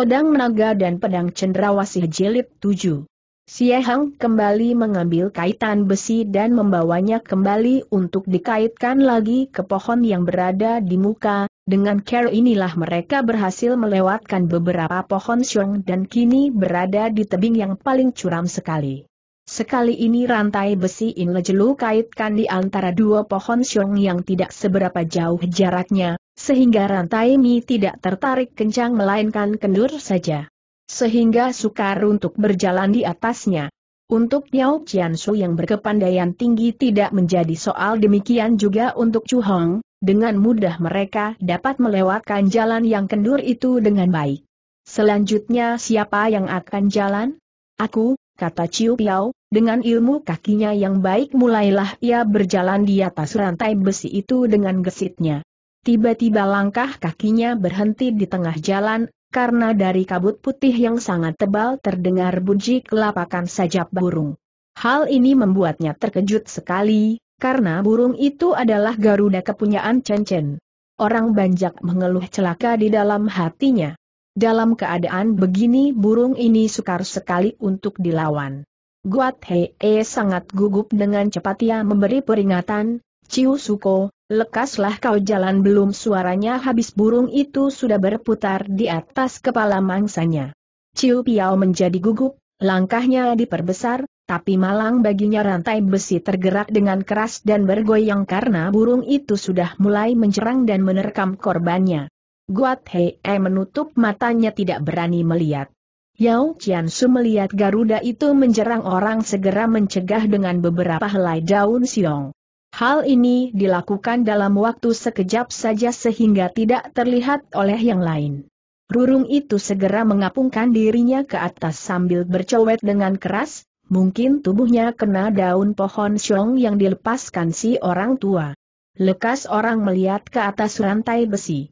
Pedang Naga dan Pedang Cendrawasih Jilid 7. Siehang kembali mengambil kaitan besi dan membawanya kembali untuk dikaitkan lagi ke pohon yang berada di muka, dengan care inilah mereka berhasil melewatkan beberapa pohon syong dan kini berada di tebing yang paling curam sekali. Sekali ini rantai besi Inlejelu kaitkan di antara dua pohon syong yang tidak seberapa jauh jaraknya, sehingga rantai mi tidak tertarik kencang melainkan kendur saja. Sehingga sukar untuk berjalan di atasnya. Untuk Yao Qiansu yang berkepandaian tinggi tidak menjadi soal demikian juga untuk Chu Hong, dengan mudah mereka dapat melewatkan jalan yang kendur itu dengan baik. Selanjutnya siapa yang akan jalan? Aku, kata Chiu Piao, dengan ilmu kakinya yang baik mulailah ia berjalan di atas rantai besi itu dengan gesitnya. Tiba-tiba langkah kakinya berhenti di tengah jalan, karena dari kabut putih yang sangat tebal terdengar bunyi kelapakan sajap burung. Hal ini membuatnya terkejut sekali, karena burung itu adalah Garuda kepunyaan Chen Chen. Orang banjak mengeluh celaka di dalam hatinya. Dalam keadaan begini burung ini sukar sekali untuk dilawan. Guat Hee sangat gugup dengan cepat ia memberi peringatan, Ciu Suko, Lekaslah kau jalan belum suaranya habis burung itu sudah berputar di atas kepala mangsanya. Ciu Piao menjadi gugup, langkahnya diperbesar, tapi malang baginya rantai besi tergerak dengan keras dan bergoyang karena burung itu sudah mulai menyerang dan menerkam korbannya. Guat Hei e menutup matanya tidak berani melihat. Yao Su melihat Garuda itu menyerang orang segera mencegah dengan beberapa helai daun siong. Hal ini dilakukan dalam waktu sekejap saja sehingga tidak terlihat oleh yang lain. Rurung itu segera mengapungkan dirinya ke atas sambil bercowet dengan keras, mungkin tubuhnya kena daun pohon siong yang dilepaskan si orang tua. Lekas orang melihat ke atas rantai besi.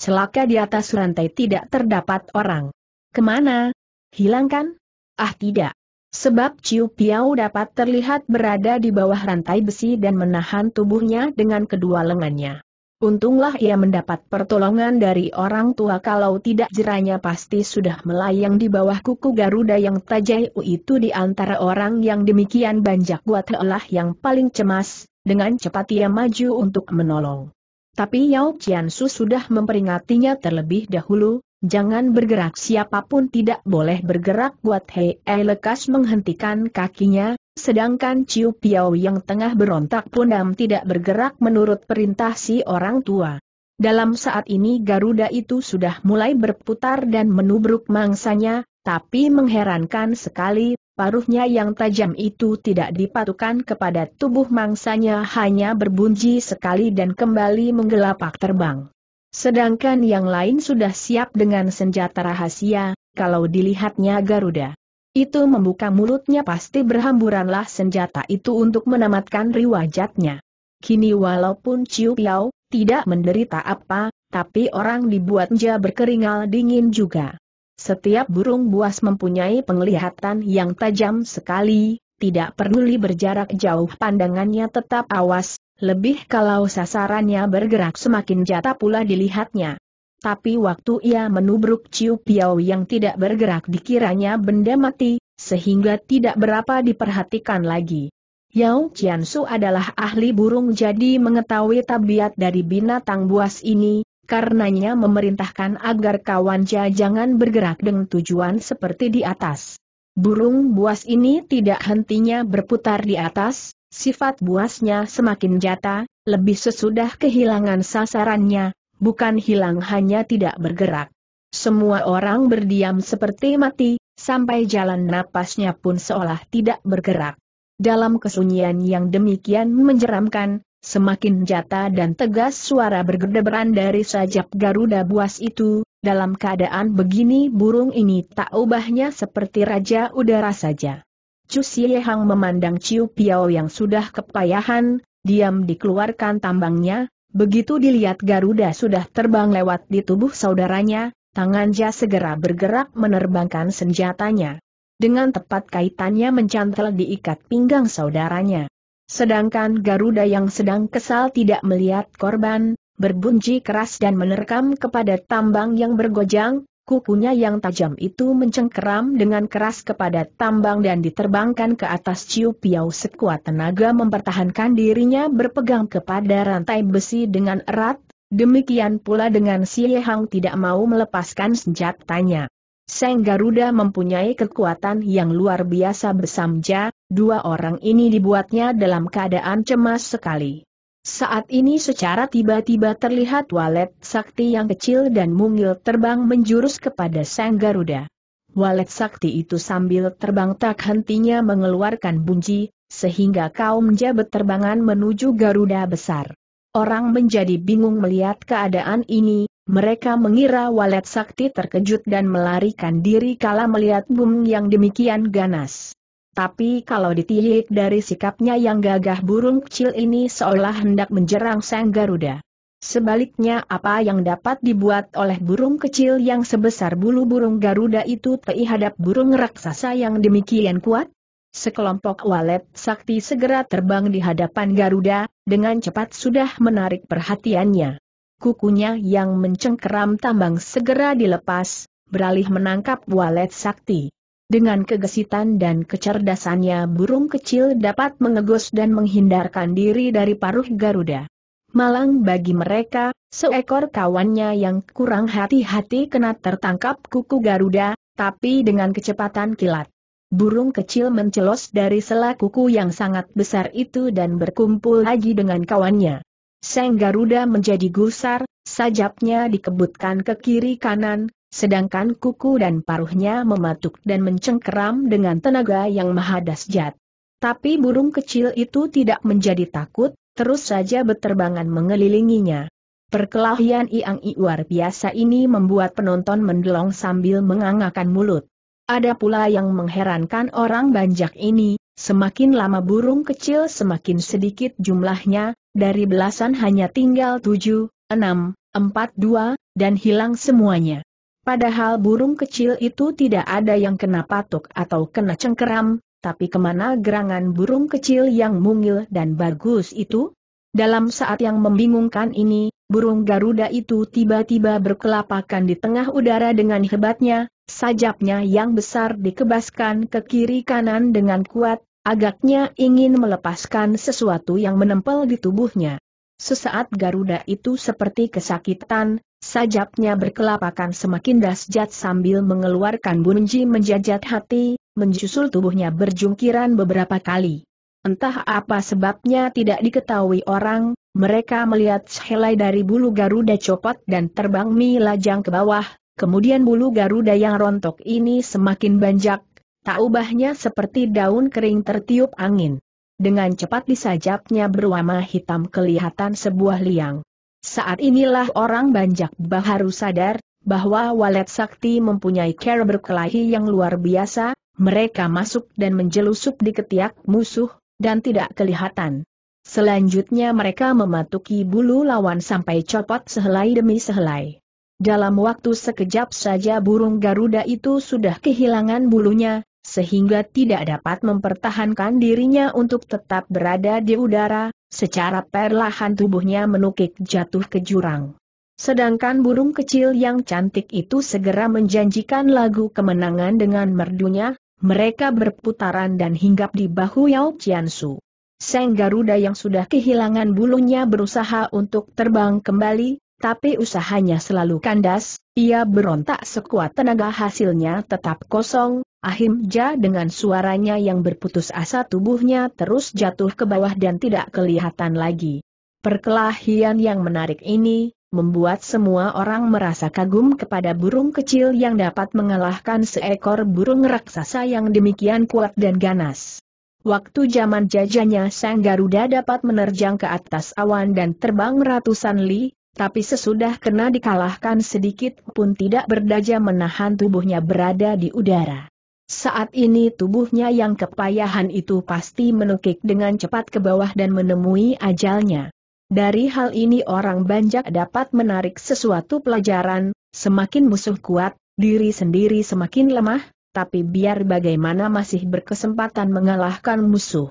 Celaka di atas rantai tidak terdapat orang. Kemana? Hilangkan? Ah tidak. Sebab Ciu piau dapat terlihat berada di bawah rantai besi dan menahan tubuhnya dengan kedua lengannya. Untunglah ia mendapat pertolongan dari orang tua kalau tidak jeranya pasti sudah melayang di bawah kuku Garuda yang tajai itu di antara orang yang demikian banyak buat telah yang paling cemas, dengan cepat ia maju untuk menolong. Tapi Yao Qiansu sudah memperingatinya terlebih dahulu, Jangan bergerak siapapun tidak boleh bergerak buat Hei eh, lekas menghentikan kakinya, sedangkan Ciu Piao yang tengah berontak pundam tidak bergerak menurut perintah si orang tua. Dalam saat ini Garuda itu sudah mulai berputar dan menubruk mangsanya, tapi mengherankan sekali, paruhnya yang tajam itu tidak dipatukan kepada tubuh mangsanya hanya berbunyi sekali dan kembali menggelapak terbang. Sedangkan yang lain sudah siap dengan senjata rahasia, kalau dilihatnya Garuda. Itu membuka mulutnya pasti berhamburanlah senjata itu untuk menamatkan riwajatnya. Kini walaupun Ciu Piao, tidak menderita apa, tapi orang dibuatnya berkeringal dingin juga. Setiap burung buas mempunyai penglihatan yang tajam sekali, tidak peduli berjarak jauh pandangannya tetap awas, lebih kalau sasarannya bergerak semakin jata pula dilihatnya. Tapi waktu ia menubruk Ciu Piao yang tidak bergerak dikiranya benda mati, sehingga tidak berapa diperhatikan lagi. Yao Qiansu adalah ahli burung jadi mengetahui tabiat dari binatang buas ini, karenanya memerintahkan agar kawannya jangan bergerak dengan tujuan seperti di atas. Burung buas ini tidak hentinya berputar di atas, sifat buasnya semakin jata, lebih sesudah kehilangan sasarannya, bukan hilang hanya tidak bergerak. Semua orang berdiam seperti mati, sampai jalan napasnya pun seolah tidak bergerak. Dalam kesunyian yang demikian menjeramkan, semakin jata dan tegas suara bergedeberan dari sajap Garuda buas itu, dalam keadaan begini burung ini tak ubahnya seperti raja udara saja. Chu Xie memandang Ciu Piao yang sudah kepayahan, diam dikeluarkan tambangnya, begitu dilihat Garuda sudah terbang lewat di tubuh saudaranya, tangan segera bergerak menerbangkan senjatanya. Dengan tepat kaitannya mencantel diikat pinggang saudaranya. Sedangkan Garuda yang sedang kesal tidak melihat korban, berbunji keras dan menerkam kepada tambang yang bergojang, kukunya yang tajam itu mencengkeram dengan keras kepada tambang dan diterbangkan ke atas Ciu Piau sekuat tenaga mempertahankan dirinya berpegang kepada rantai besi dengan erat, demikian pula dengan si Ye Hang tidak mau melepaskan senjatanya. Seng Garuda mempunyai kekuatan yang luar biasa besamja, dua orang ini dibuatnya dalam keadaan cemas sekali. Saat ini secara tiba-tiba terlihat walet sakti yang kecil dan mungil terbang menjurus kepada sang Garuda. Walet sakti itu sambil terbang tak hentinya mengeluarkan bunyi, sehingga kaum jabet terbangan menuju Garuda besar. Orang menjadi bingung melihat keadaan ini, mereka mengira walet sakti terkejut dan melarikan diri kala melihat bum yang demikian ganas. Tapi kalau ditilik dari sikapnya yang gagah burung kecil ini seolah hendak menjerang sang Garuda. Sebaliknya apa yang dapat dibuat oleh burung kecil yang sebesar bulu burung Garuda itu terhadap burung raksasa yang demikian kuat? Sekelompok walet sakti segera terbang di hadapan Garuda, dengan cepat sudah menarik perhatiannya. Kukunya yang mencengkeram tambang segera dilepas, beralih menangkap walet sakti. Dengan kegesitan dan kecerdasannya burung kecil dapat mengegos dan menghindarkan diri dari paruh Garuda. Malang bagi mereka, seekor kawannya yang kurang hati-hati kena tertangkap kuku Garuda, tapi dengan kecepatan kilat. Burung kecil mencelos dari sela kuku yang sangat besar itu dan berkumpul lagi dengan kawannya. Seng Garuda menjadi gusar, sajapnya dikebutkan ke kiri kanan, sedangkan kuku dan paruhnya mematuk dan mencengkeram dengan tenaga yang maha dahsyat. Tapi burung kecil itu tidak menjadi takut, terus saja beterbangan mengelilinginya. Perkelahian Iang iuar biasa ini membuat penonton mendelong sambil mengangakan mulut. Ada pula yang mengherankan orang banjak ini, semakin lama burung kecil semakin sedikit jumlahnya, dari belasan hanya tinggal tujuh, enam, empat dua, dan hilang semuanya. Padahal burung kecil itu tidak ada yang kena patuk atau kena cengkeram, tapi kemana gerangan burung kecil yang mungil dan bagus itu? Dalam saat yang membingungkan ini, burung Garuda itu tiba-tiba berkelapakan di tengah udara dengan hebatnya, sajapnya yang besar dikebaskan ke kiri kanan dengan kuat, agaknya ingin melepaskan sesuatu yang menempel di tubuhnya. Sesaat Garuda itu seperti kesakitan, Sajapnya berkelapakan semakin dahsyat sambil mengeluarkan bunyi menjajat hati, menjusul tubuhnya berjungkiran beberapa kali. Entah apa sebabnya tidak diketahui orang, mereka melihat sehelai dari bulu Garuda copot dan terbang lajang ke bawah, kemudian bulu Garuda yang rontok ini semakin banyak. tak ubahnya seperti daun kering tertiup angin. Dengan cepat disajapnya berwarna hitam kelihatan sebuah liang. Saat inilah orang banjak baharu sadar, bahwa walet sakti mempunyai cara berkelahi yang luar biasa, mereka masuk dan menjelusup di ketiak musuh, dan tidak kelihatan. Selanjutnya mereka mematuki bulu lawan sampai copot sehelai demi sehelai. Dalam waktu sekejap saja burung Garuda itu sudah kehilangan bulunya, sehingga tidak dapat mempertahankan dirinya untuk tetap berada di udara, Secara perlahan tubuhnya menukik jatuh ke jurang. Sedangkan burung kecil yang cantik itu segera menjanjikan lagu kemenangan dengan merdunya, mereka berputaran dan hinggap di bahu Yao Qiansu. Seng Garuda yang sudah kehilangan bulunya berusaha untuk terbang kembali, tapi usahanya selalu kandas, ia berontak sekuat tenaga hasilnya tetap kosong, Ahimja dengan suaranya yang berputus asa tubuhnya terus jatuh ke bawah dan tidak kelihatan lagi. Perkelahian yang menarik ini, membuat semua orang merasa kagum kepada burung kecil yang dapat mengalahkan seekor burung raksasa yang demikian kuat dan ganas. Waktu zaman jajanya sang Garuda dapat menerjang ke atas awan dan terbang ratusan li, tapi sesudah kena dikalahkan sedikit pun tidak berdaya menahan tubuhnya berada di udara. Saat ini tubuhnya yang kepayahan itu pasti menukik dengan cepat ke bawah dan menemui ajalnya. Dari hal ini orang banyak dapat menarik sesuatu pelajaran, semakin musuh kuat, diri sendiri semakin lemah, tapi biar bagaimana masih berkesempatan mengalahkan musuh.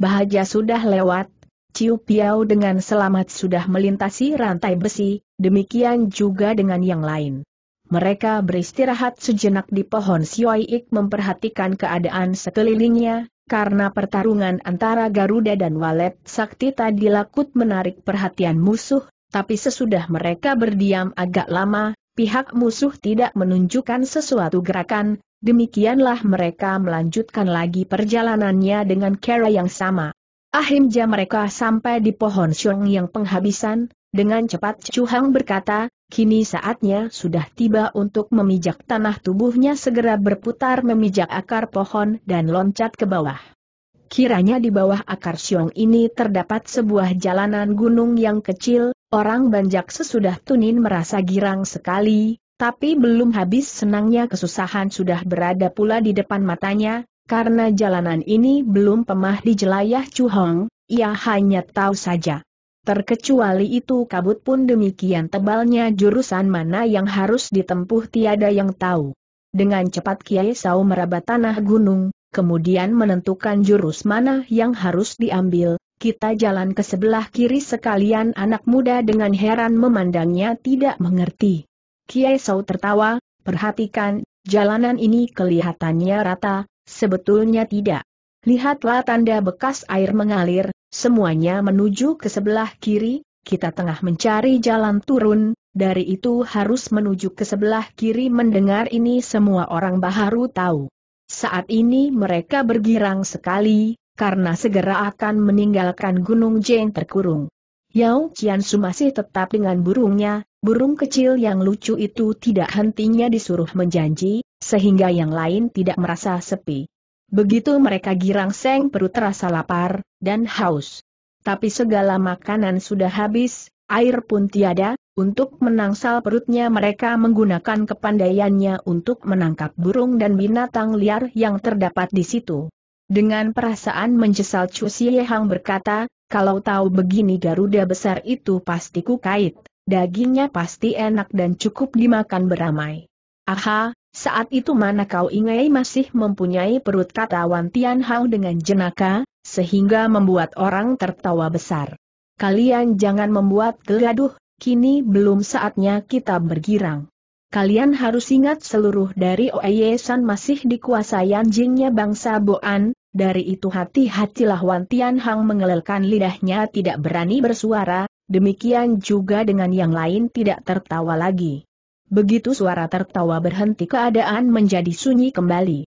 Bahagia sudah lewat, Ciu Piao dengan selamat sudah melintasi rantai besi, demikian juga dengan yang lain. Mereka beristirahat sejenak di pohon Sioik memperhatikan keadaan sekelilingnya, karena pertarungan antara Garuda dan Walet Sakti tadi lakut menarik perhatian musuh, tapi sesudah mereka berdiam agak lama, pihak musuh tidak menunjukkan sesuatu gerakan, demikianlah mereka melanjutkan lagi perjalanannya dengan cara yang sama. Ahimja mereka sampai di pohon siung yang penghabisan, dengan cepat Chu Hang berkata, kini saatnya sudah tiba untuk memijak tanah tubuhnya segera berputar memijak akar pohon dan loncat ke bawah. Kiranya di bawah akar siung ini terdapat sebuah jalanan gunung yang kecil, orang banjak sesudah Tunin merasa girang sekali, tapi belum habis senangnya kesusahan sudah berada pula di depan matanya, karena jalanan ini belum pemah di jelayah Cuhong, ia hanya tahu saja. Terkecuali itu kabut pun demikian tebalnya jurusan mana yang harus ditempuh tiada yang tahu. Dengan cepat Kiai Sau meraba tanah gunung, kemudian menentukan jurus mana yang harus diambil, kita jalan ke sebelah kiri sekalian anak muda dengan heran memandangnya tidak mengerti. Kiai Sau tertawa, perhatikan, jalanan ini kelihatannya rata, Sebetulnya tidak. Lihatlah tanda bekas air mengalir, semuanya menuju ke sebelah kiri, kita tengah mencari jalan turun, dari itu harus menuju ke sebelah kiri mendengar ini semua orang baharu tahu. Saat ini mereka bergirang sekali, karena segera akan meninggalkan Gunung Jeng terkurung. Yao Qiansu masih tetap dengan burungnya, Burung kecil yang lucu itu tidak hentinya disuruh menjanji, sehingga yang lain tidak merasa sepi. Begitu mereka girang seng, perut terasa lapar, dan haus. Tapi segala makanan sudah habis, air pun tiada, untuk menangsal perutnya mereka menggunakan kepandaiannya untuk menangkap burung dan binatang liar yang terdapat di situ. Dengan perasaan menyesal Chu berkata, kalau tahu begini Garuda besar itu pasti ku kait dagingnya pasti enak dan cukup dimakan beramai. Aha, saat itu mana kau ingai masih mempunyai perut kata Wan Tian Hao dengan jenaka, sehingga membuat orang tertawa besar. Kalian jangan membuat geladuh, kini belum saatnya kita bergirang. Kalian harus ingat seluruh dari Oye San masih dikuasai anjingnya bangsa Boan, dari itu hati-hatilah Wan Tian Hang mengelelkan lidahnya tidak berani bersuara, demikian juga dengan yang lain tidak tertawa lagi. Begitu suara tertawa berhenti keadaan menjadi sunyi kembali.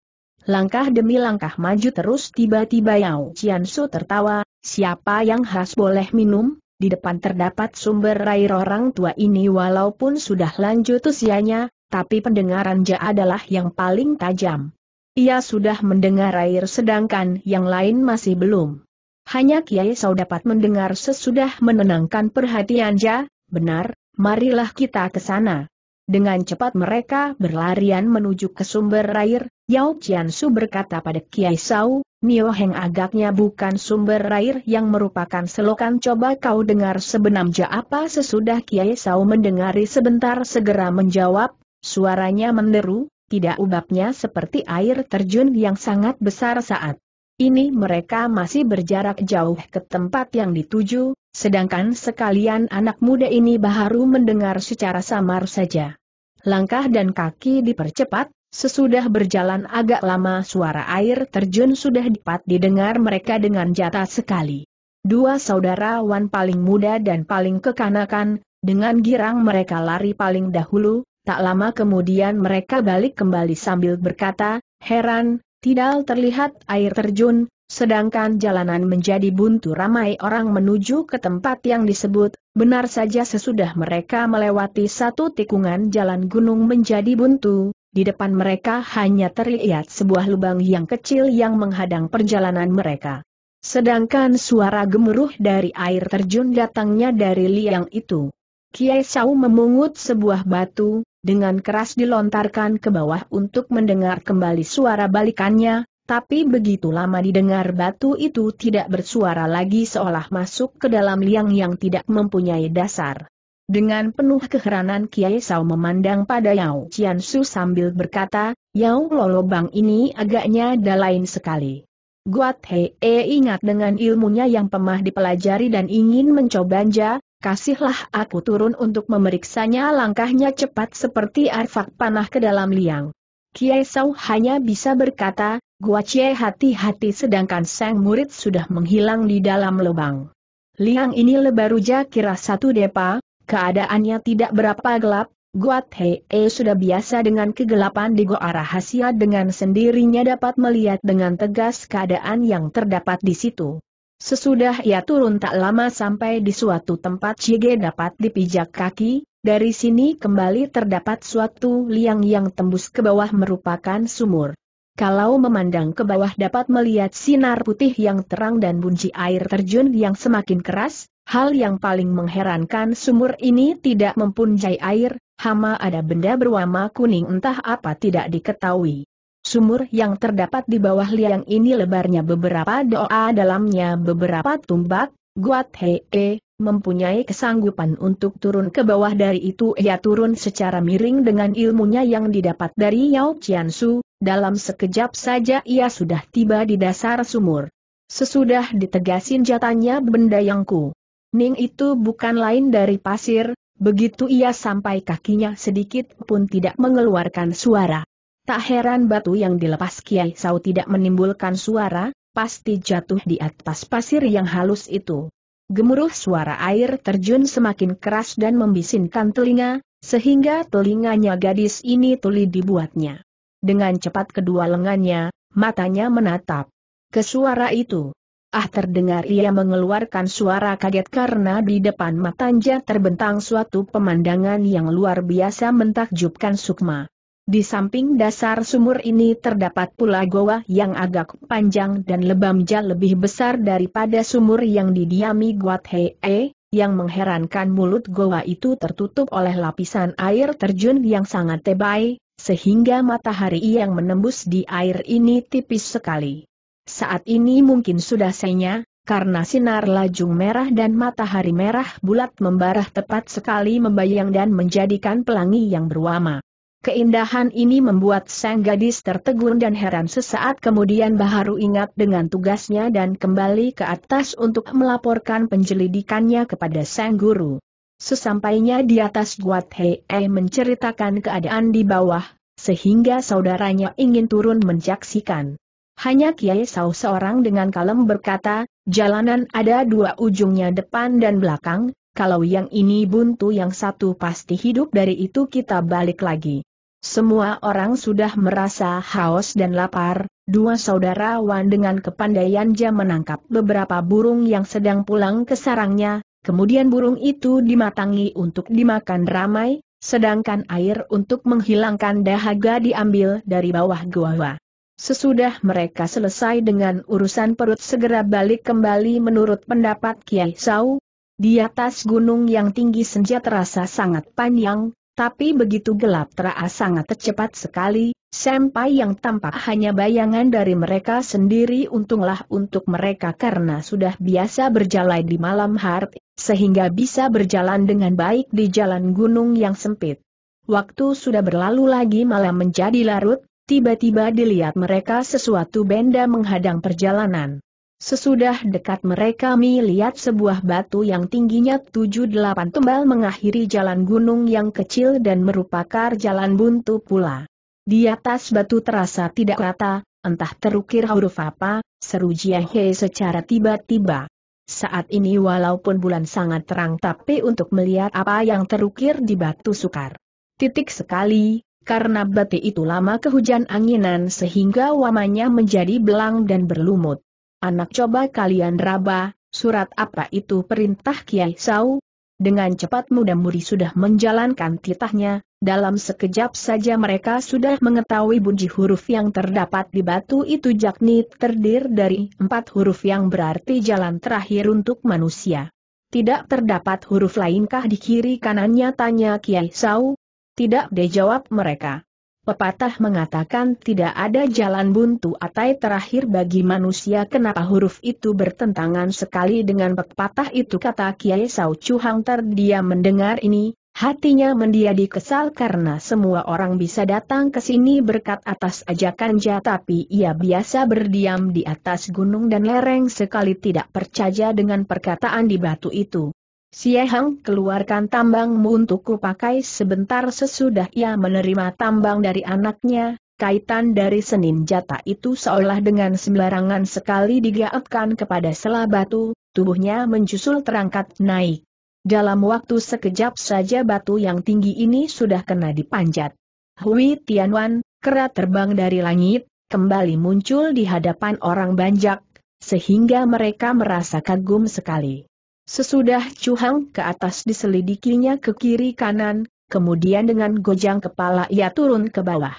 Langkah demi langkah maju terus tiba-tiba Yao Su tertawa, siapa yang khas boleh minum? Di depan terdapat sumber air orang tua ini walaupun sudah lanjut usianya, tapi pendengaran Ja adalah yang paling tajam. Ia sudah mendengar air sedangkan yang lain masih belum. Hanya Kiai Sau dapat mendengar sesudah menenangkan perhatian Ja, benar, marilah kita ke sana. Dengan cepat mereka berlarian menuju ke sumber air, Yao Qian Su berkata pada Kiai Sau, Nio Heng agaknya bukan sumber air yang merupakan selokan coba kau dengar sebenam ja apa sesudah Kiai Sau mendengari sebentar segera menjawab, suaranya menderu, tidak ubapnya seperti air terjun yang sangat besar saat ini mereka masih berjarak jauh ke tempat yang dituju, sedangkan sekalian anak muda ini baru mendengar secara samar saja. Langkah dan kaki dipercepat, sesudah berjalan agak lama suara air terjun sudah dapat didengar mereka dengan jatah sekali. Dua saudara Wan paling muda dan paling kekanakan, dengan girang mereka lari paling dahulu, tak lama kemudian mereka balik kembali sambil berkata, heran, tidak terlihat air terjun, sedangkan jalanan menjadi buntu ramai orang menuju ke tempat yang disebut, benar saja sesudah mereka melewati satu tikungan jalan gunung menjadi buntu, di depan mereka hanya terlihat sebuah lubang yang kecil yang menghadang perjalanan mereka. Sedangkan suara gemuruh dari air terjun datangnya dari liang itu. Kiai Shao memungut sebuah batu, dengan keras dilontarkan ke bawah untuk mendengar kembali suara balikannya, tapi begitu lama didengar batu itu tidak bersuara lagi seolah masuk ke dalam liang yang tidak mempunyai dasar. Dengan penuh keheranan Kiai Shao memandang pada Yao Cian Su sambil berkata, Yao Lolobang ini agaknya ada lain sekali. Guat Hei ingat dengan ilmunya yang pemah dipelajari dan ingin mencoba kasihlah aku turun untuk memeriksanya langkahnya cepat seperti arfak panah ke dalam liang. Kiai Sau hanya bisa berkata, Gua Cie hati-hati sedangkan sang murid sudah menghilang di dalam lubang. Liang ini lebaruja kira satu depa, keadaannya tidak berapa gelap, Gua Tee sudah biasa dengan kegelapan di goa rahasia dengan sendirinya dapat melihat dengan tegas keadaan yang terdapat di situ. Sesudah ia turun tak lama sampai di suatu tempat cige dapat dipijak kaki, dari sini kembali terdapat suatu liang yang tembus ke bawah merupakan sumur. Kalau memandang ke bawah dapat melihat sinar putih yang terang dan bunyi air terjun yang semakin keras, hal yang paling mengherankan sumur ini tidak mempunyai air, hama ada benda berwarna kuning entah apa tidak diketahui. Sumur yang terdapat di bawah liang ini lebarnya beberapa doa dalamnya beberapa tumbak, Guat Hee, mempunyai kesanggupan untuk turun ke bawah dari itu ia turun secara miring dengan ilmunya yang didapat dari Yao Qiansu, dalam sekejap saja ia sudah tiba di dasar sumur. Sesudah ditegasin jatanya benda yang ku. Ning itu bukan lain dari pasir, begitu ia sampai kakinya sedikit pun tidak mengeluarkan suara. Tak heran batu yang dilepas Kiai Sau tidak menimbulkan suara, pasti jatuh di atas pasir yang halus itu. Gemuruh suara air terjun semakin keras dan membisinkan telinga, sehingga telinganya gadis ini tuli dibuatnya. Dengan cepat kedua lengannya, matanya menatap. Ke suara itu. Ah terdengar ia mengeluarkan suara kaget karena di depan matanya terbentang suatu pemandangan yang luar biasa mentakjubkan Sukma. Di samping dasar sumur ini terdapat pula goa yang agak panjang dan lebam lebamja lebih besar daripada sumur yang didiami Guat -e, yang mengherankan mulut goa itu tertutup oleh lapisan air terjun yang sangat tebai, sehingga matahari yang menembus di air ini tipis sekali. Saat ini mungkin sudah senya, karena sinar lajung merah dan matahari merah bulat membarah tepat sekali membayang dan menjadikan pelangi yang berwarna. Keindahan ini membuat sang gadis tertegun dan heran sesaat kemudian Baharu ingat dengan tugasnya dan kembali ke atas untuk melaporkan penjelidikannya kepada sang guru. Sesampainya di atas Guat Hei eh, menceritakan keadaan di bawah, sehingga saudaranya ingin turun mencaksikan. Hanya Kiai Sau seorang dengan kalem berkata, jalanan ada dua ujungnya depan dan belakang, kalau yang ini buntu yang satu pasti hidup dari itu kita balik lagi. Semua orang sudah merasa haus dan lapar, dua saudara Wan dengan kepandaian jam menangkap beberapa burung yang sedang pulang ke sarangnya, kemudian burung itu dimatangi untuk dimakan ramai, sedangkan air untuk menghilangkan dahaga diambil dari bawah gua. Sesudah mereka selesai dengan urusan perut segera balik kembali menurut pendapat Kiai Sau, di atas gunung yang tinggi senja terasa sangat panjang, tapi begitu gelap terasa sangat tercepat sekali, sampai yang tampak hanya bayangan dari mereka sendiri untunglah untuk mereka karena sudah biasa berjalan di malam hari, sehingga bisa berjalan dengan baik di jalan gunung yang sempit. Waktu sudah berlalu lagi malam menjadi larut, tiba-tiba dilihat mereka sesuatu benda menghadang perjalanan. Sesudah dekat mereka melihat sebuah batu yang tingginya 7-8 tembal mengakhiri jalan gunung yang kecil dan merupakan jalan buntu pula. Di atas batu terasa tidak rata, entah terukir huruf apa, seru Jiahe secara tiba-tiba. Saat ini walaupun bulan sangat terang tapi untuk melihat apa yang terukir di batu sukar. Titik sekali, karena batu itu lama kehujan anginan sehingga wamanya menjadi belang dan berlumut. Anak coba kalian raba, surat apa itu perintah Kiai Sau? Dengan cepat muda muri sudah menjalankan titahnya, dalam sekejap saja mereka sudah mengetahui bunyi huruf yang terdapat di batu itu yakni terdiri dari empat huruf yang berarti jalan terakhir untuk manusia. Tidak terdapat huruf lainkah di kiri kanannya tanya Kiai Sau? Tidak dijawab mereka. Pepatah mengatakan tidak ada jalan buntu atau terakhir bagi manusia kenapa huruf itu bertentangan sekali dengan pepatah itu kata Kiai Sau Chuhang terdiam mendengar ini, Hatinya mendiadi kesal karena semua orang bisa datang ke sini berkat atas ajakan Ja tapi ia biasa berdiam di atas gunung dan lereng sekali tidak percaya dengan perkataan di batu itu. Siehang keluarkan tambangmu untuk kupakai sebentar sesudah ia menerima tambang dari anaknya, kaitan dari senin jata itu seolah dengan sembarangan sekali digaatkan kepada batu, tubuhnya menjusul terangkat naik. Dalam waktu sekejap saja batu yang tinggi ini sudah kena dipanjat. Hui Tianwan, kera terbang dari langit, kembali muncul di hadapan orang banjak, sehingga mereka merasa kagum sekali. Sesudah Cuhang ke atas diselidikinya ke kiri kanan, kemudian dengan gojang kepala ia turun ke bawah.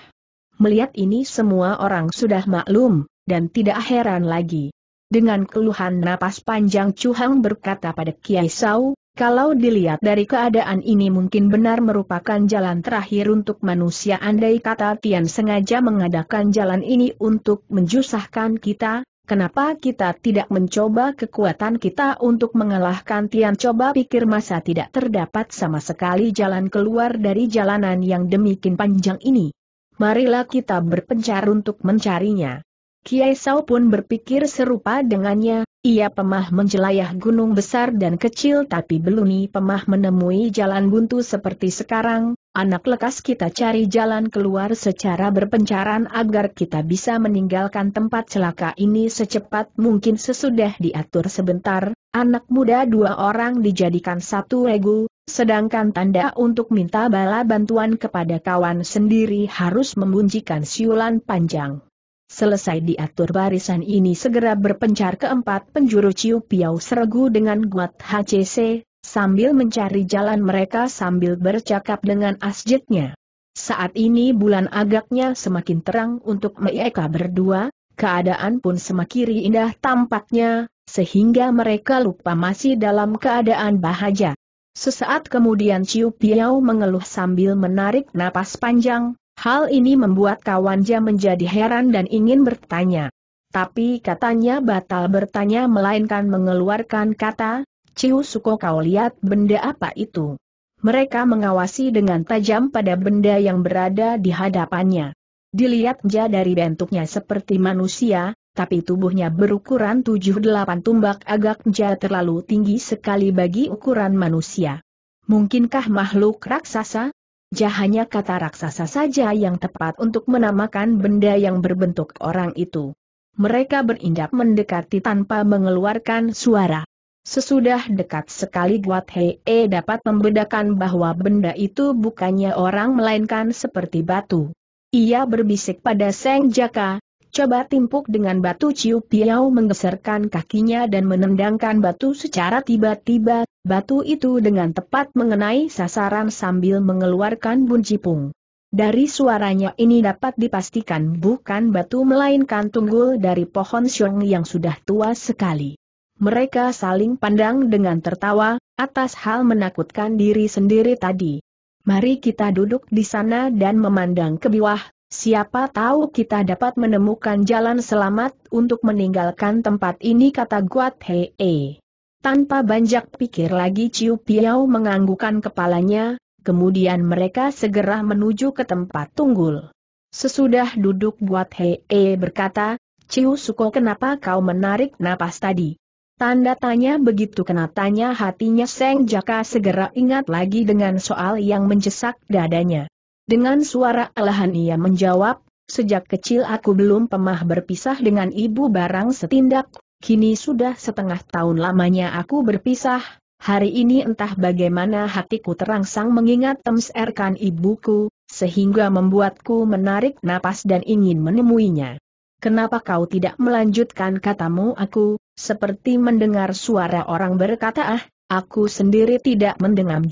Melihat ini semua orang sudah maklum, dan tidak heran lagi. Dengan keluhan napas panjang Cuhang berkata pada Kiai Sau, kalau dilihat dari keadaan ini mungkin benar merupakan jalan terakhir untuk manusia andai kata Tian sengaja mengadakan jalan ini untuk menjusahkan kita, Kenapa kita tidak mencoba kekuatan kita untuk mengalahkan Tian Coba pikir masa tidak terdapat sama sekali jalan keluar dari jalanan yang demikian panjang ini. Marilah kita berpencar untuk mencarinya. Kiai Sau pun berpikir serupa dengannya, ia pemah menjelayah gunung besar dan kecil tapi beluni pemah menemui jalan buntu seperti sekarang, anak lekas kita cari jalan keluar secara berpencaran agar kita bisa meninggalkan tempat celaka ini secepat mungkin sesudah diatur sebentar, anak muda dua orang dijadikan satu regu, sedangkan tanda untuk minta bala bantuan kepada kawan sendiri harus membunjikan siulan panjang. Selesai diatur barisan ini segera berpencar ke empat penjuru Ciu Piau Seregu dengan Guat HCC, sambil mencari jalan mereka sambil bercakap dengan asjidnya. Saat ini bulan agaknya semakin terang untuk mereka berdua, keadaan pun semakin indah tampaknya, sehingga mereka lupa masih dalam keadaan bahagia. Sesaat kemudian Ciu Piau mengeluh sambil menarik napas panjang, Hal ini membuat kawannya menjadi heran dan ingin bertanya. Tapi katanya batal bertanya melainkan mengeluarkan kata, Ciu Suko kau lihat benda apa itu. Mereka mengawasi dengan tajam pada benda yang berada di hadapannya. Dilihat Dilihatnya dari bentuknya seperti manusia, tapi tubuhnya berukuran 7-8 tumbak agak terlalu tinggi sekali bagi ukuran manusia. Mungkinkah makhluk raksasa? hanya kata raksasa saja yang tepat untuk menamakan benda yang berbentuk orang itu. Mereka berindap mendekati tanpa mengeluarkan suara. Sesudah dekat sekali Guat Hei e dapat membedakan bahwa benda itu bukannya orang melainkan seperti batu. Ia berbisik pada Seng Jaka, coba timpuk dengan batu Ciu Piau menggeserkan kakinya dan menendangkan batu secara tiba-tiba, Batu itu dengan tepat mengenai sasaran sambil mengeluarkan buncipung. Dari suaranya ini dapat dipastikan bukan batu melainkan tunggul dari pohon siung yang sudah tua sekali. Mereka saling pandang dengan tertawa, atas hal menakutkan diri sendiri tadi. Mari kita duduk di sana dan memandang ke bawah, siapa tahu kita dapat menemukan jalan selamat untuk meninggalkan tempat ini kata Guat Hei. E. Tanpa banyak pikir lagi Ciu Piau menganggukkan kepalanya, kemudian mereka segera menuju ke tempat tunggul. Sesudah duduk buat Hei -he e berkata, Ciu Suko kenapa kau menarik napas tadi? Tanda tanya begitu kena tanya hatinya Seng Jaka segera ingat lagi dengan soal yang mencesak dadanya. Dengan suara alahan ia menjawab, Sejak kecil aku belum pemah berpisah dengan ibu barang setindak Kini sudah setengah tahun lamanya aku berpisah, hari ini entah bagaimana hatiku terangsang mengingat Tems Erkan ibuku, sehingga membuatku menarik napas dan ingin menemuinya. Kenapa kau tidak melanjutkan katamu aku, seperti mendengar suara orang berkata ah, aku sendiri tidak mendengam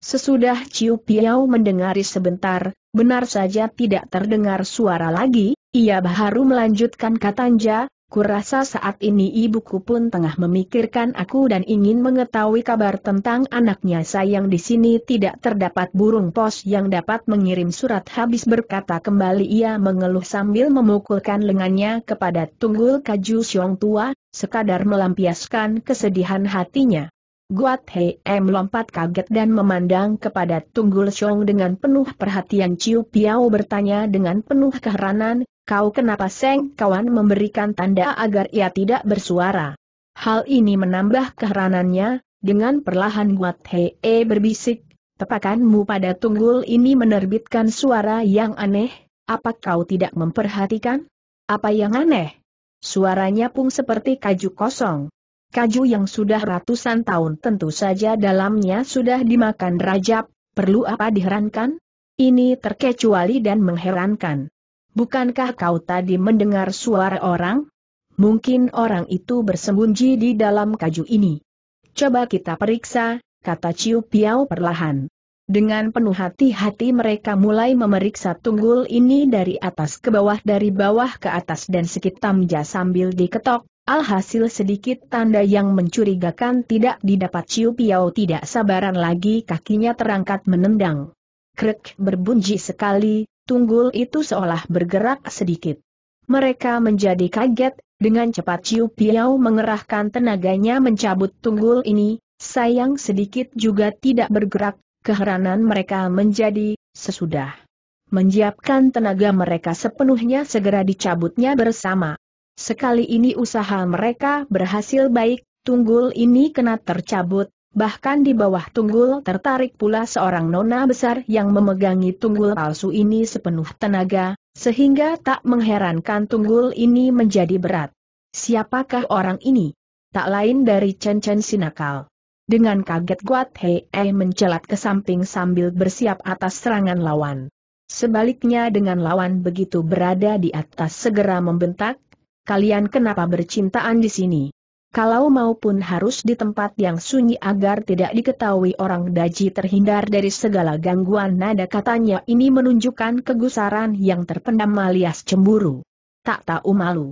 Sesudah Ciu Piau mendengari sebentar, benar saja tidak terdengar suara lagi, ia baru melanjutkan katanja, Kurasa saat ini ibuku pun tengah memikirkan aku dan ingin mengetahui kabar tentang anaknya sayang di sini tidak terdapat burung pos yang dapat mengirim surat habis berkata kembali ia mengeluh sambil memukulkan lengannya kepada Tunggul Kaju Siong Tua, sekadar melampiaskan kesedihan hatinya. Guat Hei M lompat kaget dan memandang kepada Tunggul Siong dengan penuh perhatian Ciu Piao bertanya dengan penuh keheranan, Kau kenapa Seng kawan memberikan tanda agar ia tidak bersuara? Hal ini menambah keheranannya, dengan perlahan Guat Hee berbisik, tepakanmu pada tunggul ini menerbitkan suara yang aneh, apa kau tidak memperhatikan? Apa yang aneh? Suaranya pun seperti kaju kosong. Kaju yang sudah ratusan tahun tentu saja dalamnya sudah dimakan rajab, perlu apa diherankan? Ini terkecuali dan mengherankan bukankah kau tadi mendengar suara orang? Mungkin orang itu bersembunyi di dalam kaju ini. Coba kita periksa, kata Ciu Piao perlahan. Dengan penuh hati-hati mereka mulai memeriksa tunggul ini dari atas ke bawah dari bawah ke atas dan sekitar meja sambil diketok, alhasil sedikit tanda yang mencurigakan tidak didapat Ciu Piao tidak sabaran lagi kakinya terangkat menendang. Krek berbunyi sekali, tunggul itu seolah bergerak sedikit. Mereka menjadi kaget, dengan cepat Ciu Piau mengerahkan tenaganya mencabut tunggul ini, sayang sedikit juga tidak bergerak, keheranan mereka menjadi, sesudah. Menyiapkan tenaga mereka sepenuhnya segera dicabutnya bersama. Sekali ini usaha mereka berhasil baik, tunggul ini kena tercabut, Bahkan di bawah tunggul tertarik pula seorang nona besar yang memegangi tunggul palsu ini sepenuh tenaga, sehingga tak mengherankan tunggul ini menjadi berat. Siapakah orang ini? Tak lain dari Chen Chen Sinakal. Dengan kaget Guat Hei Ei mencelat ke samping sambil bersiap atas serangan lawan. Sebaliknya dengan lawan begitu berada di atas segera membentak, kalian kenapa bercintaan di sini? kalau maupun harus di tempat yang sunyi agar tidak diketahui orang daji terhindar dari segala gangguan nada katanya ini menunjukkan kegusaran yang terpendam alias cemburu. Tak tahu malu.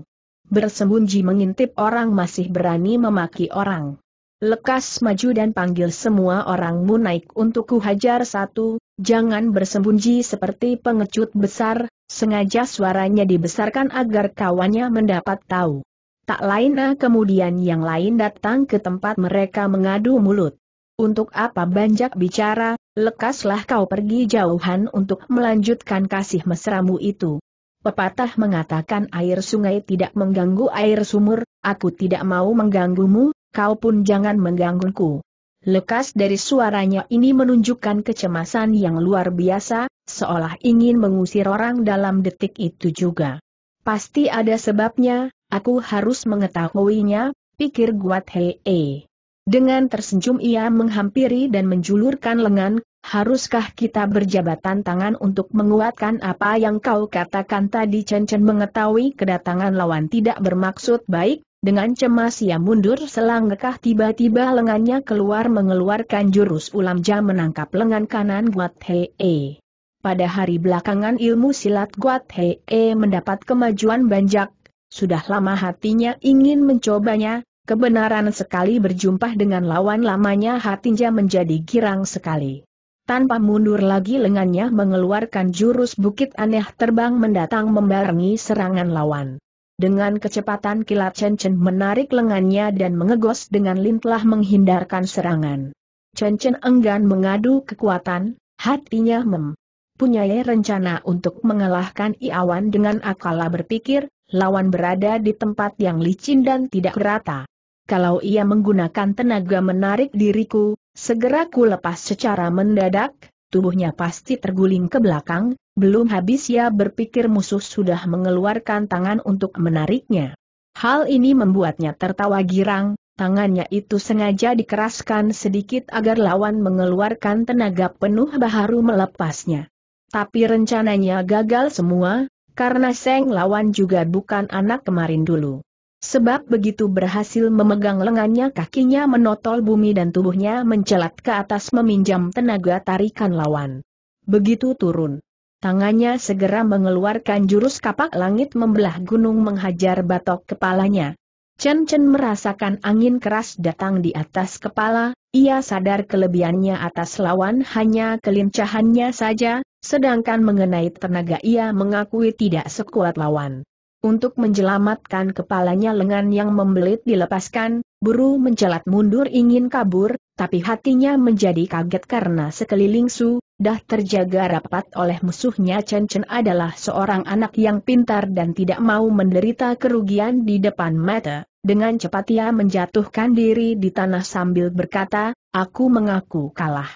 Bersembunyi mengintip orang masih berani memaki orang. Lekas maju dan panggil semua orangmu naik untuk kuhajar satu, jangan bersembunyi seperti pengecut besar, sengaja suaranya dibesarkan agar kawannya mendapat tahu. Tak lain kemudian yang lain datang ke tempat mereka mengadu mulut. Untuk apa banyak bicara, lekaslah kau pergi jauhan untuk melanjutkan kasih mesramu itu. Pepatah mengatakan air sungai tidak mengganggu air sumur, aku tidak mau mengganggumu, kau pun jangan menggangguku. Lekas dari suaranya ini menunjukkan kecemasan yang luar biasa, seolah ingin mengusir orang dalam detik itu juga. Pasti ada sebabnya, Aku harus mengetahuinya, pikir Guat Hee. Dengan tersenyum ia menghampiri dan menjulurkan lengan, haruskah kita berjabatan tangan untuk menguatkan apa yang kau katakan tadi Chen Chen mengetahui kedatangan lawan tidak bermaksud baik, dengan cemas ia mundur selangkah tiba-tiba lengannya keluar mengeluarkan jurus ulam jam menangkap lengan kanan Guat Hee. Pada hari belakangan ilmu silat Guat Hee mendapat kemajuan banyak, sudah lama hatinya ingin mencobanya, kebenaran sekali berjumpa dengan lawan lamanya hatinya menjadi girang sekali. Tanpa mundur lagi lengannya mengeluarkan jurus bukit aneh terbang mendatang membarengi serangan lawan. Dengan kecepatan kilat Chen Chen menarik lengannya dan mengegos dengan lintlah menghindarkan serangan. Chen Chen enggan mengadu kekuatan, hatinya mempunyai rencana untuk mengalahkan Iawan dengan akala berpikir, lawan berada di tempat yang licin dan tidak rata. Kalau ia menggunakan tenaga menarik diriku, segera ku lepas secara mendadak, tubuhnya pasti terguling ke belakang, belum habis ia berpikir musuh sudah mengeluarkan tangan untuk menariknya. Hal ini membuatnya tertawa girang, tangannya itu sengaja dikeraskan sedikit agar lawan mengeluarkan tenaga penuh baharu melepasnya. Tapi rencananya gagal semua, karena Seng Lawan juga bukan anak kemarin dulu. Sebab begitu berhasil memegang lengannya kakinya menotol bumi dan tubuhnya mencelat ke atas meminjam tenaga tarikan lawan. Begitu turun, tangannya segera mengeluarkan jurus kapak langit membelah gunung menghajar batok kepalanya. Chen Chen merasakan angin keras datang di atas kepala, ia sadar kelebihannya atas lawan hanya kelincahannya saja, sedangkan mengenai tenaga ia mengakui tidak sekuat lawan. Untuk menjelamatkan kepalanya lengan yang membelit dilepaskan, buru mencelat mundur ingin kabur, tapi hatinya menjadi kaget karena sekeliling Su, dah terjaga rapat oleh musuhnya Chen Chen adalah seorang anak yang pintar dan tidak mau menderita kerugian di depan mata. Dengan cepat ia menjatuhkan diri di tanah sambil berkata, aku mengaku kalah.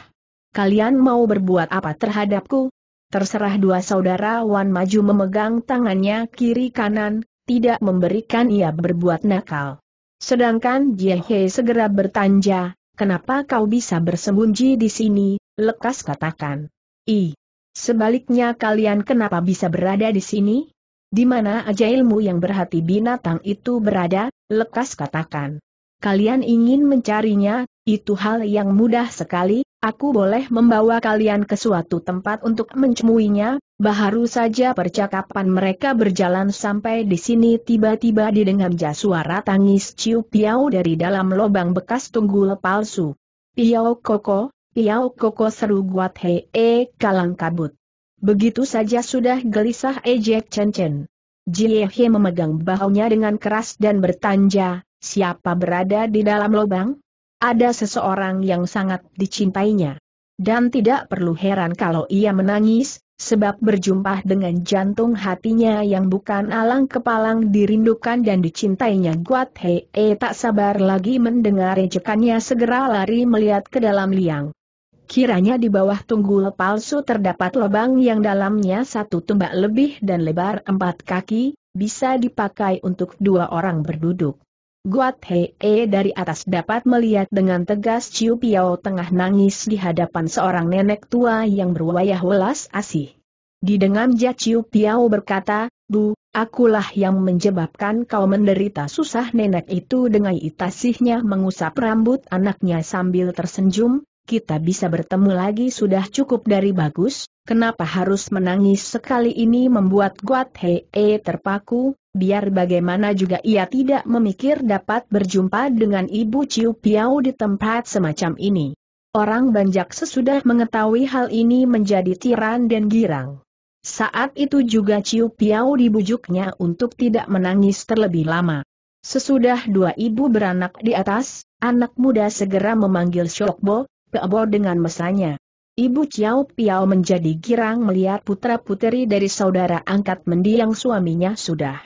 Kalian mau berbuat apa terhadapku? Terserah dua saudara Wan maju memegang tangannya kiri kanan, tidak memberikan ia berbuat nakal. Sedangkan Jie He segera bertanya, kenapa kau bisa bersembunyi di sini, lekas katakan. I. Sebaliknya kalian kenapa bisa berada di sini? Di mana aja ilmu yang berhati binatang itu berada, lekas katakan. Kalian ingin mencarinya, itu hal yang mudah sekali, Aku boleh membawa kalian ke suatu tempat untuk mencemuinya, Baharu saja percakapan mereka berjalan sampai di sini tiba-tiba jas suara tangis Ciu Piao dari dalam lubang bekas tunggul palsu. Piao Koko, Piao Koko seru Guat hee e kalang kabut. Begitu saja sudah gelisah ejek Chen Chen. Jie He memegang bahunya dengan keras dan bertanja, siapa berada di dalam lubang? Ada seseorang yang sangat dicintainya. Dan tidak perlu heran kalau ia menangis, sebab berjumpa dengan jantung hatinya yang bukan alang kepalang dirindukan dan dicintainya Guat He e tak sabar lagi mendengar ejekannya segera lari melihat ke dalam liang. Kiranya di bawah tunggul palsu terdapat lubang yang dalamnya satu tumbak lebih dan lebar empat kaki, bisa dipakai untuk dua orang berduduk. Guat Hee -e dari atas dapat melihat dengan tegas Ciu Piao tengah nangis di hadapan seorang nenek tua yang berwayah welas asih. Didengar Ja Ciu Piao berkata, Bu, akulah yang menyebabkan kau menderita susah nenek itu dengan itasihnya mengusap rambut anaknya sambil tersenyum, kita bisa bertemu lagi sudah cukup dari bagus, kenapa harus menangis sekali ini membuat Guat Hei -e terpaku, biar bagaimana juga ia tidak memikir dapat berjumpa dengan Ibu Ciu Piau di tempat semacam ini. Orang banjak sesudah mengetahui hal ini menjadi tiran dan girang. Saat itu juga Ciu Piau dibujuknya untuk tidak menangis terlebih lama. Sesudah dua ibu beranak di atas, anak muda segera memanggil Syokbo, Peabo dengan mesanya. Ibu Chiao Piao menjadi girang melihat putra-puteri dari saudara angkat mendiang suaminya sudah.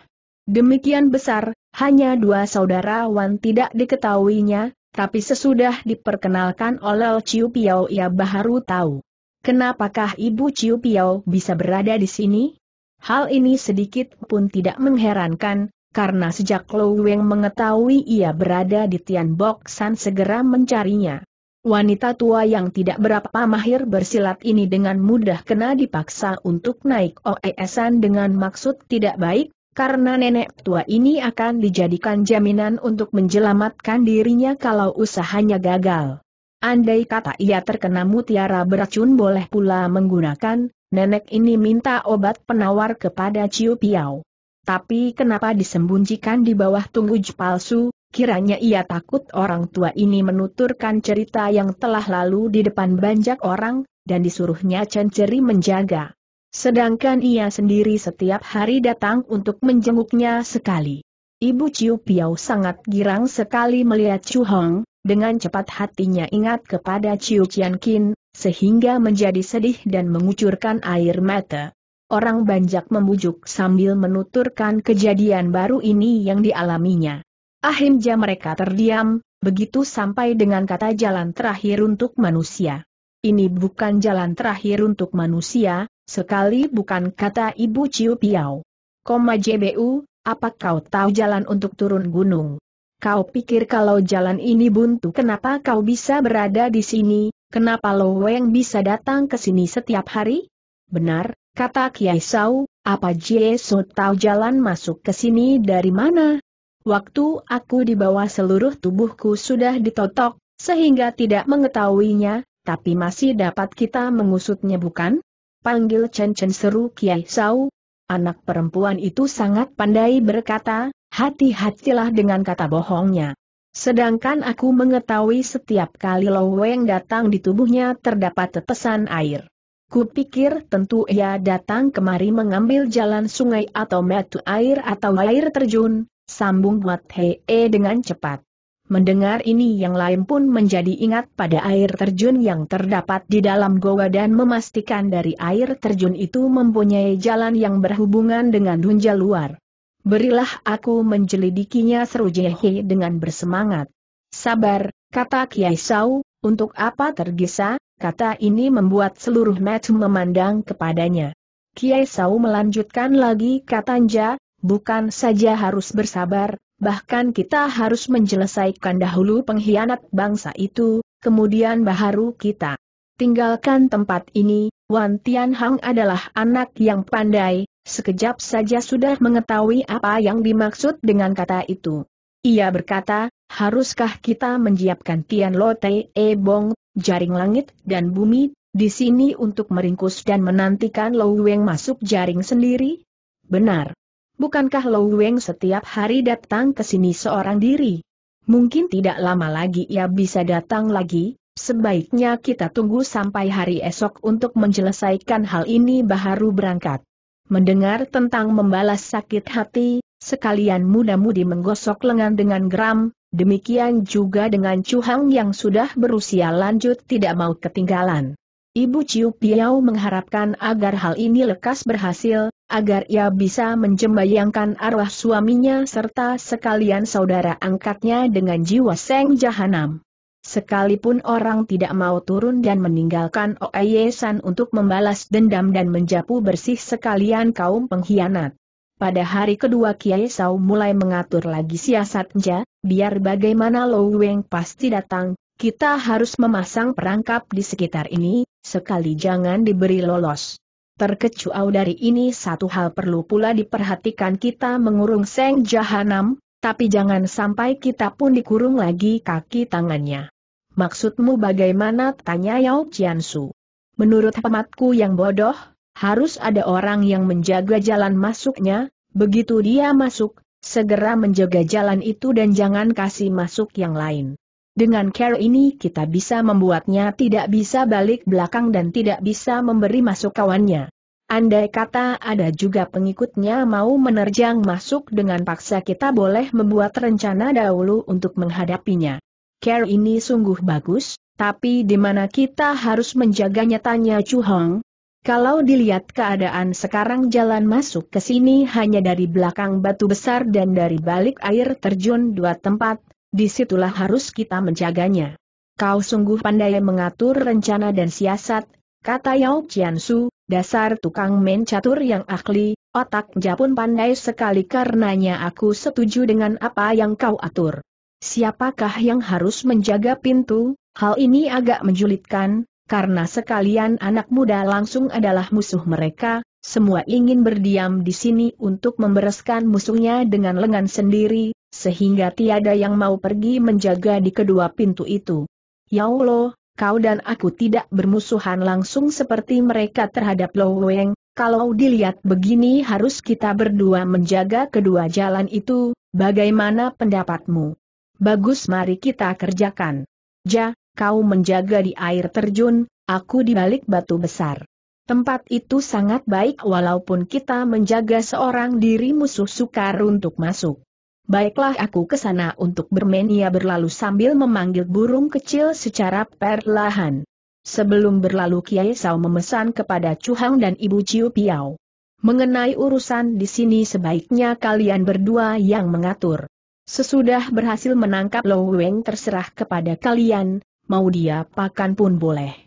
Demikian besar, hanya dua saudara Wan tidak diketahuinya, tapi sesudah diperkenalkan oleh Chiu Piao ia baru tahu. Kenapakah Ibu Ciu Piao bisa berada di sini? Hal ini sedikit pun tidak mengherankan, karena sejak Lou Weng mengetahui ia berada di Tian Bok San segera mencarinya. Wanita tua yang tidak berapa mahir bersilat ini dengan mudah kena dipaksa untuk naik OESan dengan maksud tidak baik, karena nenek tua ini akan dijadikan jaminan untuk menjelamatkan dirinya kalau usahanya gagal. Andai kata ia terkena mutiara beracun boleh pula menggunakan, nenek ini minta obat penawar kepada Ciu Piao. Tapi kenapa disembunyikan di bawah tunggu palsu, Kiranya ia takut orang tua ini menuturkan cerita yang telah lalu di depan banyak orang, dan disuruhnya Cenceri menjaga. Sedangkan ia sendiri setiap hari datang untuk menjenguknya sekali. Ibu Ciu Piau sangat girang sekali melihat Chu Hong, dengan cepat hatinya ingat kepada Ciu Chian Kin, sehingga menjadi sedih dan mengucurkan air mata. Orang banyak membujuk sambil menuturkan kejadian baru ini yang dialaminya. Ahimja mereka terdiam, begitu sampai dengan kata jalan terakhir untuk manusia. Ini bukan jalan terakhir untuk manusia, sekali bukan kata Ibu Ciu Piau. Koma JBU, apa kau tahu jalan untuk turun gunung? Kau pikir kalau jalan ini buntu kenapa kau bisa berada di sini, kenapa Lo yang bisa datang ke sini setiap hari? Benar, kata Kiai Sau, apa Jie tahu jalan masuk ke sini dari mana? Waktu aku di bawah seluruh tubuhku sudah ditotok, sehingga tidak mengetahuinya, tapi masih dapat kita mengusutnya bukan? Panggil Chen Chen seru Kiai Sau. Anak perempuan itu sangat pandai berkata, hati-hatilah dengan kata bohongnya. Sedangkan aku mengetahui setiap kali Loweng datang di tubuhnya terdapat tetesan air. Kupikir tentu ia datang kemari mengambil jalan sungai atau metu air atau air terjun, Sambung Buat Hee dengan cepat. Mendengar ini yang lain pun menjadi ingat pada air terjun yang terdapat di dalam goa dan memastikan dari air terjun itu mempunyai jalan yang berhubungan dengan dunja luar. Berilah aku menjelidikinya seru Jehe dengan bersemangat. Sabar, kata Kiai Sau, untuk apa tergesa, kata ini membuat seluruh Metu memandang kepadanya. Kiai Sau melanjutkan lagi katanya, bukan saja harus bersabar, bahkan kita harus menyelesaikan dahulu pengkhianat bangsa itu, kemudian baru kita tinggalkan tempat ini. Wan Tian Hang adalah anak yang pandai, sekejap saja sudah mengetahui apa yang dimaksud dengan kata itu. Ia berkata, haruskah kita menyiapkan Tian Lote E Bong, jaring langit dan bumi, di sini untuk meringkus dan menantikan Lou Weng masuk jaring sendiri? Benar bukankah Lou Weng setiap hari datang ke sini seorang diri? Mungkin tidak lama lagi ia bisa datang lagi, sebaiknya kita tunggu sampai hari esok untuk menyelesaikan hal ini baru berangkat. Mendengar tentang membalas sakit hati, sekalian muda-mudi menggosok lengan dengan geram, demikian juga dengan Chu Hang yang sudah berusia lanjut tidak mau ketinggalan. Ibu Ciu Piau mengharapkan agar hal ini lekas berhasil, agar ia bisa menjembayangkan arwah suaminya serta sekalian saudara angkatnya dengan jiwa seng jahanam. Sekalipun orang tidak mau turun dan meninggalkan Oye San untuk membalas dendam dan menjapu bersih sekalian kaum pengkhianat. Pada hari kedua Kiai Sau mulai mengatur lagi siasatnya, biar bagaimana Lou Weng pasti datang, kita harus memasang perangkap di sekitar ini, sekali jangan diberi lolos. Terkecuau dari ini satu hal perlu pula diperhatikan kita mengurung seng jahanam, tapi jangan sampai kita pun dikurung lagi kaki tangannya. Maksudmu bagaimana? tanya Yao Qiansu. Menurut pematku yang bodoh, harus ada orang yang menjaga jalan masuknya, begitu dia masuk, segera menjaga jalan itu dan jangan kasih masuk yang lain. Dengan cara ini kita bisa membuatnya tidak bisa balik belakang dan tidak bisa memberi masuk kawannya. Andai kata ada juga pengikutnya mau menerjang masuk dengan paksa kita boleh membuat rencana dahulu untuk menghadapinya. Care ini sungguh bagus, tapi di mana kita harus menjaganya tanya Chu Hong, kalau dilihat keadaan sekarang jalan masuk ke sini hanya dari belakang batu besar dan dari balik air terjun dua tempat, disitulah harus kita menjaganya. Kau sungguh pandai mengatur rencana dan siasat, kata Yao Qiansu, dasar tukang main catur yang ahli, otak Japun pandai sekali karenanya aku setuju dengan apa yang kau atur. Siapakah yang harus menjaga pintu? Hal ini agak menjulitkan, karena sekalian anak muda langsung adalah musuh mereka, semua ingin berdiam di sini untuk membereskan musuhnya dengan lengan sendiri, sehingga tiada yang mau pergi menjaga di kedua pintu itu. Ya Allah, kau dan aku tidak bermusuhan langsung seperti mereka terhadap Lo Weng, kalau dilihat begini harus kita berdua menjaga kedua jalan itu, bagaimana pendapatmu? Bagus mari kita kerjakan. Ja, kau menjaga di air terjun, aku di balik batu besar. Tempat itu sangat baik walaupun kita menjaga seorang diri musuh sukar untuk masuk. Baiklah aku ke sana untuk bermain ia berlalu sambil memanggil burung kecil secara perlahan. Sebelum berlalu Kiai Sao memesan kepada Chu Hang dan Ibu Ciu Piao. Mengenai urusan di sini sebaiknya kalian berdua yang mengatur. Sesudah berhasil menangkap Lo Weng terserah kepada kalian, mau dia pakan pun boleh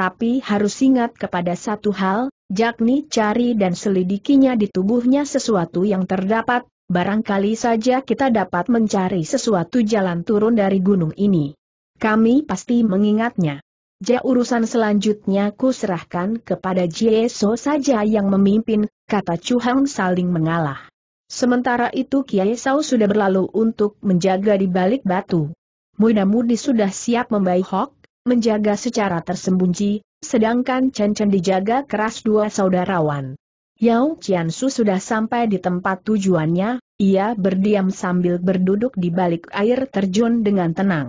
tapi harus ingat kepada satu hal, yakni cari dan selidikinya di tubuhnya sesuatu yang terdapat, barangkali saja kita dapat mencari sesuatu jalan turun dari gunung ini. Kami pasti mengingatnya. Ja urusan selanjutnya ku serahkan kepada So saja yang memimpin, kata Chu Hang saling mengalah. Sementara itu Kiai Sao sudah berlalu untuk menjaga di balik batu. Muda-mudi sudah siap membaik Hok, menjaga secara tersembunyi, sedangkan Chen Chen dijaga keras dua saudarawan. Yao Qiansu sudah sampai di tempat tujuannya, ia berdiam sambil berduduk di balik air terjun dengan tenang.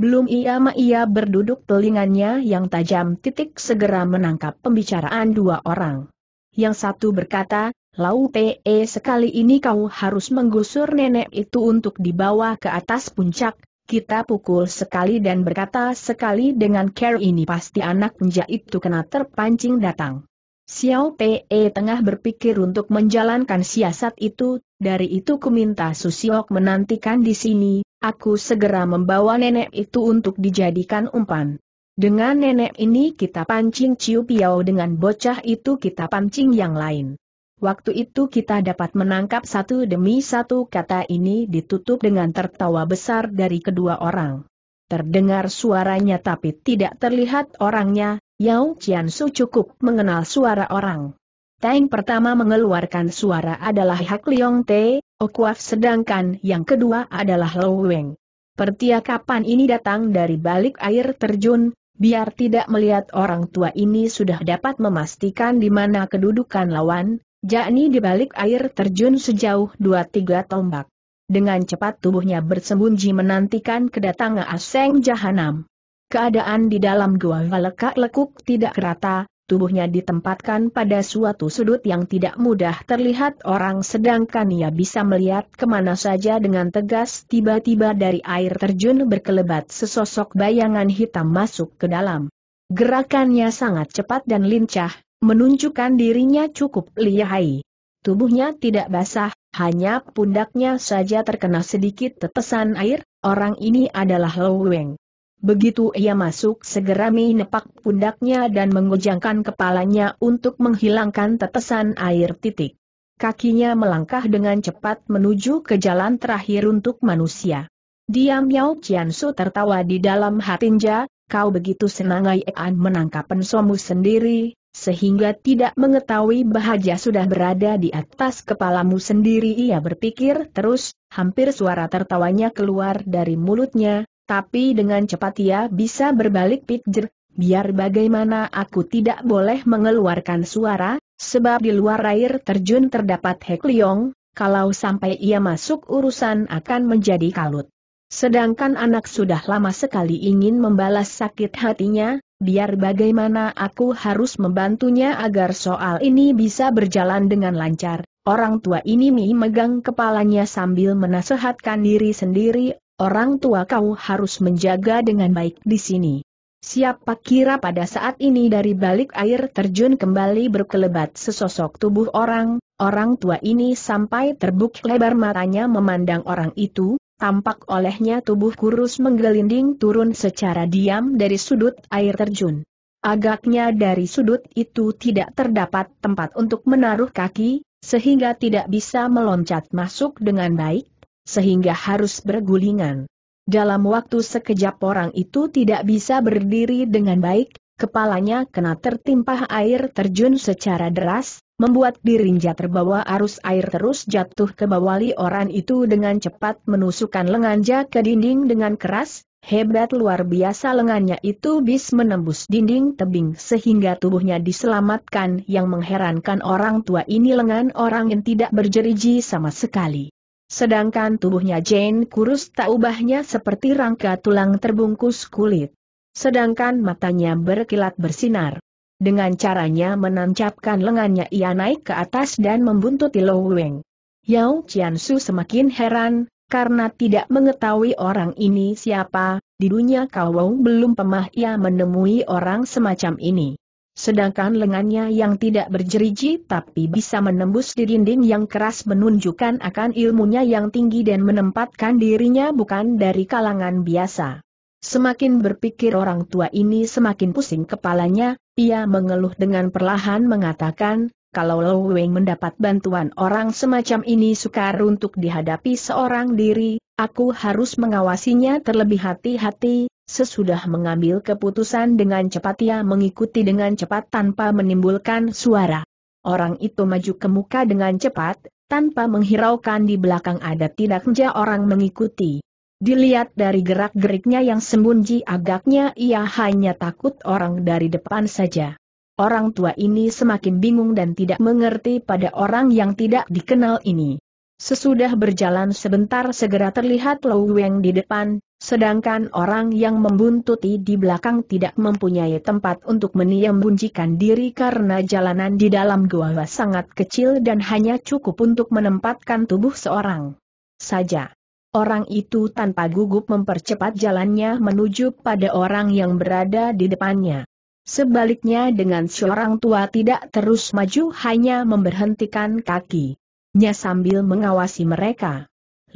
Belum ia ma ia berduduk telinganya yang tajam titik segera menangkap pembicaraan dua orang. Yang satu berkata, Lau Te sekali ini kau harus menggusur nenek itu untuk dibawa ke atas puncak, kita pukul sekali dan berkata sekali dengan care ini pasti anak penjahit itu kena terpancing datang. Xiao Pe tengah berpikir untuk menjalankan siasat itu, dari itu kuminta Susiok menantikan di sini, aku segera membawa nenek itu untuk dijadikan umpan. Dengan nenek ini kita pancing Ciu Piao dengan bocah itu kita pancing yang lain. Waktu itu kita dapat menangkap satu demi satu kata ini ditutup dengan tertawa besar dari kedua orang. Terdengar suaranya tapi tidak terlihat orangnya, Yao su cukup mengenal suara orang. Teng pertama mengeluarkan suara adalah Hak Leong Te, Okuaf sedangkan yang kedua adalah Lo Weng. Pertiakapan ini datang dari balik air terjun, biar tidak melihat orang tua ini sudah dapat memastikan di mana kedudukan lawan, Jakni di balik air terjun sejauh dua-tiga tombak. Dengan cepat tubuhnya bersembunyi menantikan kedatangan Aseng Jahanam. Keadaan di dalam gua lekak-lekuk tidak rata, tubuhnya ditempatkan pada suatu sudut yang tidak mudah terlihat orang sedangkan ia bisa melihat kemana saja dengan tegas tiba-tiba dari air terjun berkelebat sesosok bayangan hitam masuk ke dalam. Gerakannya sangat cepat dan lincah, Menunjukkan dirinya cukup lihai. Tubuhnya tidak basah, hanya pundaknya saja terkena sedikit tetesan air, orang ini adalah Loweng. Begitu ia masuk segera menepak pundaknya dan mengujangkan kepalanya untuk menghilangkan tetesan air titik. Kakinya melangkah dengan cepat menuju ke jalan terakhir untuk manusia. Dia Miao Su tertawa di dalam hatinja, kau begitu senangai Ean menangkap pensomu sendiri, sehingga tidak mengetahui bahagia sudah berada di atas kepalamu sendiri ia berpikir terus, hampir suara tertawanya keluar dari mulutnya, tapi dengan cepat ia bisa berbalik pikir, biar bagaimana aku tidak boleh mengeluarkan suara, sebab di luar air terjun terdapat Hekliong, kalau sampai ia masuk urusan akan menjadi kalut. Sedangkan anak sudah lama sekali ingin membalas sakit hatinya, biar bagaimana aku harus membantunya agar soal ini bisa berjalan dengan lancar. Orang tua ini memegang kepalanya sambil menasehatkan diri sendiri, orang tua kau harus menjaga dengan baik di sini. Siapa kira pada saat ini dari balik air terjun kembali berkelebat sesosok tubuh orang, orang tua ini sampai terbuk lebar matanya memandang orang itu, Tampak olehnya tubuh kurus menggelinding turun secara diam dari sudut air terjun. Agaknya dari sudut itu tidak terdapat tempat untuk menaruh kaki, sehingga tidak bisa meloncat masuk dengan baik, sehingga harus bergulingan. Dalam waktu sekejap orang itu tidak bisa berdiri dengan baik, kepalanya kena tertimpa air terjun secara deras, membuat dirinya terbawa arus air terus jatuh ke bawah orang itu dengan cepat menusukkan lengannya ke dinding dengan keras, hebat luar biasa lengannya itu bis menembus dinding tebing sehingga tubuhnya diselamatkan yang mengherankan orang tua ini lengan orang yang tidak berjeriji sama sekali. Sedangkan tubuhnya Jane kurus tak ubahnya seperti rangka tulang terbungkus kulit sedangkan matanya berkilat bersinar. Dengan caranya menancapkan lengannya ia naik ke atas dan membuntuti Lo Weng. Yao Qiansu semakin heran, karena tidak mengetahui orang ini siapa, di dunia Kawong belum pemah ia menemui orang semacam ini. Sedangkan lengannya yang tidak berjeriji tapi bisa menembus di dinding yang keras menunjukkan akan ilmunya yang tinggi dan menempatkan dirinya bukan dari kalangan biasa. Semakin berpikir orang tua ini semakin pusing kepalanya, ia mengeluh dengan perlahan mengatakan, kalau Lo Weng mendapat bantuan orang semacam ini sukar untuk dihadapi seorang diri, aku harus mengawasinya terlebih hati-hati, sesudah mengambil keputusan dengan cepat ia mengikuti dengan cepat tanpa menimbulkan suara. Orang itu maju ke muka dengan cepat, tanpa menghiraukan di belakang ada tidaknya orang mengikuti. Dilihat dari gerak-geriknya yang sembunyi agaknya ia hanya takut orang dari depan saja. Orang tua ini semakin bingung dan tidak mengerti pada orang yang tidak dikenal ini. Sesudah berjalan sebentar segera terlihat Lou Weng di depan, sedangkan orang yang membuntuti di belakang tidak mempunyai tempat untuk meniembunjikan diri karena jalanan di dalam gua sangat kecil dan hanya cukup untuk menempatkan tubuh seorang saja orang itu tanpa gugup mempercepat jalannya menuju pada orang yang berada di depannya. Sebaliknya dengan seorang tua tidak terus maju hanya memberhentikan kaki. Nya sambil mengawasi mereka.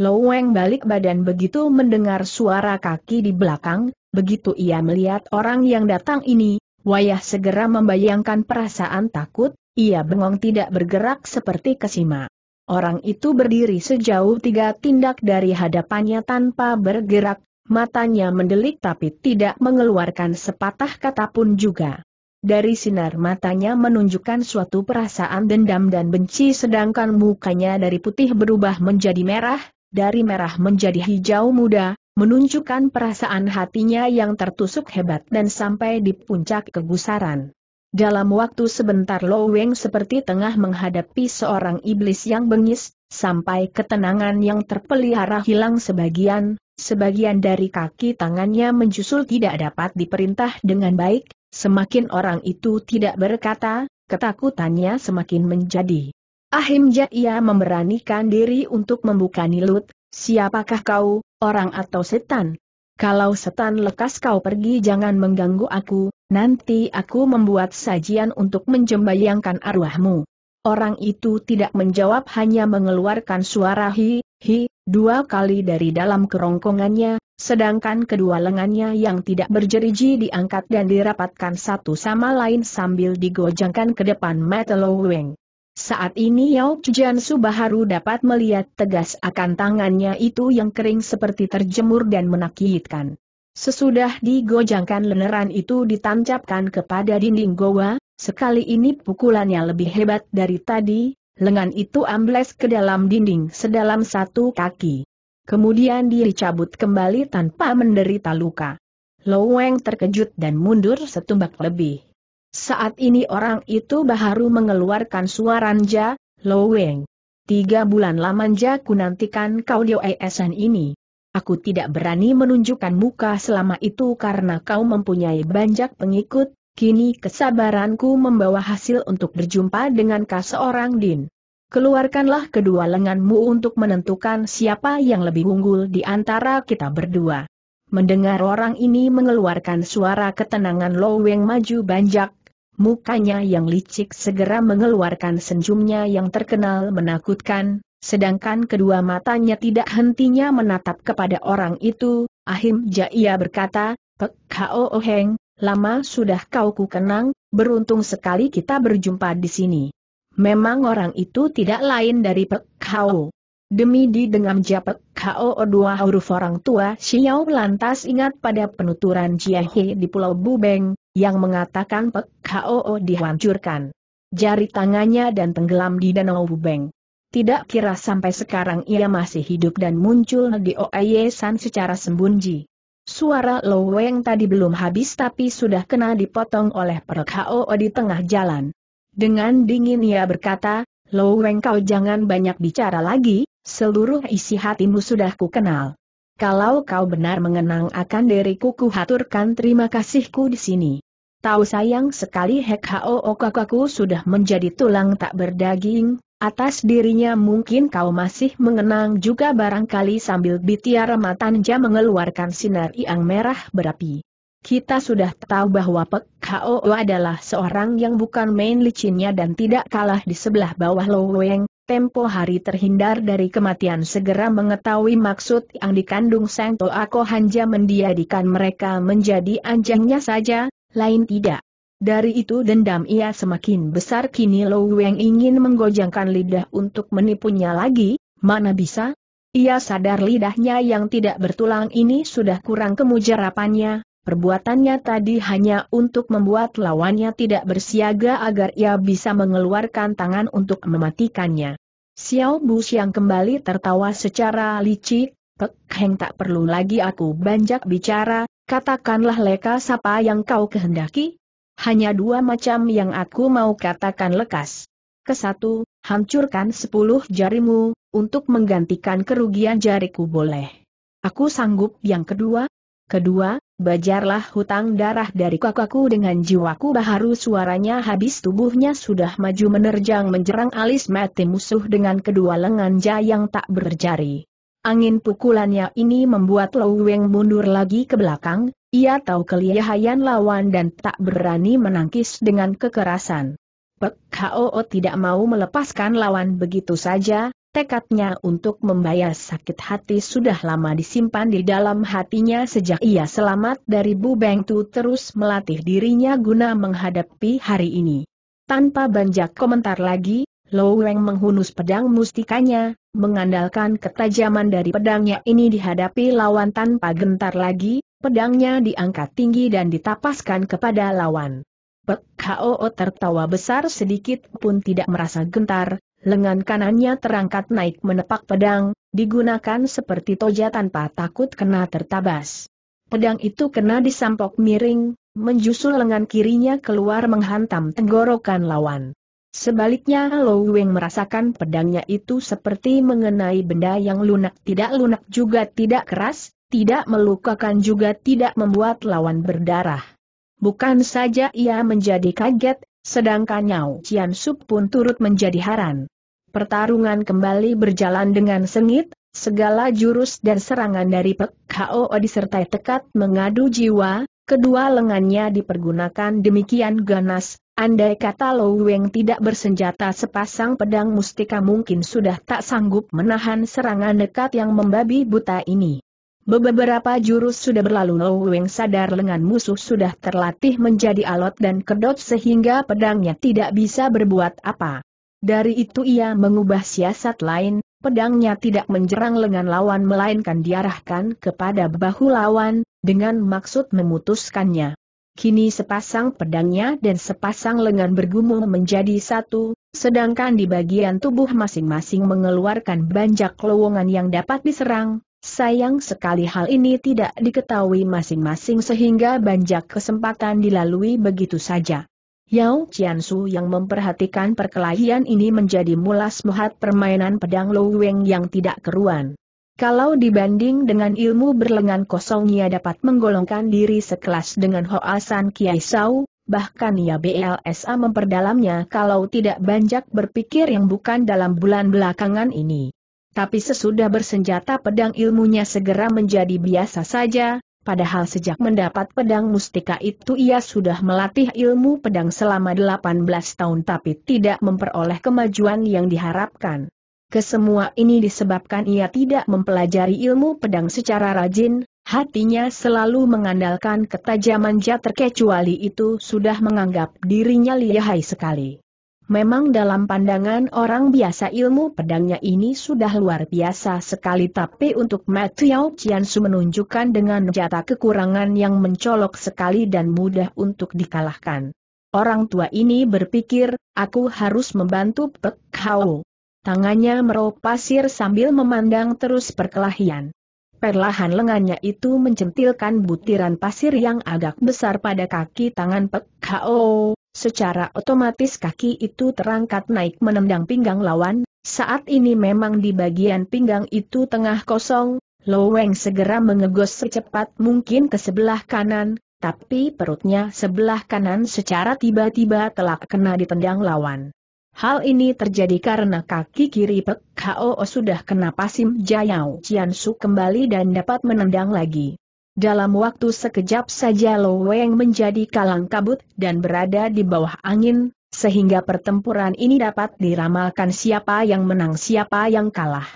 Loweng balik badan begitu mendengar suara kaki di belakang, begitu ia melihat orang yang datang ini, wayah segera membayangkan perasaan takut, ia bengong tidak bergerak seperti kesima. Orang itu berdiri sejauh tiga tindak dari hadapannya tanpa bergerak, matanya mendelik tapi tidak mengeluarkan sepatah kata pun juga. Dari sinar matanya menunjukkan suatu perasaan dendam dan benci sedangkan mukanya dari putih berubah menjadi merah, dari merah menjadi hijau muda, menunjukkan perasaan hatinya yang tertusuk hebat dan sampai di puncak kegusaran. Dalam waktu sebentar Lo Weng seperti tengah menghadapi seorang iblis yang bengis, sampai ketenangan yang terpelihara hilang sebagian, sebagian dari kaki tangannya menjusul tidak dapat diperintah dengan baik, semakin orang itu tidak berkata, ketakutannya semakin menjadi. Ahimja ia memberanikan diri untuk membuka nilut, siapakah kau, orang atau setan? Kalau setan lekas kau pergi jangan mengganggu aku, Nanti aku membuat sajian untuk menjembayangkan arwahmu. Orang itu tidak menjawab hanya mengeluarkan suara hi, hi, dua kali dari dalam kerongkongannya, sedangkan kedua lengannya yang tidak berjeriji diangkat dan dirapatkan satu sama lain sambil digojangkan ke depan metaloweng. Saat ini Yao Chujian Subaharu dapat melihat tegas akan tangannya itu yang kering seperti terjemur dan menakitkan. Sesudah digojangkan leneran itu ditancapkan kepada dinding goa, sekali ini pukulannya lebih hebat dari tadi, lengan itu ambles ke dalam dinding sedalam satu kaki. Kemudian dicabut kembali tanpa menderita luka. Loweng terkejut dan mundur setumbak lebih. Saat ini orang itu baru mengeluarkan suara Nja, Loweng. Tiga bulan lamanya ku nantikan kau di OASN ini. Aku tidak berani menunjukkan muka selama itu karena kau mempunyai banyak pengikut, kini kesabaranku membawa hasil untuk berjumpa dengan kau seorang Din. Keluarkanlah kedua lenganmu untuk menentukan siapa yang lebih unggul di antara kita berdua. Mendengar orang ini mengeluarkan suara ketenangan Loweng maju banjak, mukanya yang licik segera mengeluarkan senyumnya yang terkenal menakutkan, Sedangkan kedua matanya tidak hentinya menatap kepada orang itu, Ahim Jaya berkata, Pek Hao Oheng, lama sudah kau kukenang, beruntung sekali kita berjumpa di sini. Memang orang itu tidak lain dari Pek Hao. Demi didengam japek Hao dua huruf orang tua Xiao lantas ingat pada penuturan Jiahe di Pulau Bubeng, yang mengatakan Pek Hao dihancurkan. Jari tangannya dan tenggelam di Danau Bubeng. Tidak kira sampai sekarang ia masih hidup dan muncul di Oye San secara sembunyi. Suara Loweng tadi belum habis tapi sudah kena dipotong oleh perut Hao di tengah jalan. Dengan dingin ia berkata, Loweng kau jangan banyak bicara lagi, seluruh isi hatimu sudah ku kenal. Kalau kau benar mengenang akan diriku ku haturkan terima kasihku di sini. Tahu sayang sekali Hek Hao oh, kaku sudah menjadi tulang tak berdaging, Atas dirinya mungkin kau masih mengenang juga barangkali sambil Bitiara Matanja mengeluarkan sinar yang merah berapi. Kita sudah tahu bahwa Pek Kao adalah seorang yang bukan main licinnya dan tidak kalah di sebelah bawah Loweng, tempo hari terhindar dari kematian segera mengetahui maksud yang dikandung Sang Toako Hanja mendiadikan mereka menjadi anjangnya saja, lain tidak. Dari itu dendam ia semakin besar kini Lou Weng ingin menggojangkan lidah untuk menipunya lagi, mana bisa? Ia sadar lidahnya yang tidak bertulang ini sudah kurang kemujarapannya, perbuatannya tadi hanya untuk membuat lawannya tidak bersiaga agar ia bisa mengeluarkan tangan untuk mematikannya. Xiao Bu yang kembali tertawa secara licik, Pek Heng tak perlu lagi aku banyak bicara, katakanlah leka siapa yang kau kehendaki, hanya dua macam yang aku mau katakan lekas. Kesatu, hancurkan sepuluh jarimu, untuk menggantikan kerugian jariku boleh. Aku sanggup yang kedua. Kedua, bajarlah hutang darah dari kakakku dengan jiwaku baharu suaranya habis tubuhnya sudah maju menerjang menjerang alis mati musuh dengan kedua lengan yang tak berjari. Angin pukulannya ini membuat Lou Weng mundur lagi ke belakang, ia tahu kelihayan lawan dan tak berani menangkis dengan kekerasan. Pek Hoo tidak mau melepaskan lawan begitu saja, tekadnya untuk membayar sakit hati sudah lama disimpan di dalam hatinya sejak ia selamat dari Bu Bengtu terus melatih dirinya guna menghadapi hari ini. Tanpa banyak komentar lagi, Lo Weng menghunus pedang mustikanya, mengandalkan ketajaman dari pedangnya ini dihadapi lawan tanpa gentar lagi, pedangnya diangkat tinggi dan ditapaskan kepada lawan. Pek tertawa besar sedikit pun tidak merasa gentar, lengan kanannya terangkat naik menepak pedang, digunakan seperti toja tanpa takut kena tertabas. Pedang itu kena disampok miring, menjusul lengan kirinya keluar menghantam tenggorokan lawan. Sebaliknya Lo Weng merasakan pedangnya itu seperti mengenai benda yang lunak tidak lunak juga tidak keras, tidak melukakan juga tidak membuat lawan berdarah. Bukan saja ia menjadi kaget, sedangkan Nyao Cian Suk pun turut menjadi haran. Pertarungan kembali berjalan dengan sengit, segala jurus dan serangan dari Pek Hao disertai tekat mengadu jiwa, kedua lengannya dipergunakan demikian ganas, andai kata Lo Weng tidak bersenjata sepasang pedang mustika mungkin sudah tak sanggup menahan serangan dekat yang membabi buta ini. Beberapa jurus sudah berlalu Lo Weng sadar lengan musuh sudah terlatih menjadi alot dan kedot sehingga pedangnya tidak bisa berbuat apa. Dari itu ia mengubah siasat lain, pedangnya tidak menjerang lengan lawan melainkan diarahkan kepada bahu lawan, dengan maksud memutuskannya. Kini sepasang pedangnya dan sepasang lengan bergumul menjadi satu, sedangkan di bagian tubuh masing-masing mengeluarkan banyak lowongan yang dapat diserang, Sayang sekali hal ini tidak diketahui masing-masing sehingga banyak kesempatan dilalui begitu saja. Yao Qiansu yang memperhatikan perkelahian ini menjadi mulas muhat permainan pedang Lu Weng yang tidak keruan. Kalau dibanding dengan ilmu berlengan kosongnya dapat menggolongkan diri sekelas dengan Hoasan Kiai Sau, bahkan ia BLSA memperdalamnya kalau tidak banyak berpikir yang bukan dalam bulan belakangan ini tapi sesudah bersenjata pedang ilmunya segera menjadi biasa saja, padahal sejak mendapat pedang mustika itu ia sudah melatih ilmu pedang selama 18 tahun tapi tidak memperoleh kemajuan yang diharapkan. Kesemua ini disebabkan ia tidak mempelajari ilmu pedang secara rajin, Hatinya selalu mengandalkan ketajaman jater kecuali itu sudah menganggap dirinya lihai sekali. Memang dalam pandangan orang biasa ilmu pedangnya ini sudah luar biasa sekali tapi untuk Matthew Chiansu menunjukkan dengan jata kekurangan yang mencolok sekali dan mudah untuk dikalahkan. Orang tua ini berpikir, aku harus membantu Pek Hao. Tangannya meraup pasir sambil memandang terus perkelahian. Perlahan lengannya itu mencentilkan butiran pasir yang agak besar pada kaki tangan Pek Hao Secara otomatis kaki itu terangkat naik menendang pinggang lawan, saat ini memang di bagian pinggang itu tengah kosong, Loweng segera mengegos secepat mungkin ke sebelah kanan, tapi perutnya sebelah kanan secara tiba-tiba telah kena ditendang lawan. Hal ini terjadi karena kaki kiri Pek Hao sudah kena pasim Jayao Jiansu kembali dan dapat menendang lagi. Dalam waktu sekejap saja Lo Weng menjadi kalang kabut dan berada di bawah angin, sehingga pertempuran ini dapat diramalkan siapa yang menang siapa yang kalah.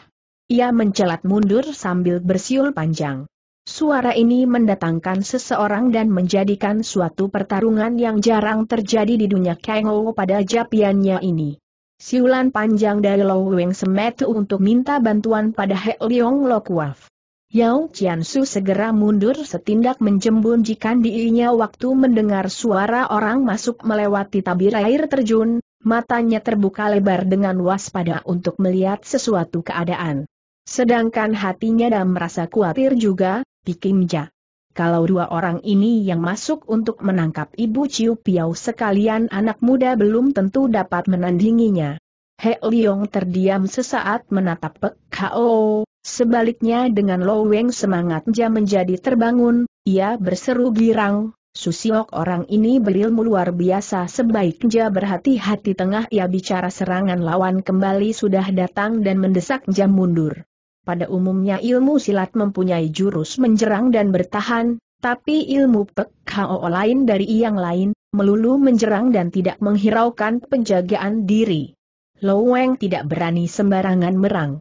Ia mencelat mundur sambil bersiul panjang. Suara ini mendatangkan seseorang dan menjadikan suatu pertarungan yang jarang terjadi di dunia Kengo pada japiannya ini. Siulan panjang dari Lo Weng semetu untuk minta bantuan pada He Leong Waf. Yao Qiansu segera mundur setindak menjembun jika diinya waktu mendengar suara orang masuk melewati tabir air terjun, matanya terbuka lebar dengan waspada untuk melihat sesuatu keadaan. Sedangkan hatinya dan merasa khawatir juga, pikimja. Kalau dua orang ini yang masuk untuk menangkap ibu Ciu Piau sekalian anak muda belum tentu dapat menandinginya. He Liong terdiam sesaat menatap Pek Kao, Sebaliknya dengan Lo Weng semangatnya menjadi terbangun, ia berseru girang, Susiok orang ini berilmu luar biasa sebaiknya berhati-hati tengah ia bicara serangan lawan kembali sudah datang dan mendesak jam mundur. Pada umumnya ilmu silat mempunyai jurus menjerang dan bertahan, tapi ilmu Pek Hao lain dari yang lain, melulu menjerang dan tidak menghiraukan penjagaan diri. Loweng tidak berani sembarangan merang.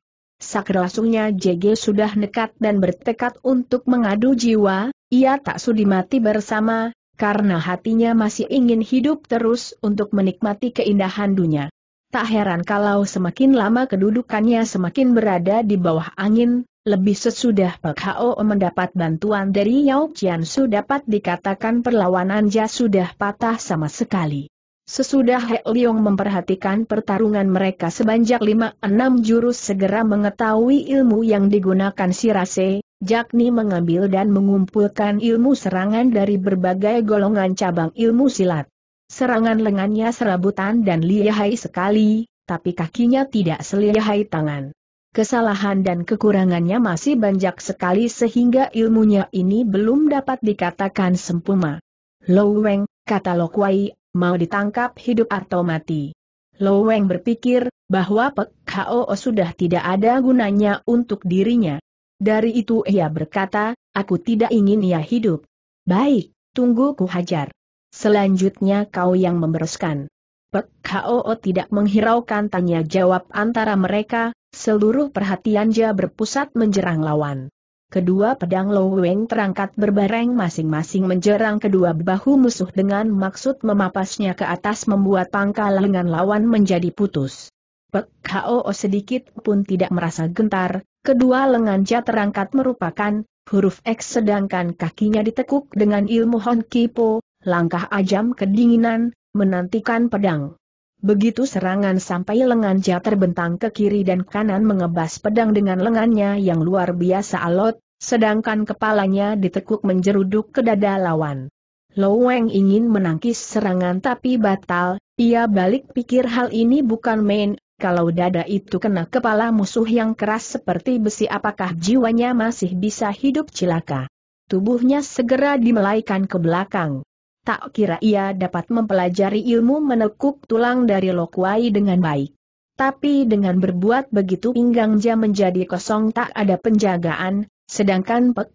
Sakra langsungnya, JG sudah nekat dan bertekad untuk mengadu jiwa, ia tak sudi mati bersama, karena hatinya masih ingin hidup terus untuk menikmati keindahan dunia. Tak heran kalau semakin lama kedudukannya semakin berada di bawah angin, lebih sesudah Pak Hao mendapat bantuan dari Yao Jiansu dapat dikatakan perlawanan Jia sudah patah sama sekali. Sesudah He Leong memperhatikan pertarungan mereka sebanyak 5-6 jurus segera mengetahui ilmu yang digunakan si Rase, Jakni mengambil dan mengumpulkan ilmu serangan dari berbagai golongan cabang ilmu silat. Serangan lengannya serabutan dan lihai sekali, tapi kakinya tidak selihai tangan. Kesalahan dan kekurangannya masih banyak sekali sehingga ilmunya ini belum dapat dikatakan sempurna. Lou Weng, kata Kwai, mau ditangkap hidup atau mati. Loweng berpikir bahwa Pek Hao sudah tidak ada gunanya untuk dirinya. Dari itu ia berkata, aku tidak ingin ia hidup. Baik, tunggu ku hajar. Selanjutnya kau yang membereskan. Pek Hao tidak menghiraukan tanya jawab antara mereka, seluruh perhatiannya berpusat menjerang lawan. Kedua pedang Loweng Weng terangkat berbareng masing-masing menjerang kedua bahu musuh dengan maksud memapasnya ke atas membuat pangkal lengan lawan menjadi putus. Pek Hoo sedikit pun tidak merasa gentar, kedua lengan jat terangkat merupakan huruf X sedangkan kakinya ditekuk dengan ilmu Hon Kipo, langkah ajam kedinginan, menantikan pedang. Begitu serangan sampai lengan Jia terbentang ke kiri dan kanan mengebas pedang dengan lengannya yang luar biasa alot, sedangkan kepalanya ditekuk menjeruduk ke dada lawan. Lo Weng ingin menangkis serangan tapi batal, ia balik pikir hal ini bukan main, kalau dada itu kena kepala musuh yang keras seperti besi apakah jiwanya masih bisa hidup celaka. Tubuhnya segera dimelaikan ke belakang tak kira ia dapat mempelajari ilmu menekuk tulang dari Lokwai dengan baik. Tapi dengan berbuat begitu pinggangnya menjadi kosong tak ada penjagaan, sedangkan Pek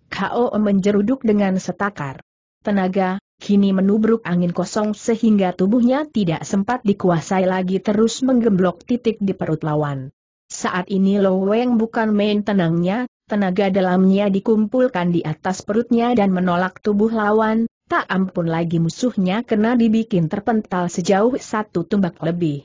menjeruduk dengan setakar tenaga, kini menubruk angin kosong sehingga tubuhnya tidak sempat dikuasai lagi terus menggemblok titik di perut lawan. Saat ini Lo Weng bukan main tenangnya, tenaga dalamnya dikumpulkan di atas perutnya dan menolak tubuh lawan, Tak ampun lagi musuhnya kena dibikin terpental sejauh satu tumbak lebih.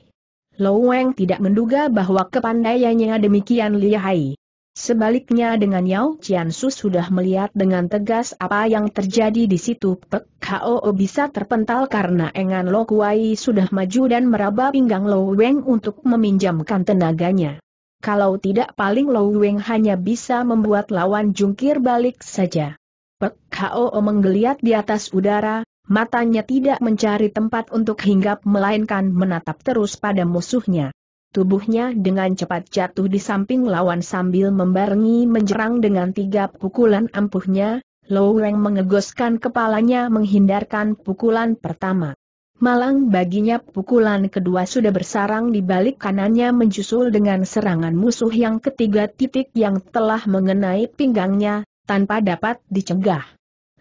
Loweng tidak menduga bahwa kepandaiannya demikian lihai. Sebaliknya dengan Yao Jiansu sudah melihat dengan tegas apa yang terjadi di situ Pek Hoo bisa terpental karena Engan Lo Kuai sudah maju dan meraba pinggang Lo Weng untuk meminjamkan tenaganya. Kalau tidak paling Lo Weng hanya bisa membuat lawan jungkir balik saja. Pek Hao menggeliat di atas udara, matanya tidak mencari tempat untuk hinggap melainkan menatap terus pada musuhnya. Tubuhnya dengan cepat jatuh di samping lawan sambil membarengi menyerang dengan tiga pukulan ampuhnya, Lou Weng mengegoskan kepalanya menghindarkan pukulan pertama. Malang baginya pukulan kedua sudah bersarang di balik kanannya menjusul dengan serangan musuh yang ketiga titik yang telah mengenai pinggangnya, tanpa dapat dicegah.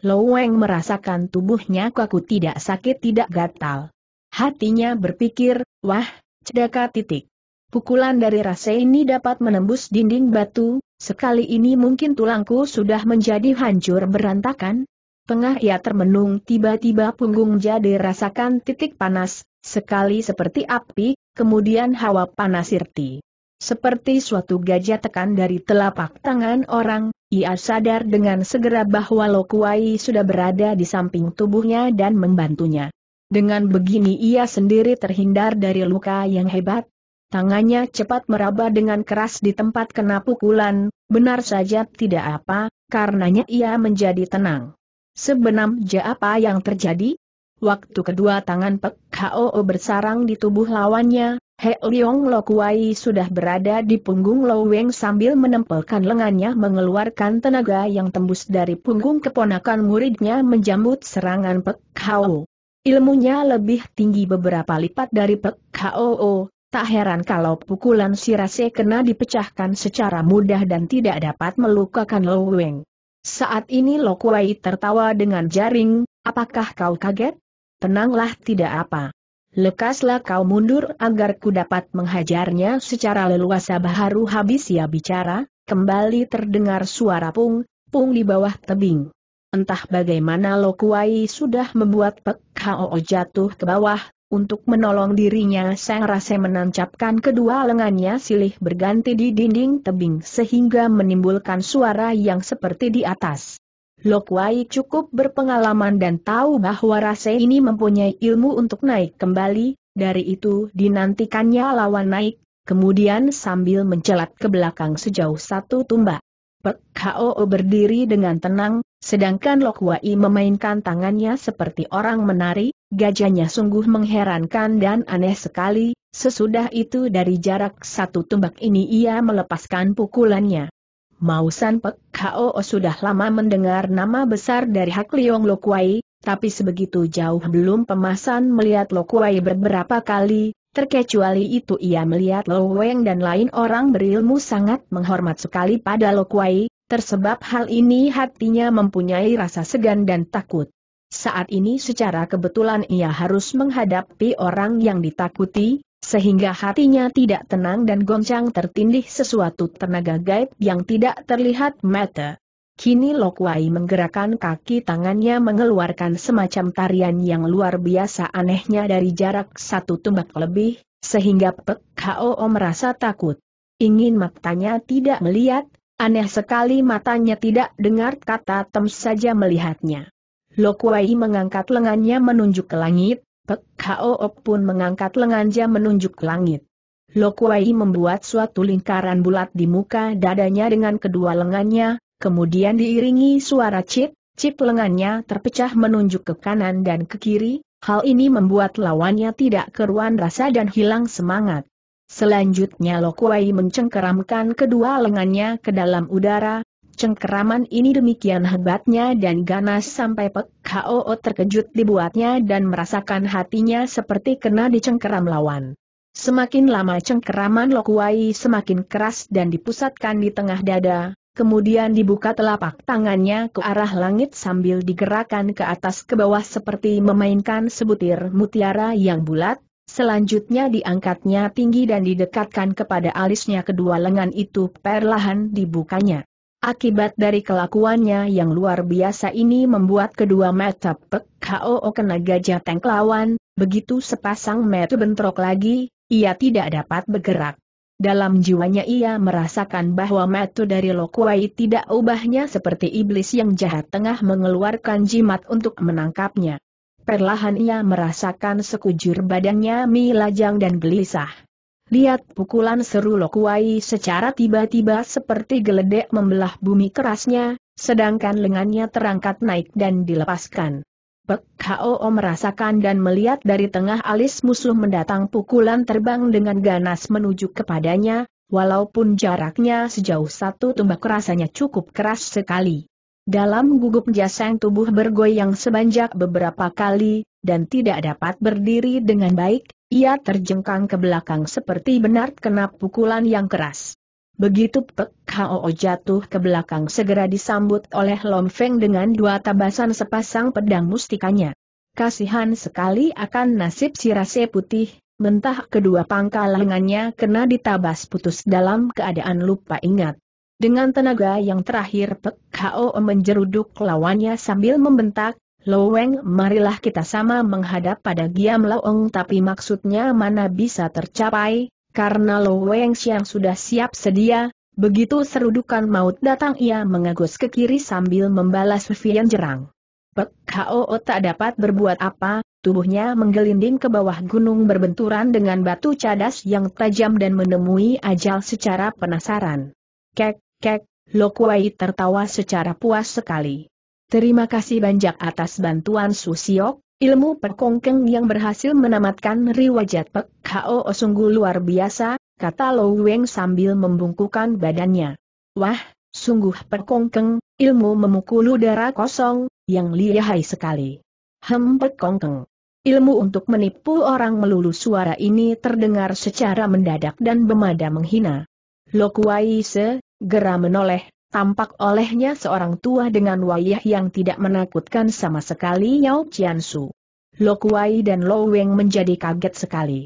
Loweng merasakan tubuhnya kaku tidak sakit tidak gatal. Hatinya berpikir, wah, cedaka titik. Pukulan dari rasa ini dapat menembus dinding batu, sekali ini mungkin tulangku sudah menjadi hancur berantakan. Tengah ia termenung tiba-tiba punggung jadi rasakan titik panas, sekali seperti api, kemudian hawa panas irti. Seperti suatu gajah tekan dari telapak tangan orang, ia sadar dengan segera bahwa Lokuai sudah berada di samping tubuhnya dan membantunya. Dengan begini ia sendiri terhindar dari luka yang hebat. Tangannya cepat meraba dengan keras di tempat kena pukulan, benar saja tidak apa, karenanya ia menjadi tenang. Sebenarnya apa yang terjadi? Waktu kedua tangan Pek Hoo bersarang di tubuh lawannya, He Leong Lo Kuai sudah berada di punggung Lo Weng sambil menempelkan lengannya mengeluarkan tenaga yang tembus dari punggung keponakan muridnya menjambut serangan Pek Hao. Ilmunya lebih tinggi beberapa lipat dari Pek Hao, tak heran kalau pukulan Sirase kena dipecahkan secara mudah dan tidak dapat melukakan Lo Weng. Saat ini Lo Kuai tertawa dengan jaring, apakah kau kaget? Tenanglah tidak apa. Lekaslah kau mundur agar ku dapat menghajarnya secara leluasa Baharu habis ia bicara, kembali terdengar suara pung, pung di bawah tebing. Entah bagaimana Lokuai sudah membuat Pek Hoo jatuh ke bawah, untuk menolong dirinya Sang Rase menancapkan kedua lengannya silih berganti di dinding tebing sehingga menimbulkan suara yang seperti di atas. Lok Wai cukup berpengalaman dan tahu bahwa rase ini mempunyai ilmu untuk naik kembali, dari itu dinantikannya lawan naik, kemudian sambil mencelat ke belakang sejauh satu tumbak. Pek Hao berdiri dengan tenang, sedangkan Lok Wai memainkan tangannya seperti orang menari, gajahnya sungguh mengherankan dan aneh sekali, sesudah itu dari jarak satu tumbak ini ia melepaskan pukulannya. Mau San Pek Kao sudah lama mendengar nama besar dari Hak Liong Lokuai, tapi sebegitu jauh belum pemasan melihat Lokuai beberapa kali, terkecuali itu ia melihat Lo Weng dan lain orang berilmu sangat menghormat sekali pada Lokuai, tersebab hal ini hatinya mempunyai rasa segan dan takut. Saat ini secara kebetulan ia harus menghadapi orang yang ditakuti, sehingga hatinya tidak tenang dan goncang tertindih sesuatu tenaga gaib yang tidak terlihat mata. Kini Lokwai menggerakkan kaki tangannya mengeluarkan semacam tarian yang luar biasa anehnya dari jarak satu tumbak lebih, sehingga Pek Om merasa takut. Ingin matanya tidak melihat, aneh sekali matanya tidak dengar kata tem saja melihatnya. Lokwai mengangkat lengannya menunjuk ke langit, Pek Hao pun mengangkat lengannya menunjuk langit. Lokwai membuat suatu lingkaran bulat di muka dadanya dengan kedua lengannya, kemudian diiringi suara cip, cip lengannya terpecah menunjuk ke kanan dan ke kiri, hal ini membuat lawannya tidak keruan rasa dan hilang semangat. Selanjutnya Lokwai mencengkeramkan kedua lengannya ke dalam udara, Cengkeraman ini demikian hebatnya dan ganas sampai Pek Koo terkejut dibuatnya dan merasakan hatinya seperti kena dicengkeram lawan. Semakin lama cengkeraman Lokuai semakin keras dan dipusatkan di tengah dada, kemudian dibuka telapak tangannya ke arah langit sambil digerakkan ke atas ke bawah seperti memainkan sebutir mutiara yang bulat, Selanjutnya diangkatnya tinggi dan didekatkan kepada alisnya kedua lengan itu perlahan dibukanya. Akibat dari kelakuannya yang luar biasa ini membuat kedua mata Pek Hoo kena gajah lawan. begitu sepasang mata bentrok lagi, ia tidak dapat bergerak. Dalam jiwanya ia merasakan bahwa mata dari Lokwai tidak ubahnya seperti iblis yang jahat tengah mengeluarkan jimat untuk menangkapnya. Perlahan ia merasakan sekujur badannya milajang dan gelisah. Lihat pukulan seru Lokuai secara tiba-tiba seperti geledek membelah bumi kerasnya, sedangkan lengannya terangkat naik dan dilepaskan. Pek Hao merasakan dan melihat dari tengah alis musuh mendatang pukulan terbang dengan ganas menuju kepadanya, walaupun jaraknya sejauh satu tumbak rasanya cukup keras sekali. Dalam gugup jasang tubuh bergoyang sebanyak beberapa kali, dan tidak dapat berdiri dengan baik, ia terjengkang ke belakang seperti benar kena pukulan yang keras. Begitu Pek Hao jatuh ke belakang segera disambut oleh Lom Feng dengan dua tabasan sepasang pedang mustikanya. Kasihan sekali akan nasib si rase putih, mentah kedua pangkal lengannya kena ditabas putus dalam keadaan lupa ingat. Dengan tenaga yang terakhir Pek Hao menjeruduk lawannya sambil membentak, Loweng marilah kita sama menghadap pada Giam Loeng, tapi maksudnya mana bisa tercapai, karena Loweng siang sudah siap sedia, begitu serudukan maut datang ia mengagus ke kiri sambil membalas Vivian jerang. Pek Kao tak dapat berbuat apa, tubuhnya menggelinding ke bawah gunung berbenturan dengan batu cadas yang tajam dan menemui ajal secara penasaran. Kek, kek, Lokwai tertawa secara puas sekali. Terima kasih banyak atas bantuan Susiok, ilmu perkongkeng yang berhasil menamatkan riwayat Pek Ho sungguh luar biasa, kata Lo Weng sambil membungkukan badannya. Wah, sungguh perkongkeng, ilmu memukul udara kosong, yang lihai sekali. Hem perkongkeng. Ilmu untuk menipu orang melulu suara ini terdengar secara mendadak dan bemada menghina. Se, segera menoleh, tampak olehnya seorang tua dengan wayah yang tidak menakutkan sama sekali Yao Qiansu. Lo Kuai dan Lo Weng menjadi kaget sekali.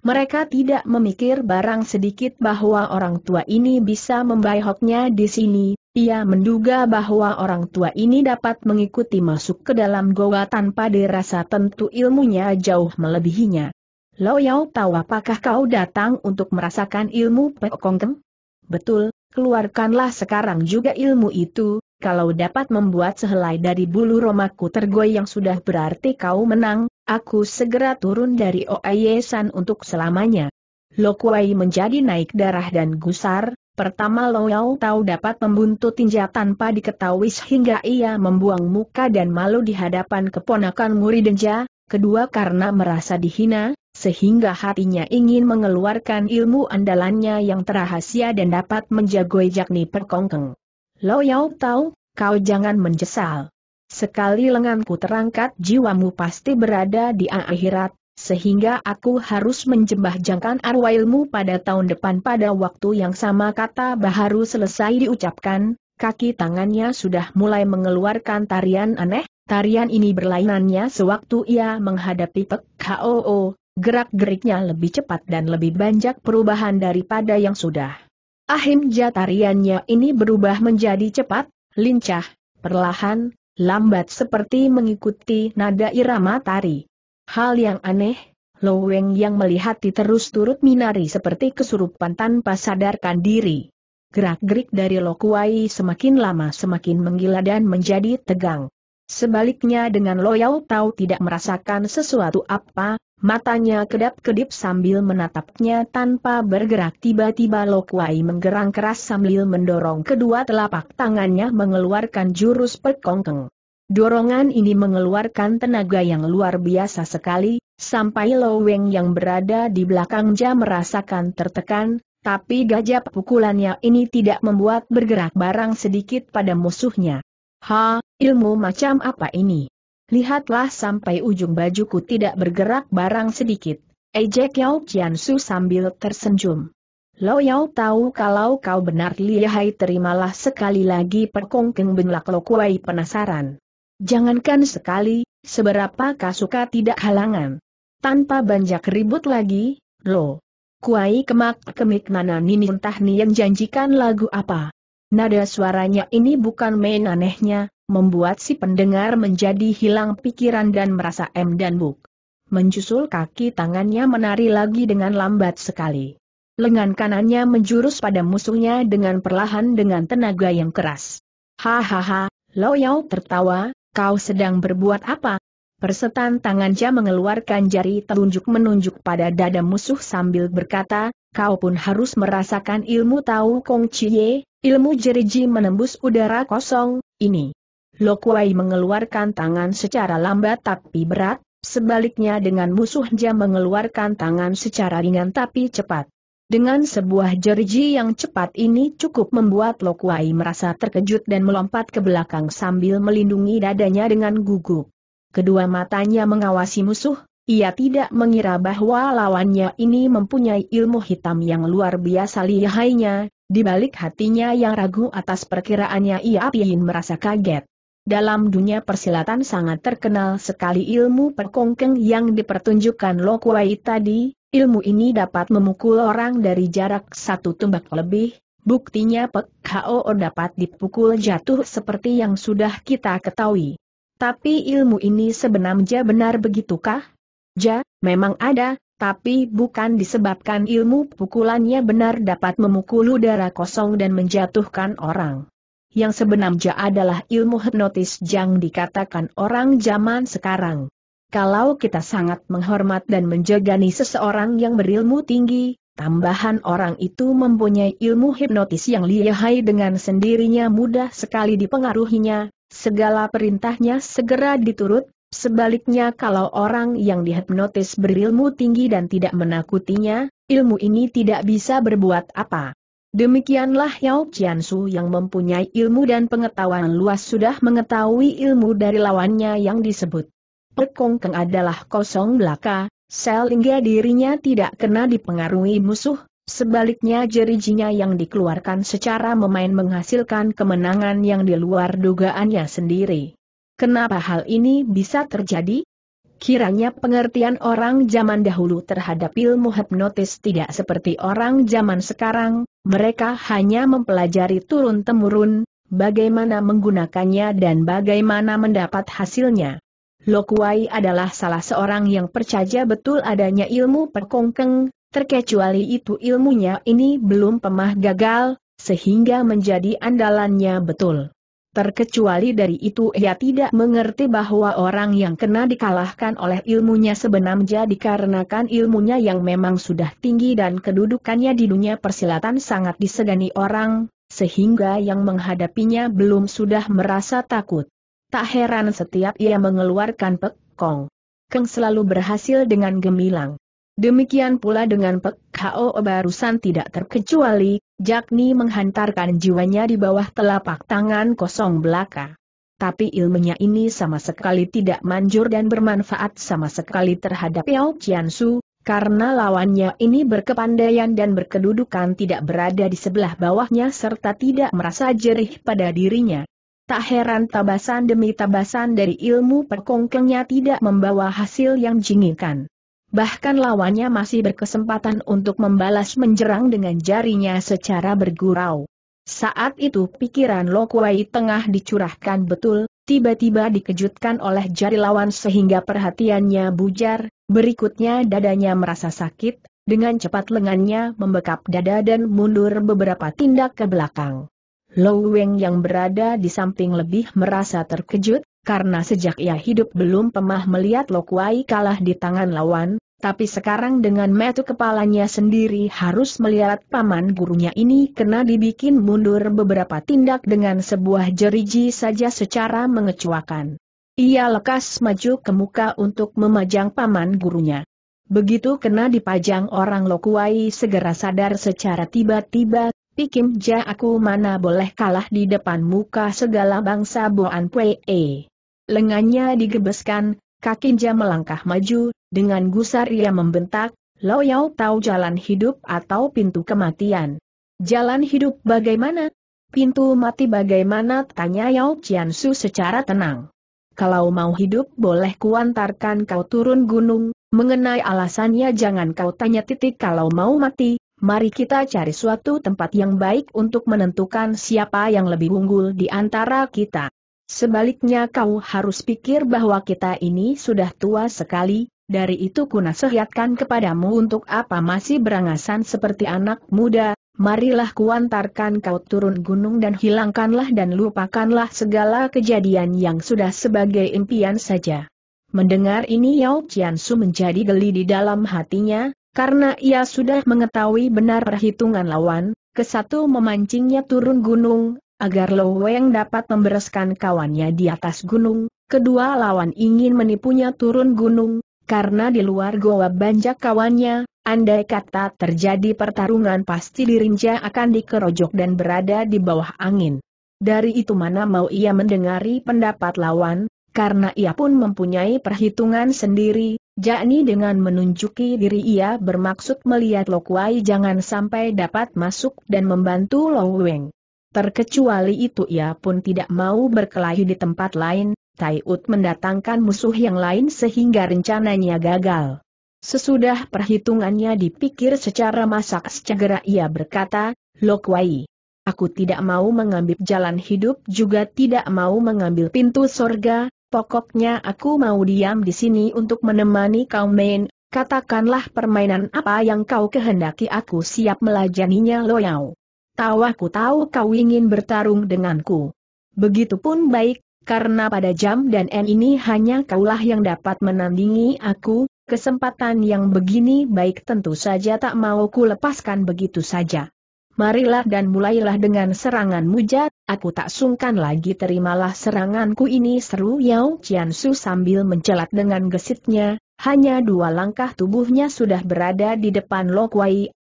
Mereka tidak memikir barang sedikit bahwa orang tua ini bisa membayoknya di sini, ia menduga bahwa orang tua ini dapat mengikuti masuk ke dalam goa tanpa dirasa tentu ilmunya jauh melebihinya. Lo Yao tahu apakah kau datang untuk merasakan ilmu Keng? Betul, keluarkanlah sekarang juga ilmu itu, kalau dapat membuat sehelai dari bulu romaku tergoyang sudah berarti kau menang, aku segera turun dari Oayesan untuk selamanya. Lokuai menjadi naik darah dan gusar, pertama Loyal tahu dapat membuntut tinja tanpa diketahui sehingga ia membuang muka dan malu di hadapan keponakan Muridenja, kedua karena merasa dihina, sehingga hatinya ingin mengeluarkan ilmu andalannya yang terahasia dan dapat menjagoi Jakni Perkongkeng. Lo Yau tahu, kau jangan menyesal. Sekali lenganku terangkat jiwamu pasti berada di akhirat, sehingga aku harus menjembah-jangkan arwah ilmu pada tahun depan pada waktu yang sama kata Baharu selesai diucapkan, kaki tangannya sudah mulai mengeluarkan tarian aneh, tarian ini berlainannya sewaktu ia menghadapi Pek KOO, gerak-geriknya lebih cepat dan lebih banyak perubahan daripada yang sudah. Ahim jatariannya ini berubah menjadi cepat, lincah, perlahan, lambat seperti mengikuti nada irama tari. Hal yang aneh, Loweng yang melihat terus turut minari seperti kesurupan tanpa sadarkan diri. Gerak-gerik dari Lokuai semakin lama semakin menggila dan menjadi tegang. Sebaliknya dengan loyal tahu tidak merasakan sesuatu apa, matanya kedap-kedip sambil menatapnya tanpa bergerak tiba-tiba Lokwai menggerang keras sambil mendorong kedua telapak tangannya mengeluarkan jurus pekongkeng. Dorongan ini mengeluarkan tenaga yang luar biasa sekali, sampai Lo Weng yang berada di belakang Ja merasakan tertekan, tapi gajah pukulannya ini tidak membuat bergerak barang sedikit pada musuhnya. Ha, ilmu macam apa ini? Lihatlah sampai ujung bajuku tidak bergerak barang sedikit. Ejek Yao Jiansu sambil tersenyum. Lo yau tahu kalau kau benar lihai terimalah sekali lagi perkongkeng benlak lo kuai penasaran. Jangankan sekali, seberapa kau suka tidak halangan. Tanpa banyak ribut lagi, lo. Kuai kemak kemik nana nini entah yang janjikan lagu apa. Nada suaranya ini bukan main anehnya, membuat si pendengar menjadi hilang pikiran dan merasa em dan Buk. Menjusul kaki tangannya menari lagi dengan lambat sekali. Lengan kanannya menjurus pada musuhnya dengan perlahan dengan tenaga yang keras. Hahaha, Lo Yao tertawa, kau sedang berbuat apa? Persetan tangannya mengeluarkan jari telunjuk menunjuk pada dada musuh sambil berkata, kau pun harus merasakan ilmu tahu Kong Cie, Ilmu jeriji menembus udara kosong, ini. Lokuai mengeluarkan tangan secara lambat tapi berat, sebaliknya dengan musuh jam mengeluarkan tangan secara ringan tapi cepat. Dengan sebuah jeriji yang cepat ini cukup membuat Lokuai merasa terkejut dan melompat ke belakang sambil melindungi dadanya dengan gugup. Kedua matanya mengawasi musuh, ia tidak mengira bahwa lawannya ini mempunyai ilmu hitam yang luar biasa lihainya, di balik hatinya yang ragu atas perkiraannya Ia ingin merasa kaget. Dalam dunia persilatan sangat terkenal sekali ilmu perkongkeng yang dipertunjukkan Lo Kuei tadi, ilmu ini dapat memukul orang dari jarak satu tumbak lebih, buktinya Pek Hao dapat dipukul jatuh seperti yang sudah kita ketahui. Tapi ilmu ini sebenarnya benar begitukah? Ja, memang ada, tapi bukan disebabkan ilmu pukulannya benar dapat memukul udara kosong dan menjatuhkan orang. Yang sebenarnya adalah ilmu hipnotis yang dikatakan orang zaman sekarang. Kalau kita sangat menghormat dan menjagani seseorang yang berilmu tinggi, tambahan orang itu mempunyai ilmu hipnotis yang lihai dengan sendirinya mudah sekali dipengaruhinya, segala perintahnya segera diturut, Sebaliknya kalau orang yang dihipnotis berilmu tinggi dan tidak menakutinya, ilmu ini tidak bisa berbuat apa. Demikianlah Yao Su yang mempunyai ilmu dan pengetahuan luas sudah mengetahui ilmu dari lawannya yang disebut. Pekong Keng adalah kosong belaka, sel dirinya tidak kena dipengaruhi musuh, sebaliknya jerijinya yang dikeluarkan secara memain menghasilkan kemenangan yang di luar dugaannya sendiri. Kenapa hal ini bisa terjadi? Kiranya pengertian orang zaman dahulu terhadap ilmu hipnotis tidak seperti orang zaman sekarang, mereka hanya mempelajari turun-temurun, bagaimana menggunakannya dan bagaimana mendapat hasilnya. Lokwai adalah salah seorang yang percaya betul adanya ilmu perkongkeng, terkecuali itu ilmunya ini belum pemah gagal, sehingga menjadi andalannya betul. Terkecuali dari itu ia tidak mengerti bahwa orang yang kena dikalahkan oleh ilmunya sebenarnya dikarenakan ilmunya yang memang sudah tinggi dan kedudukannya di dunia persilatan sangat disegani orang, sehingga yang menghadapinya belum sudah merasa takut. Tak heran setiap ia mengeluarkan pekong. Keng selalu berhasil dengan gemilang. Demikian pula dengan Pek Hao barusan tidak terkecuali, Jakni menghantarkan jiwanya di bawah telapak tangan kosong belaka. Tapi ilmunya ini sama sekali tidak manjur dan bermanfaat sama sekali terhadap Yao Qiansu, karena lawannya ini berkepandaian dan berkedudukan tidak berada di sebelah bawahnya serta tidak merasa jerih pada dirinya. Tak heran tabasan demi tabasan dari ilmu perkongkengnya tidak membawa hasil yang jingikan. Bahkan lawannya masih berkesempatan untuk membalas menjerang dengan jarinya secara bergurau. Saat itu pikiran Lo Lokwai tengah dicurahkan betul, tiba-tiba dikejutkan oleh jari lawan sehingga perhatiannya bujar, berikutnya dadanya merasa sakit, dengan cepat lengannya membekap dada dan mundur beberapa tindak ke belakang. Low Weng yang berada di samping lebih merasa terkejut, karena sejak ia hidup belum pernah melihat Lokwai kalah di tangan lawan, tapi sekarang dengan metu kepalanya sendiri harus melihat paman gurunya ini kena dibikin mundur beberapa tindak dengan sebuah jeriji saja secara mengecewakan. Ia lekas maju ke muka untuk memajang paman gurunya. Begitu kena dipajang orang Lokuai segera sadar secara tiba-tiba ja aku mana boleh kalah di depan muka segala bangsa Boan Pue. E. Lengannya digebeskan, ja melangkah maju, dengan gusar ia membentak, Lo Yao tahu jalan hidup atau pintu kematian. Jalan hidup bagaimana? Pintu mati bagaimana? Tanya Yao Su secara tenang. Kalau mau hidup boleh kuantarkan kau turun gunung, mengenai alasannya jangan kau tanya titik kalau mau mati, Mari kita cari suatu tempat yang baik untuk menentukan siapa yang lebih unggul di antara kita. Sebaliknya kau harus pikir bahwa kita ini sudah tua sekali, dari itu nasihatkan kepadamu untuk apa masih berangasan seperti anak muda, marilah kuantarkan kau turun gunung dan hilangkanlah dan lupakanlah segala kejadian yang sudah sebagai impian saja. Mendengar ini Yao Qiansu menjadi geli di dalam hatinya, karena ia sudah mengetahui benar perhitungan lawan, kesatu memancingnya turun gunung, agar Lo Weng dapat membereskan kawannya di atas gunung, kedua lawan ingin menipunya turun gunung, karena di luar goa banjak kawannya, andai kata terjadi pertarungan pasti dirinja akan dikerojok dan berada di bawah angin. Dari itu mana mau ia mendengari pendapat lawan, karena ia pun mempunyai perhitungan sendiri, Jakni dengan menunjuki diri ia bermaksud melihat Lo Kuai jangan sampai dapat masuk dan membantu Lo Weng. Terkecuali itu ia pun tidak mau berkelahi di tempat lain, Tai Ut mendatangkan musuh yang lain sehingga rencananya gagal. Sesudah perhitungannya dipikir secara masak segera ia berkata, Kuai, Aku tidak mau mengambil jalan hidup juga tidak mau mengambil pintu sorga, Pokoknya aku mau diam di sini untuk menemani kau main, katakanlah permainan apa yang kau kehendaki aku siap melajaninya loyau. Tahu aku tahu kau ingin bertarung denganku. Begitupun baik, karena pada jam dan N ini hanya kaulah yang dapat menandingi aku, kesempatan yang begini baik tentu saja tak mau ku lepaskan begitu saja. Marilah dan mulailah dengan serangan mujat, aku tak sungkan lagi terimalah seranganku ini seru Yao Jiansu sambil mencelat dengan gesitnya, hanya dua langkah tubuhnya sudah berada di depan Lo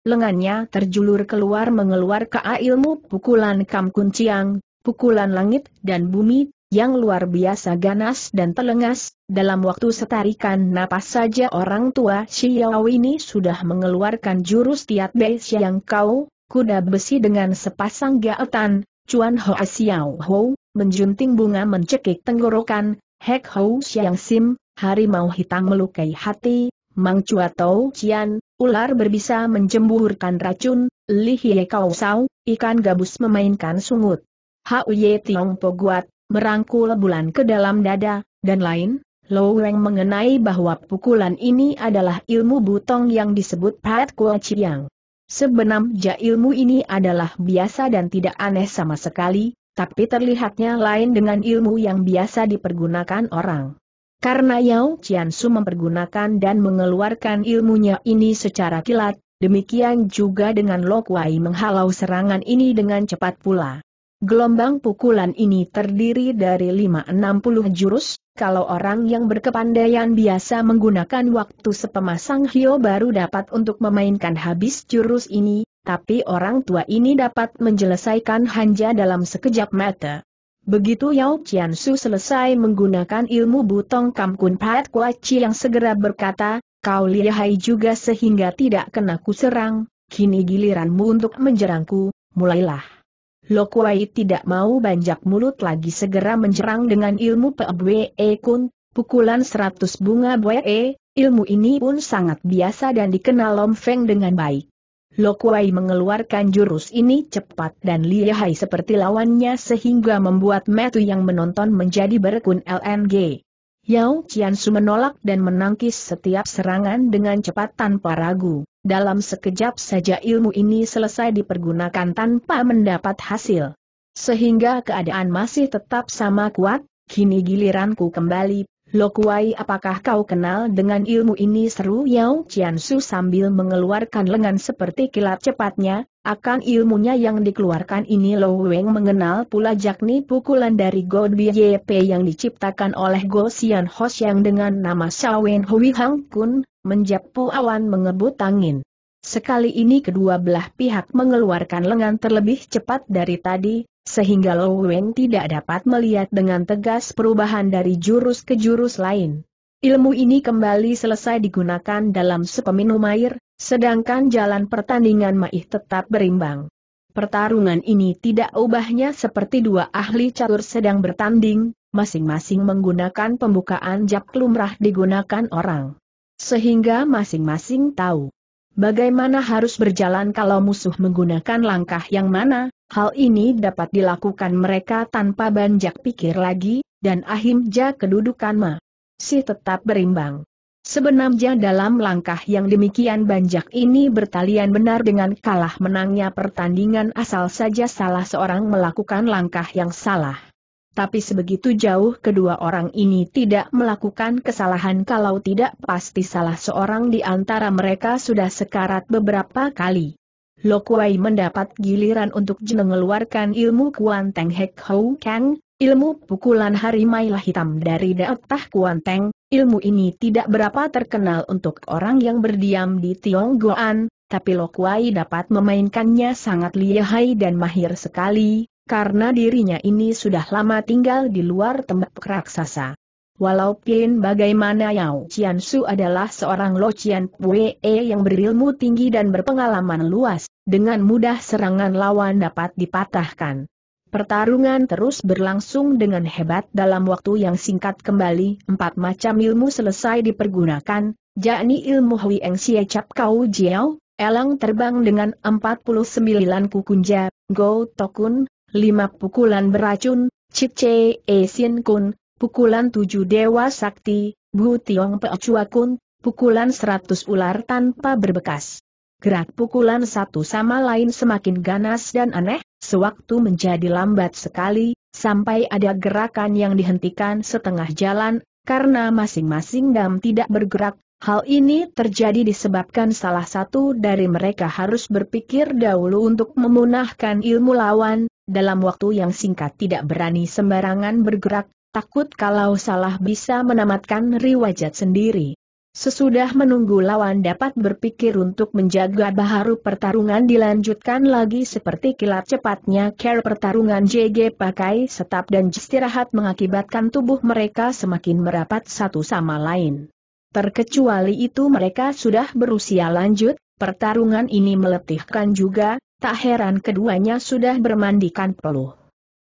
lengannya terjulur keluar mengeluarkan ilmu pukulan Kam Kun Chiang, pukulan langit dan bumi, yang luar biasa ganas dan telengas, dalam waktu setarikan napas saja orang tua Xiao ini sudah mengeluarkan jurus Tiat Bei Xiang Kau, kuda besi dengan sepasang gaetan, Cuan Ho Xiao Ho, menjunting bunga mencekik tenggorokan, Hek Ho Xiang Sim, harimau hitam melukai hati, Mang Chua Tau Cian, ular berbisa menjemburkan racun, Li Hie Kau Sao, ikan gabus memainkan sungut. Hau Ye Tiong Po Guat, merangkul bulan ke dalam dada, dan lain, Lo Weng mengenai bahwa pukulan ini adalah ilmu butong yang disebut Pat Kua Chiang. Sebenarnya ilmu ini adalah biasa dan tidak aneh sama sekali, tapi terlihatnya lain dengan ilmu yang biasa dipergunakan orang. Karena Yao Qiansu mempergunakan dan mengeluarkan ilmunya ini secara kilat, demikian juga dengan Lo Kuai menghalau serangan ini dengan cepat pula. Gelombang pukulan ini terdiri dari 560 jurus, kalau orang yang berkepandaian biasa menggunakan waktu sepemasang hio baru dapat untuk memainkan habis jurus ini, tapi orang tua ini dapat menyelesaikan hanja dalam sekejap mata. Begitu Yao Qian selesai menggunakan ilmu butong Kun Pat Kua Chi yang segera berkata, kau lihai juga sehingga tidak kena ku serang, kini giliranmu untuk menjerangku, mulailah. Lokwai tidak mau banjak mulut lagi segera menjerang dengan ilmu Pebwe e Kun, pukulan seratus bunga Bwe, e. ilmu ini pun sangat biasa dan dikenal Lom Feng dengan baik. Lokwai mengeluarkan jurus ini cepat dan lihai seperti lawannya sehingga membuat metu yang menonton menjadi berkun LNG. Yao Qiansu menolak dan menangkis setiap serangan dengan cepat tanpa ragu. Dalam sekejap saja ilmu ini selesai dipergunakan tanpa mendapat hasil. Sehingga keadaan masih tetap sama kuat, kini giliranku kembali. Lokuai apakah kau kenal dengan ilmu ini seru Yao Su sambil mengeluarkan lengan seperti kilat cepatnya, akan ilmunya yang dikeluarkan ini Lo Weng mengenal pula jakni pukulan dari God BYP yang diciptakan oleh Go Xian Hos yang dengan nama Sawen Hui Hang Kun, menjapu awan mengebut angin. Sekali ini kedua belah pihak mengeluarkan lengan terlebih cepat dari tadi, sehingga Lo Wen tidak dapat melihat dengan tegas perubahan dari jurus ke jurus lain. Ilmu ini kembali selesai digunakan dalam sepeminum air, sedangkan jalan pertandingan Maih tetap berimbang. Pertarungan ini tidak ubahnya seperti dua ahli catur sedang bertanding, masing-masing menggunakan pembukaan jak lumrah digunakan orang sehingga masing-masing tahu bagaimana harus berjalan kalau musuh menggunakan langkah yang mana, hal ini dapat dilakukan mereka tanpa banjak pikir lagi, dan ahimja kedudukan ma. Si tetap berimbang. Sebenarnya dalam langkah yang demikian banjak ini bertalian benar dengan kalah menangnya pertandingan asal saja salah seorang melakukan langkah yang salah tapi sebegitu jauh kedua orang ini tidak melakukan kesalahan kalau tidak pasti salah seorang di antara mereka sudah sekarat beberapa kali. Lokuai mendapat giliran untuk mengeluarkan ilmu Kuan Teng Hek Hou Kang, ilmu pukulan harimailah hitam dari daftah Kuan Teng, ilmu ini tidak berapa terkenal untuk orang yang berdiam di Tionggoan, tapi Lokuai dapat memainkannya sangat lihai dan mahir sekali, karena dirinya ini sudah lama tinggal di luar tempat raksasa. Walaupun bagaimana Yao Qian Su adalah seorang Lo Qian Pue yang berilmu tinggi dan berpengalaman luas, dengan mudah serangan lawan dapat dipatahkan. Pertarungan terus berlangsung dengan hebat dalam waktu yang singkat kembali, empat macam ilmu selesai dipergunakan, yakni ilmu Hui Eng Xie Cap Kau Jiao, Elang terbang dengan 49 kukunja, Go Tokun, lima pukulan beracun, Che E Sin Kun, pukulan tujuh Dewa Sakti, Bu Tiong pe Chua Kun, pukulan seratus ular tanpa berbekas. Gerak pukulan satu sama lain semakin ganas dan aneh, sewaktu menjadi lambat sekali, sampai ada gerakan yang dihentikan setengah jalan, karena masing-masing dam tidak bergerak, Hal ini terjadi disebabkan salah satu dari mereka harus berpikir dahulu untuk memunahkan ilmu lawan, dalam waktu yang singkat tidak berani sembarangan bergerak, takut kalau salah bisa menamatkan riwajat sendiri. Sesudah menunggu lawan dapat berpikir untuk menjaga baharu pertarungan dilanjutkan lagi seperti kilat cepatnya care pertarungan JG pakai setap dan istirahat mengakibatkan tubuh mereka semakin merapat satu sama lain. Terkecuali itu mereka sudah berusia lanjut, pertarungan ini meletihkan juga, Tak heran keduanya sudah bermandikan peluh.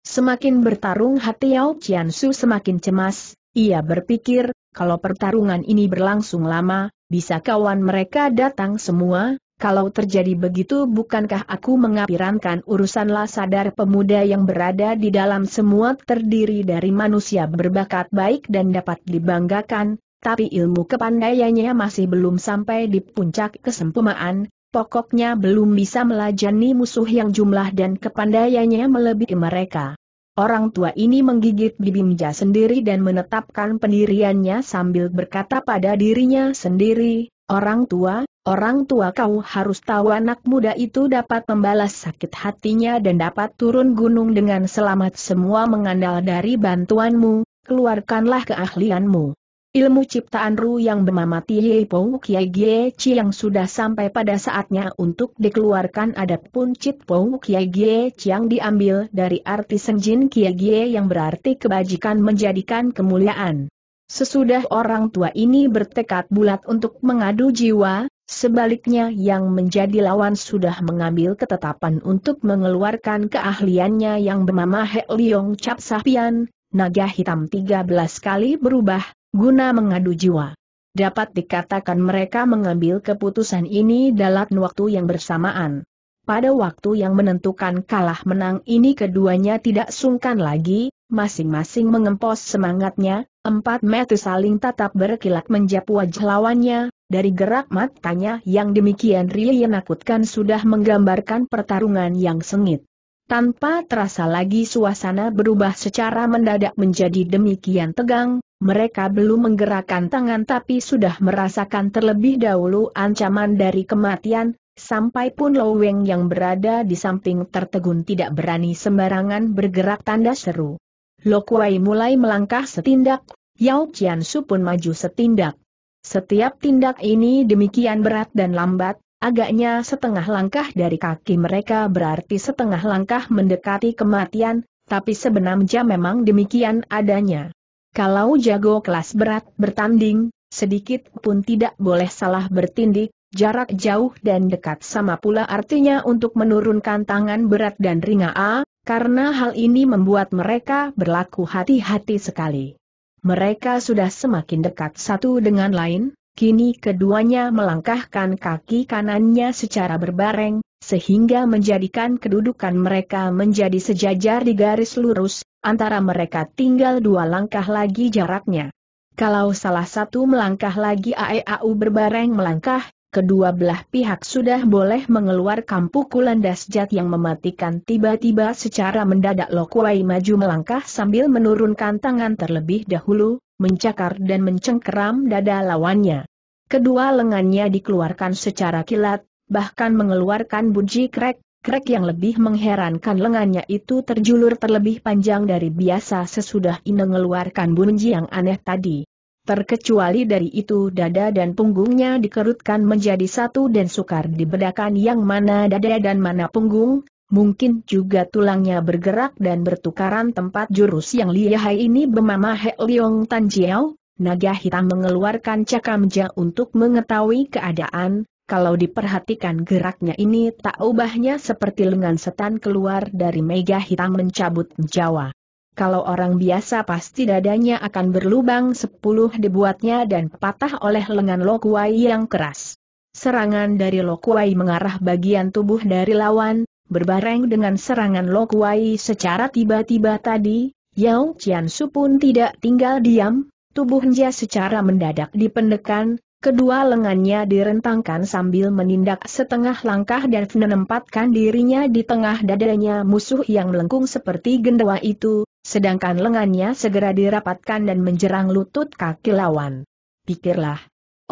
Semakin bertarung hati Yao Qiansu semakin cemas, ia berpikir, kalau pertarungan ini berlangsung lama, bisa kawan mereka datang semua, kalau terjadi begitu bukankah aku mengapirankan urusanlah sadar pemuda yang berada di dalam semua terdiri dari manusia berbakat baik dan dapat dibanggakan, tapi ilmu kepandaiannya masih belum sampai di puncak kesempurnaan, pokoknya belum bisa melajani musuh yang jumlah dan kepandaiannya melebihi mereka. Orang tua ini menggigit bibimja sendiri dan menetapkan pendiriannya sambil berkata pada dirinya sendiri, Orang tua, orang tua kau harus tahu anak muda itu dapat membalas sakit hatinya dan dapat turun gunung dengan selamat semua mengandal dari bantuanmu, keluarkanlah keahlianmu. Ilmu ciptaan Ru yang bernama Tie Pong Kie Gie Chi yang sudah sampai pada saatnya untuk dikeluarkan adapun Cit Po Kie Gie Chi yang diambil dari arti Senjin Kie Gie yang berarti kebajikan menjadikan kemuliaan. Sesudah orang tua ini bertekad bulat untuk mengadu jiwa, Sebaliknya yang menjadi lawan sudah mengambil ketetapan untuk mengeluarkan keahliannya yang bernama He Yong Cap Sapian, naga hitam 13 kali berubah, guna mengadu jiwa. Dapat dikatakan mereka mengambil keputusan ini dalam waktu yang bersamaan. Pada waktu yang menentukan kalah menang ini keduanya tidak sungkan lagi, masing-masing mengempos semangatnya, empat mata saling tatap berkilat menjap wajah lawannya, dari gerak matanya yang demikian yang nakutkan sudah menggambarkan pertarungan yang sengit. Tanpa terasa lagi suasana berubah secara mendadak menjadi demikian tegang, mereka belum menggerakkan tangan tapi sudah merasakan terlebih dahulu ancaman dari kematian, sampai pun Loweng yang berada di samping tertegun tidak berani sembarangan bergerak tanda seru. Lo mulai melangkah setindak, Yao Qian Su pun maju setindak. Setiap tindak ini demikian berat dan lambat, agaknya setengah langkah dari kaki mereka berarti setengah langkah mendekati kematian, tapi sebenarnya memang demikian adanya. Kalau jago kelas berat bertanding, sedikit pun tidak boleh salah bertindik, jarak jauh dan dekat sama pula artinya untuk menurunkan tangan berat dan ringa A, karena hal ini membuat mereka berlaku hati-hati sekali. Mereka sudah semakin dekat satu dengan lain, Kini keduanya melangkahkan kaki kanannya secara berbareng, sehingga menjadikan kedudukan mereka menjadi sejajar di garis lurus, antara mereka tinggal dua langkah lagi jaraknya. Kalau salah satu melangkah lagi AEAU berbareng melangkah, kedua belah pihak sudah boleh mengeluarkan pukulan dasjat yang mematikan tiba-tiba secara mendadak Lokwai maju melangkah sambil menurunkan tangan terlebih dahulu, mencakar dan mencengkeram dada lawannya. Kedua lengannya dikeluarkan secara kilat, bahkan mengeluarkan bunyi krek, krek yang lebih mengherankan lengannya itu terjulur terlebih panjang dari biasa sesudah ini mengeluarkan bunyi yang aneh tadi. Terkecuali dari itu dada dan punggungnya dikerutkan menjadi satu dan sukar dibedakan yang mana dada dan mana punggung, Mungkin juga tulangnya bergerak dan bertukaran tempat jurus yang lihai ini bemama He Leong Tan Jiao, naga hitam mengeluarkan cakamja untuk mengetahui keadaan, kalau diperhatikan geraknya ini tak ubahnya seperti lengan setan keluar dari mega hitam mencabut Jawa. Kalau orang biasa pasti dadanya akan berlubang sepuluh dibuatnya dan patah oleh lengan Lokuai yang keras. Serangan dari Lokuai mengarah bagian tubuh dari lawan, Berbareng dengan serangan Lokwai secara tiba-tiba tadi, Yao Qian Su pun tidak tinggal diam, tubuhnya secara mendadak dipendekan, kedua lengannya direntangkan sambil menindak setengah langkah dan menempatkan dirinya di tengah dadanya musuh yang melengkung seperti gendawa itu, sedangkan lengannya segera dirapatkan dan menjerang lutut kaki lawan. Pikirlah,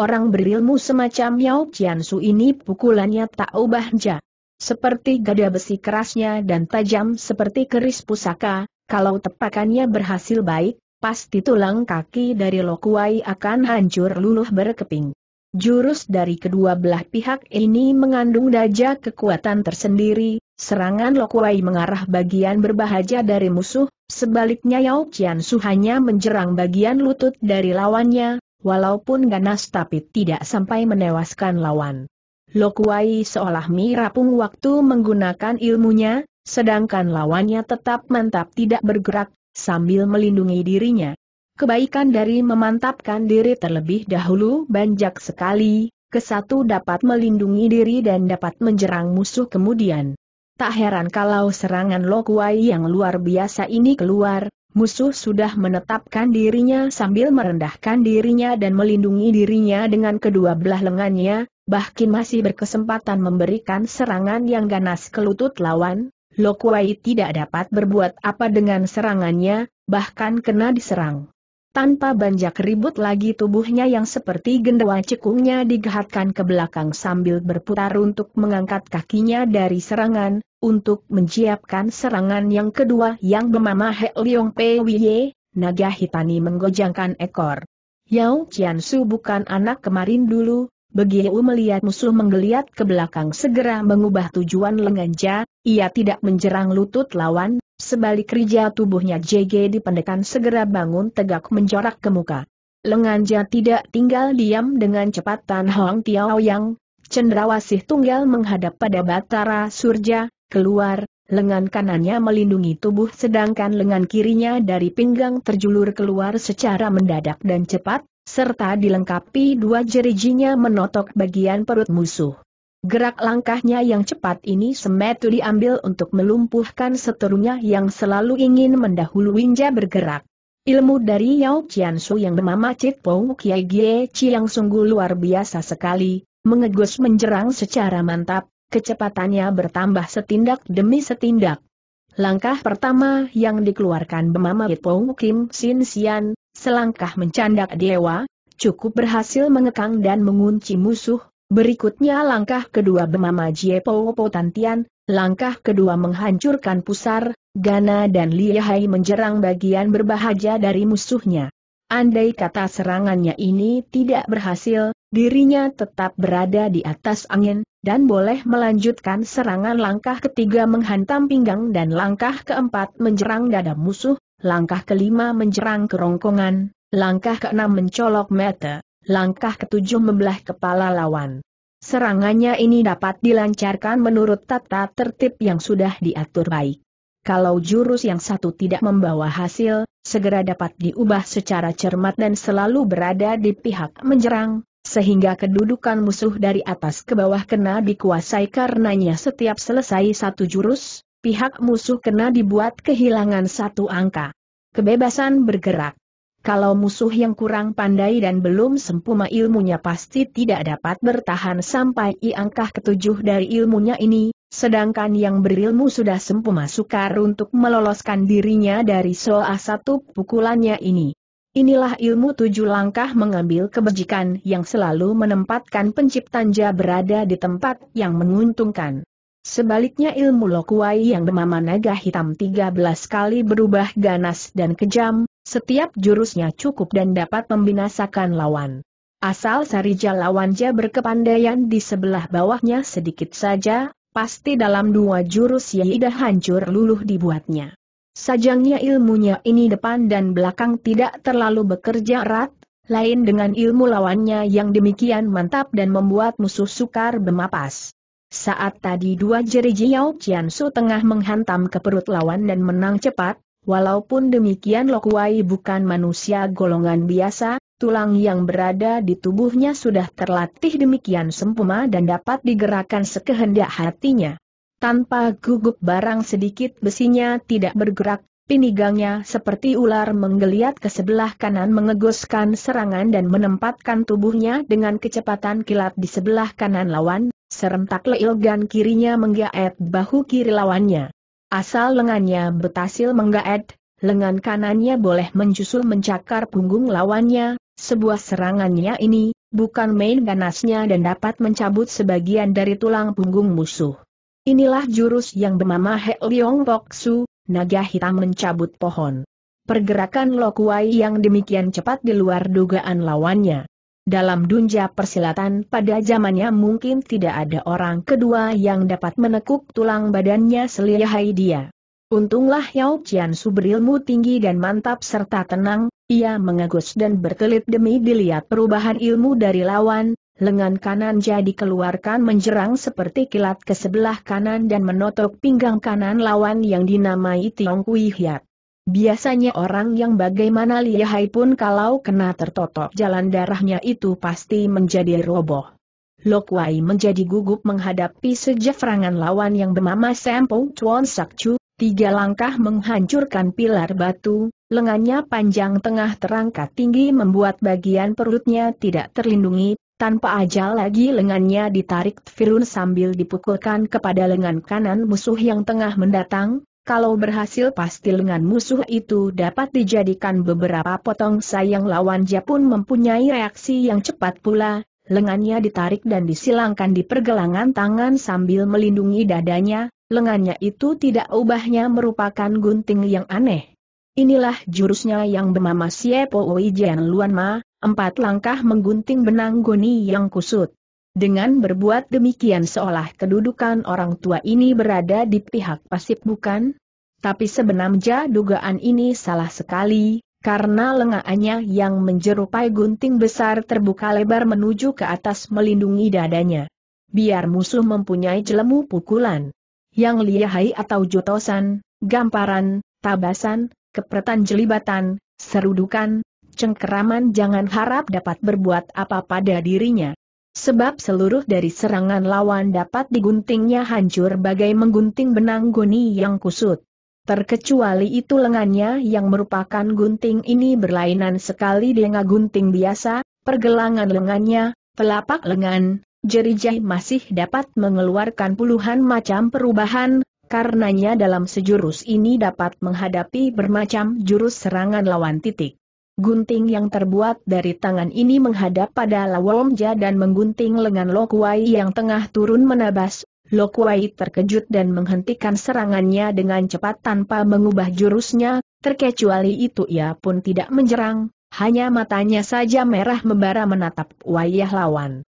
orang berilmu semacam Yao Qian Su ini pukulannya tak ubah jah seperti gada besi kerasnya dan tajam seperti keris pusaka, kalau tepakannya berhasil baik, pasti tulang kaki dari Lokuai akan hancur luluh berkeping. Jurus dari kedua belah pihak ini mengandung daya kekuatan tersendiri, serangan Lokuai mengarah bagian berbahaja dari musuh, sebaliknya Yao Qian Su hanya menjerang bagian lutut dari lawannya, walaupun ganas tapi tidak sampai menewaskan lawan. Lokuai seolah mirapung waktu menggunakan ilmunya, sedangkan lawannya tetap mantap tidak bergerak, sambil melindungi dirinya. Kebaikan dari memantapkan diri terlebih dahulu banyak sekali, kesatu dapat melindungi diri dan dapat menjerang musuh kemudian. Tak heran kalau serangan Lokuai yang luar biasa ini keluar, musuh sudah menetapkan dirinya sambil merendahkan dirinya dan melindungi dirinya dengan kedua belah lengannya, bahkan masih berkesempatan memberikan serangan yang ganas ke lutut lawan, Lo Kuei tidak dapat berbuat apa dengan serangannya, bahkan kena diserang. Tanpa banjak ribut lagi tubuhnya yang seperti gendawa cekungnya digehatkan ke belakang sambil berputar untuk mengangkat kakinya dari serangan, untuk menyiapkan serangan yang kedua yang bernama He Leong Pei naga hitani menggojangkan ekor. Yao Su bukan anak kemarin dulu, Begitu melihat musuh menggeliat ke belakang segera mengubah tujuan lengannya, ia tidak menjerang lutut lawan, sebalik rija tubuhnya JG dipendekan segera bangun tegak menjorak ke muka. Lengannya tidak tinggal diam dengan cepat Tan Hong Tiao Yang, cendrawasih tunggal menghadap pada Batara Surja, keluar, lengan kanannya melindungi tubuh sedangkan lengan kirinya dari pinggang terjulur keluar secara mendadak dan cepat, serta dilengkapi dua jerijinya menotok bagian perut musuh. Gerak langkahnya yang cepat ini semetu diambil untuk melumpuhkan seterunya yang selalu ingin mendahuluinya bergerak. Ilmu dari Yao Qiansu yang bernama Cik Pou Kiai Gie Chi yang sungguh luar biasa sekali, mengegus menjerang secara mantap, kecepatannya bertambah setindak demi setindak. Langkah pertama yang dikeluarkan bemama Cit Kim Sin Sian, Selangkah mencandak dewa, cukup berhasil mengekang dan mengunci musuh, berikutnya langkah kedua Bemama Jiepo Tantian, langkah kedua menghancurkan pusar, Gana dan Lihai menjerang bagian berbahagia dari musuhnya. Andai kata serangannya ini tidak berhasil, dirinya tetap berada di atas angin, dan boleh melanjutkan serangan langkah ketiga menghantam pinggang dan langkah keempat menjerang dada musuh, langkah kelima menjerang kerongkongan, langkah keenam mencolok mata, langkah ketujuh membelah kepala lawan. Serangannya ini dapat dilancarkan menurut tata tertib yang sudah diatur baik. Kalau jurus yang satu tidak membawa hasil, segera dapat diubah secara cermat dan selalu berada di pihak menjerang, sehingga kedudukan musuh dari atas ke bawah kena dikuasai karenanya setiap selesai satu jurus, pihak musuh kena dibuat kehilangan satu angka. Kebebasan bergerak. Kalau musuh yang kurang pandai dan belum sempurna ilmunya pasti tidak dapat bertahan sampai i angka ketujuh dari ilmunya ini, sedangkan yang berilmu sudah sempurna sukar untuk meloloskan dirinya dari soal satu pukulannya ini. Inilah ilmu tujuh langkah mengambil kebajikan yang selalu menempatkan penciptanja berada di tempat yang menguntungkan. Sebaliknya ilmu Lokuai yang bernama naga hitam 13 kali berubah ganas dan kejam, setiap jurusnya cukup dan dapat membinasakan lawan. Asal Sarija Lawanja berkepandaian di sebelah bawahnya sedikit saja, pasti dalam dua jurus Yaida hancur luluh dibuatnya. Sajangnya ilmunya ini depan dan belakang tidak terlalu bekerja erat, lain dengan ilmu lawannya yang demikian mantap dan membuat musuh sukar bemapas. Saat tadi dua jari Jiao Su tengah menghantam ke perut lawan dan menang cepat, walaupun demikian Lokuai bukan manusia golongan biasa, tulang yang berada di tubuhnya sudah terlatih demikian sempurna dan dapat digerakkan sekehendak hatinya. Tanpa gugup barang sedikit besinya tidak bergerak, Pinigangnya seperti ular menggeliat ke sebelah kanan mengegoskan serangan dan menempatkan tubuhnya dengan kecepatan kilat di sebelah kanan lawan, Serentak leilgan kirinya menggaet bahu kiri lawannya. Asal lengannya betasil menggaet, lengan kanannya boleh menjusul mencakar punggung lawannya, sebuah serangannya ini, bukan main ganasnya dan dapat mencabut sebagian dari tulang punggung musuh. Inilah jurus yang bernama He Leong Pok Su, naga hitam mencabut pohon. Pergerakan Lokuai yang demikian cepat di luar dugaan lawannya. Dalam dunia persilatan pada zamannya mungkin tidak ada orang kedua yang dapat menekuk tulang badannya selihai dia. Untunglah Yao Qian Su berilmu tinggi dan mantap serta tenang, ia mengagus dan berkelit demi dilihat perubahan ilmu dari lawan, lengan kanan jadi keluarkan menjerang seperti kilat ke sebelah kanan dan menotok pinggang kanan lawan yang dinamai Tiong Kui Hiat. Biasanya orang yang bagaimana lihai pun kalau kena tertotok jalan darahnya itu pasti menjadi roboh. Lokwai menjadi gugup menghadapi sejafrangan lawan yang bernama Sempong Chuan Sakchu, tiga langkah menghancurkan pilar batu, lengannya panjang tengah terangkat tinggi membuat bagian perutnya tidak terlindungi, tanpa ajal lagi lengannya ditarik Firun sambil dipukulkan kepada lengan kanan musuh yang tengah mendatang, kalau berhasil pasti lengan musuh itu dapat dijadikan beberapa potong sayang lawan Japun mempunyai reaksi yang cepat pula, lengannya ditarik dan disilangkan di pergelangan tangan sambil melindungi dadanya, lengannya itu tidak ubahnya merupakan gunting yang aneh. Inilah jurusnya yang bernama Siepo Oijian Luan Ma, empat langkah menggunting benang goni yang kusut. Dengan berbuat demikian seolah kedudukan orang tua ini berada di pihak pasif bukan? Tapi sebenarnya dugaan ini salah sekali, karena lengaannya yang menjerupai gunting besar terbuka lebar menuju ke atas melindungi dadanya. Biar musuh mempunyai jelemu pukulan. Yang lihai atau jotosan, gamparan, tabasan, kepretan jelibatan, serudukan, cengkeraman jangan harap dapat berbuat apa pada dirinya. Sebab seluruh dari serangan lawan dapat diguntingnya hancur bagai menggunting benang goni yang kusut. Terkecuali itu lengannya yang merupakan gunting ini berlainan sekali dengan gunting biasa, pergelangan lengannya, telapak lengan, jerijai masih dapat mengeluarkan puluhan macam perubahan, karenanya dalam sejurus ini dapat menghadapi bermacam jurus serangan lawan titik. Gunting yang terbuat dari tangan ini menghadap pada Lawomja dan menggunting lengan Lokwai yang tengah turun menabas. Lokwai terkejut dan menghentikan serangannya dengan cepat tanpa mengubah jurusnya, terkecuali itu ia pun tidak menyerang, hanya matanya saja merah membara menatap wayah lawan.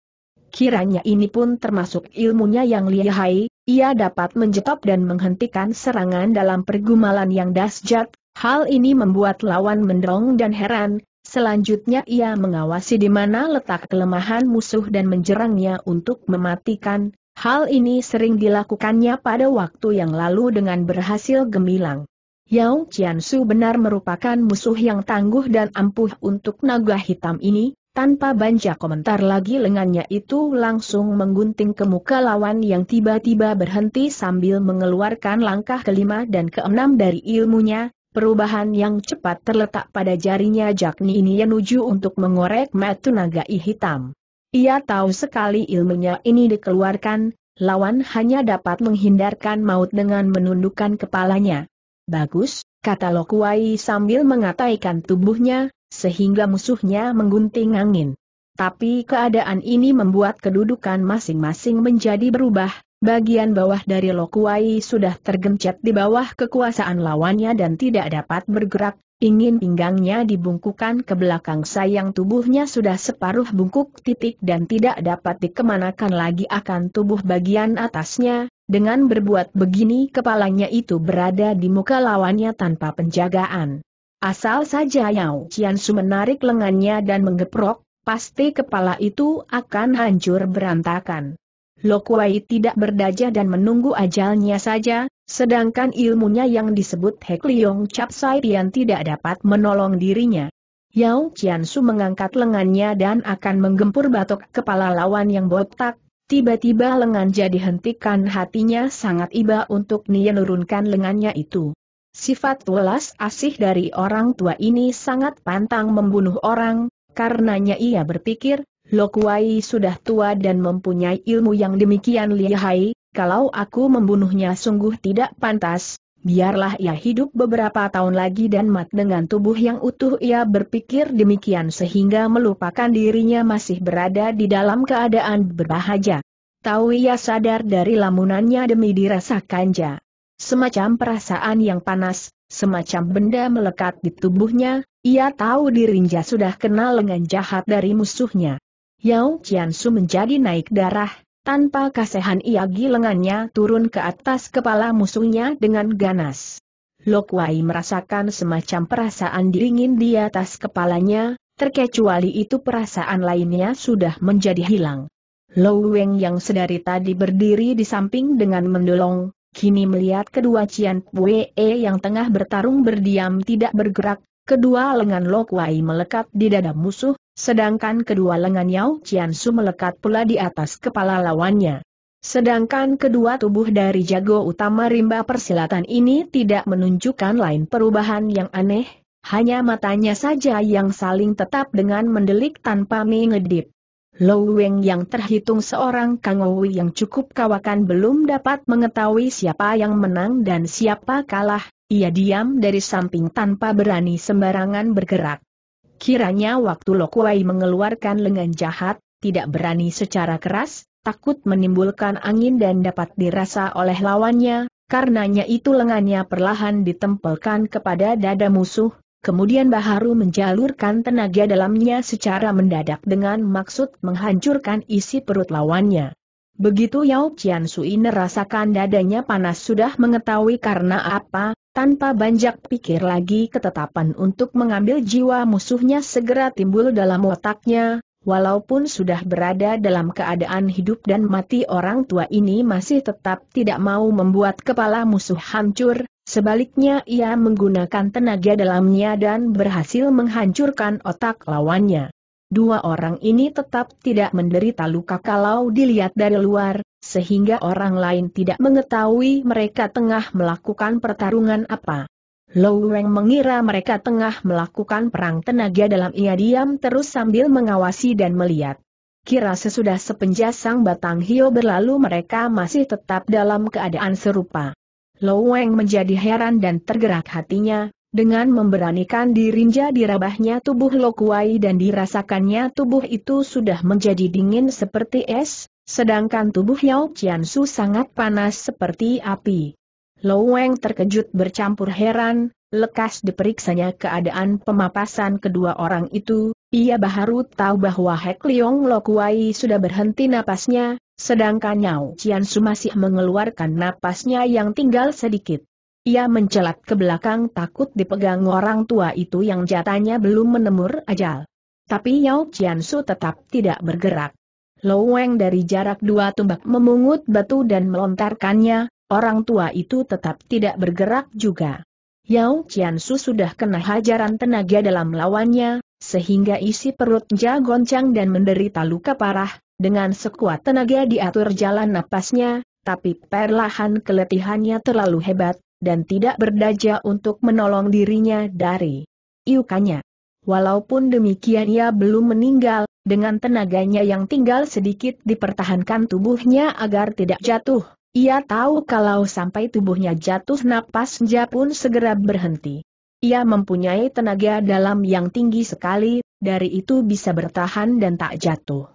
Kiranya ini pun termasuk ilmunya yang lihai, ia dapat menjetop dan menghentikan serangan dalam pergumalan yang dahsyat, Hal ini membuat lawan mendong dan heran, selanjutnya ia mengawasi di mana letak kelemahan musuh dan menjerangnya untuk mematikan, hal ini sering dilakukannya pada waktu yang lalu dengan berhasil gemilang. Yao Qiansu benar merupakan musuh yang tangguh dan ampuh untuk naga hitam ini, tanpa banyak komentar lagi lengannya itu langsung menggunting ke muka lawan yang tiba-tiba berhenti sambil mengeluarkan langkah kelima dan keenam dari ilmunya, Perubahan yang cepat terletak pada jarinya Jakni ini yang menuju untuk mengorek metu naga hitam. Ia tahu sekali ilmunya ini dikeluarkan, lawan hanya dapat menghindarkan maut dengan menundukkan kepalanya. Bagus, kata Lokuai sambil mengataikan tubuhnya, sehingga musuhnya menggunting angin. Tapi keadaan ini membuat kedudukan masing-masing menjadi berubah, Bagian bawah dari Lokuai sudah tergencet di bawah kekuasaan lawannya dan tidak dapat bergerak, ingin pinggangnya dibungkukan ke belakang sayang tubuhnya sudah separuh bungkuk titik dan tidak dapat dikemanakan lagi akan tubuh bagian atasnya, dengan berbuat begini kepalanya itu berada di muka lawannya tanpa penjagaan. Asal saja Yao Qiansu menarik lengannya dan menggeprok, pasti kepala itu akan hancur berantakan. Lokuai tidak berdajah dan menunggu ajalnya saja, sedangkan ilmunya yang disebut Hek Liong Chap Sai Pian tidak dapat menolong dirinya. Yao Qiansu mengangkat lengannya dan akan menggempur batok kepala lawan yang botak, tiba-tiba lengan jadi hentikan hatinya sangat iba untuk nurunkan lengannya itu. Sifat welas asih dari orang tua ini sangat pantang membunuh orang, karenanya ia berpikir, Lokuai sudah tua dan mempunyai ilmu yang demikian lihai, kalau aku membunuhnya sungguh tidak pantas, biarlah ia hidup beberapa tahun lagi dan mat dengan tubuh yang utuh ia berpikir demikian sehingga melupakan dirinya masih berada di dalam keadaan berbahagia. Tahu ia sadar dari lamunannya demi dirasakannya. Semacam perasaan yang panas, semacam benda melekat di tubuhnya, ia tahu dirinya sudah kenal lengan jahat dari musuhnya. Yao Qiansu menjadi naik darah, tanpa kasehan ia lengannya turun ke atas kepala musuhnya dengan ganas. Lokwai merasakan semacam perasaan dingin di atas kepalanya, terkecuali itu perasaan lainnya sudah menjadi hilang. Lo Weng yang sedari tadi berdiri di samping dengan mendolong, kini melihat kedua Cian Pue yang tengah bertarung berdiam tidak bergerak, kedua lengan Lokwai melekat di dada musuh, Sedangkan kedua lengan Yao Su melekat pula di atas kepala lawannya. Sedangkan kedua tubuh dari jago utama rimba persilatan ini tidak menunjukkan lain perubahan yang aneh, hanya matanya saja yang saling tetap dengan mendelik tanpa mengedip. Lou Weng yang terhitung seorang kangowi yang cukup kawakan belum dapat mengetahui siapa yang menang dan siapa kalah, ia diam dari samping tanpa berani sembarangan bergerak. Kiranya waktu Lokuai mengeluarkan lengan jahat, tidak berani secara keras, takut menimbulkan angin dan dapat dirasa oleh lawannya, karenanya itu lengannya perlahan ditempelkan kepada dada musuh, kemudian Baharu menjalurkan tenaga dalamnya secara mendadak dengan maksud menghancurkan isi perut lawannya. Begitu Yao Qian Sui merasakan dadanya panas sudah mengetahui karena apa, tanpa banyak pikir lagi ketetapan untuk mengambil jiwa musuhnya segera timbul dalam otaknya, walaupun sudah berada dalam keadaan hidup dan mati orang tua ini masih tetap tidak mau membuat kepala musuh hancur, sebaliknya ia menggunakan tenaga dalamnya dan berhasil menghancurkan otak lawannya. Dua orang ini tetap tidak menderita luka kalau dilihat dari luar, sehingga orang lain tidak mengetahui mereka tengah melakukan pertarungan apa. Lou Weng mengira mereka tengah melakukan perang tenaga dalam ia diam terus sambil mengawasi dan melihat. Kira sesudah sepenja batang hio berlalu mereka masih tetap dalam keadaan serupa. Lou Weng menjadi heran dan tergerak hatinya, dengan memberanikan dirinya dirabahnya tubuh Lokuai dan dirasakannya tubuh itu sudah menjadi dingin seperti es, sedangkan tubuh Yao Qiansu sangat panas seperti api. Loweng terkejut bercampur heran, lekas diperiksanya keadaan pemapasan kedua orang itu, ia baru tahu bahwa Hek Leong Lokuai sudah berhenti napasnya, sedangkan Yao Qiansu masih mengeluarkan napasnya yang tinggal sedikit. Ia mencelat ke belakang takut dipegang orang tua itu yang jatanya belum menemur ajal. Tapi Yao Jiansu tetap tidak bergerak. Loweng dari jarak dua tumbak memungut batu dan melontarkannya, orang tua itu tetap tidak bergerak juga. Yao Jiansu sudah kena hajaran tenaga dalam lawannya, sehingga isi perutnya goncang dan menderita luka parah, dengan sekuat tenaga diatur jalan napasnya, tapi perlahan keletihannya terlalu hebat, dan tidak berdaja untuk menolong dirinya dari iukannya. Walaupun demikian ia belum meninggal, dengan tenaganya yang tinggal sedikit dipertahankan tubuhnya agar tidak jatuh. Ia tahu kalau sampai tubuhnya jatuh napasnya pun segera berhenti. Ia mempunyai tenaga dalam yang tinggi sekali, dari itu bisa bertahan dan tak jatuh.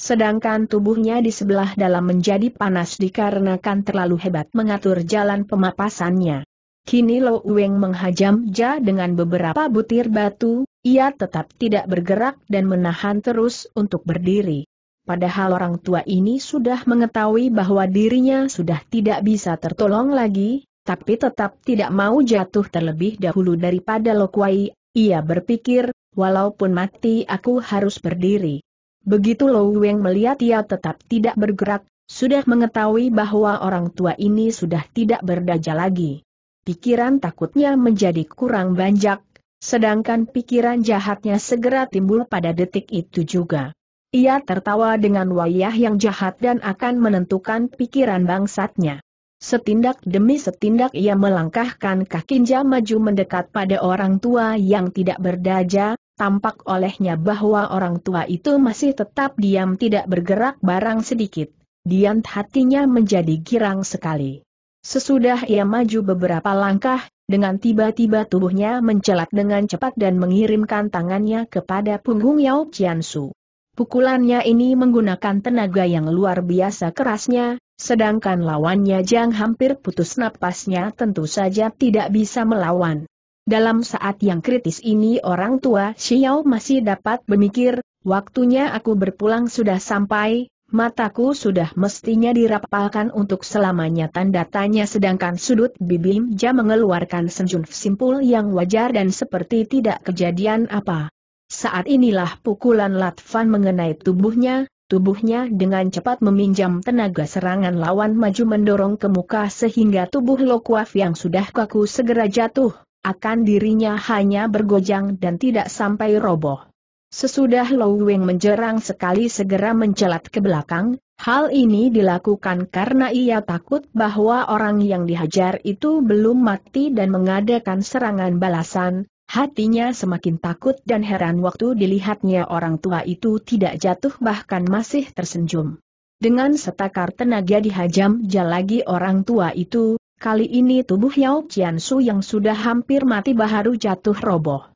Sedangkan tubuhnya di sebelah dalam menjadi panas dikarenakan terlalu hebat mengatur jalan pemapasannya. Kini Lo Ueng menghajam Ja dengan beberapa butir batu, ia tetap tidak bergerak dan menahan terus untuk berdiri. Padahal orang tua ini sudah mengetahui bahwa dirinya sudah tidak bisa tertolong lagi, tapi tetap tidak mau jatuh terlebih dahulu daripada Lo Kuai. Ia berpikir, walaupun mati aku harus berdiri. Begitu Lou Weng melihat ia tetap tidak bergerak, sudah mengetahui bahwa orang tua ini sudah tidak berdaja lagi. Pikiran takutnya menjadi kurang banyak, sedangkan pikiran jahatnya segera timbul pada detik itu juga. Ia tertawa dengan wayah yang jahat dan akan menentukan pikiran bangsatnya. Setindak demi setindak ia melangkahkan kakinya maju mendekat pada orang tua yang tidak berdaja, tampak olehnya bahwa orang tua itu masih tetap diam tidak bergerak barang sedikit. Diant hatinya menjadi girang sekali. Sesudah ia maju beberapa langkah, dengan tiba-tiba tubuhnya mencelat dengan cepat dan mengirimkan tangannya kepada punggung Yao Qiansu. Pukulannya ini menggunakan tenaga yang luar biasa kerasnya, Sedangkan lawannya Jang hampir putus napasnya tentu saja tidak bisa melawan. Dalam saat yang kritis ini orang tua Xiao masih dapat memikir, waktunya aku berpulang sudah sampai, mataku sudah mestinya dirapalkan untuk selamanya tanda tanya sedangkan sudut bibim Ja mengeluarkan senjun simpul yang wajar dan seperti tidak kejadian apa. Saat inilah pukulan Latvan mengenai tubuhnya, Tubuhnya dengan cepat meminjam tenaga serangan lawan maju mendorong ke muka sehingga tubuh Lokuaf yang sudah kaku segera jatuh, akan dirinya hanya bergojang dan tidak sampai roboh. Sesudah Lo Weng menjerang sekali segera mencelat ke belakang, hal ini dilakukan karena ia takut bahwa orang yang dihajar itu belum mati dan mengadakan serangan balasan, Hatinya semakin takut dan heran waktu dilihatnya orang tua itu tidak jatuh bahkan masih tersenyum. Dengan setakar tenaga dihajam lagi orang tua itu, kali ini tubuh Yao Su yang sudah hampir mati baru jatuh roboh.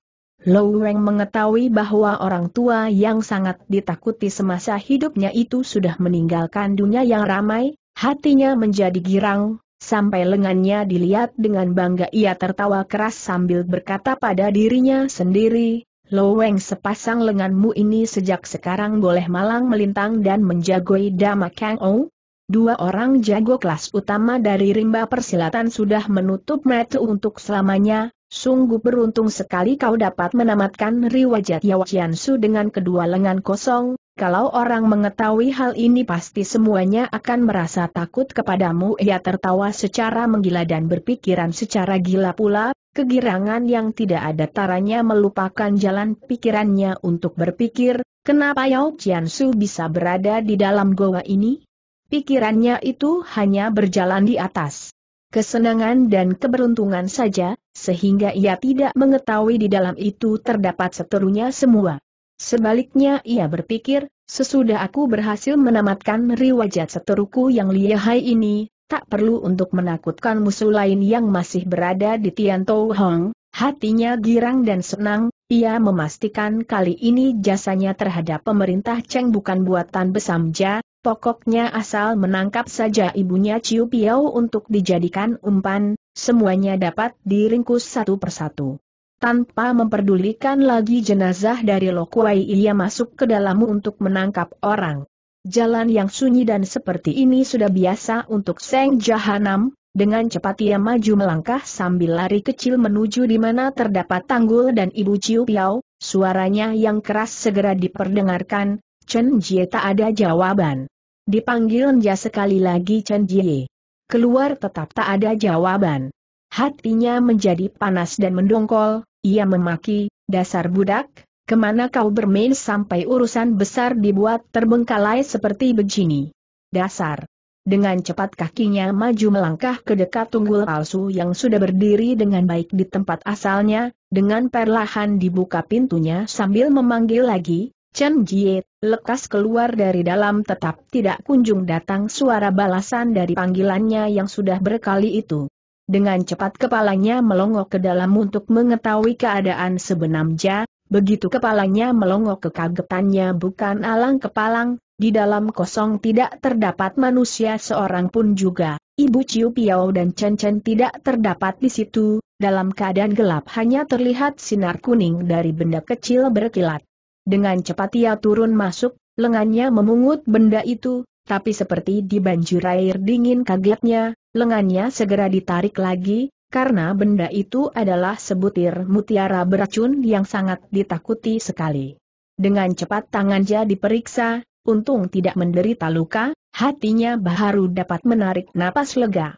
Lou Weng mengetahui bahwa orang tua yang sangat ditakuti semasa hidupnya itu sudah meninggalkan dunia yang ramai, hatinya menjadi girang, sampai lengannya dilihat dengan bangga ia tertawa keras sambil berkata pada dirinya sendiri, Loweng sepasang lenganmu ini sejak sekarang boleh malang melintang dan menjagoi Dama Kang Ou. Dua orang jago kelas utama dari rimba persilatan sudah menutup mata untuk selamanya, sungguh beruntung sekali kau dapat menamatkan Riwajat Yawajiansu dengan kedua lengan kosong, kalau orang mengetahui hal ini pasti semuanya akan merasa takut kepadamu. Ia tertawa secara menggila dan berpikiran secara gila pula, kegirangan yang tidak ada taranya melupakan jalan pikirannya untuk berpikir, kenapa Yao Jiansu bisa berada di dalam goa ini? Pikirannya itu hanya berjalan di atas kesenangan dan keberuntungan saja, sehingga ia tidak mengetahui di dalam itu terdapat seterunya semua. Sebaliknya ia berpikir, sesudah aku berhasil menamatkan riwajat seteruku yang lihai ini, tak perlu untuk menakutkan musuh lain yang masih berada di Tian Tou Hong, hatinya girang dan senang, ia memastikan kali ini jasanya terhadap pemerintah Cheng bukan buatan besamja, pokoknya asal menangkap saja ibunya Ciu Piao untuk dijadikan umpan, semuanya dapat diringkus satu persatu. Tanpa memperdulikan lagi jenazah dari Lokuai ia masuk ke dalam untuk menangkap orang. Jalan yang sunyi dan seperti ini sudah biasa untuk Seng Jahanam, dengan cepat ia maju melangkah sambil lari kecil menuju di mana terdapat tanggul dan ibu Ciu Piao, suaranya yang keras segera diperdengarkan, Chen Jie tak ada jawaban. Dipanggil Nja sekali lagi Chen Jie. Keluar tetap tak ada jawaban. Hatinya menjadi panas dan mendongkol, ia memaki, dasar budak, kemana kau bermain sampai urusan besar dibuat terbengkalai seperti begini. Dasar. Dengan cepat kakinya maju melangkah ke dekat tunggul palsu yang sudah berdiri dengan baik di tempat asalnya, dengan perlahan dibuka pintunya sambil memanggil lagi, Chen Jie, lekas keluar dari dalam tetap tidak kunjung datang suara balasan dari panggilannya yang sudah berkali itu. Dengan cepat kepalanya melongok ke dalam untuk mengetahui keadaan sebenarnya, begitu kepalanya melongok kekagetannya bukan alang kepalang, di dalam kosong tidak terdapat manusia seorang pun juga, Ibu Ciu Piao dan Chen Chen tidak terdapat di situ, dalam keadaan gelap hanya terlihat sinar kuning dari benda kecil berkilat. Dengan cepat ia turun masuk, lengannya memungut benda itu, tapi seperti dibanjur air dingin kagetnya, lengannya segera ditarik lagi, karena benda itu adalah sebutir mutiara beracun yang sangat ditakuti sekali. Dengan cepat tangannya diperiksa, untung tidak menderita luka, hatinya baru dapat menarik napas lega.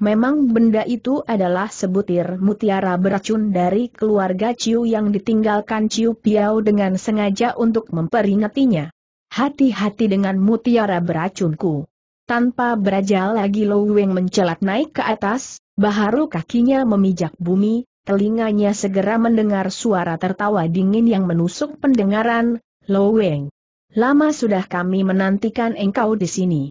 Memang benda itu adalah sebutir mutiara beracun dari keluarga Ciu yang ditinggalkan Ciu Piao dengan sengaja untuk memperingatinya. Hati-hati dengan mutiara beracunku. Tanpa berajal lagi Lo Weng mencelat naik ke atas, baharu kakinya memijak bumi, telinganya segera mendengar suara tertawa dingin yang menusuk pendengaran, Lo Weng. Lama sudah kami menantikan engkau di sini.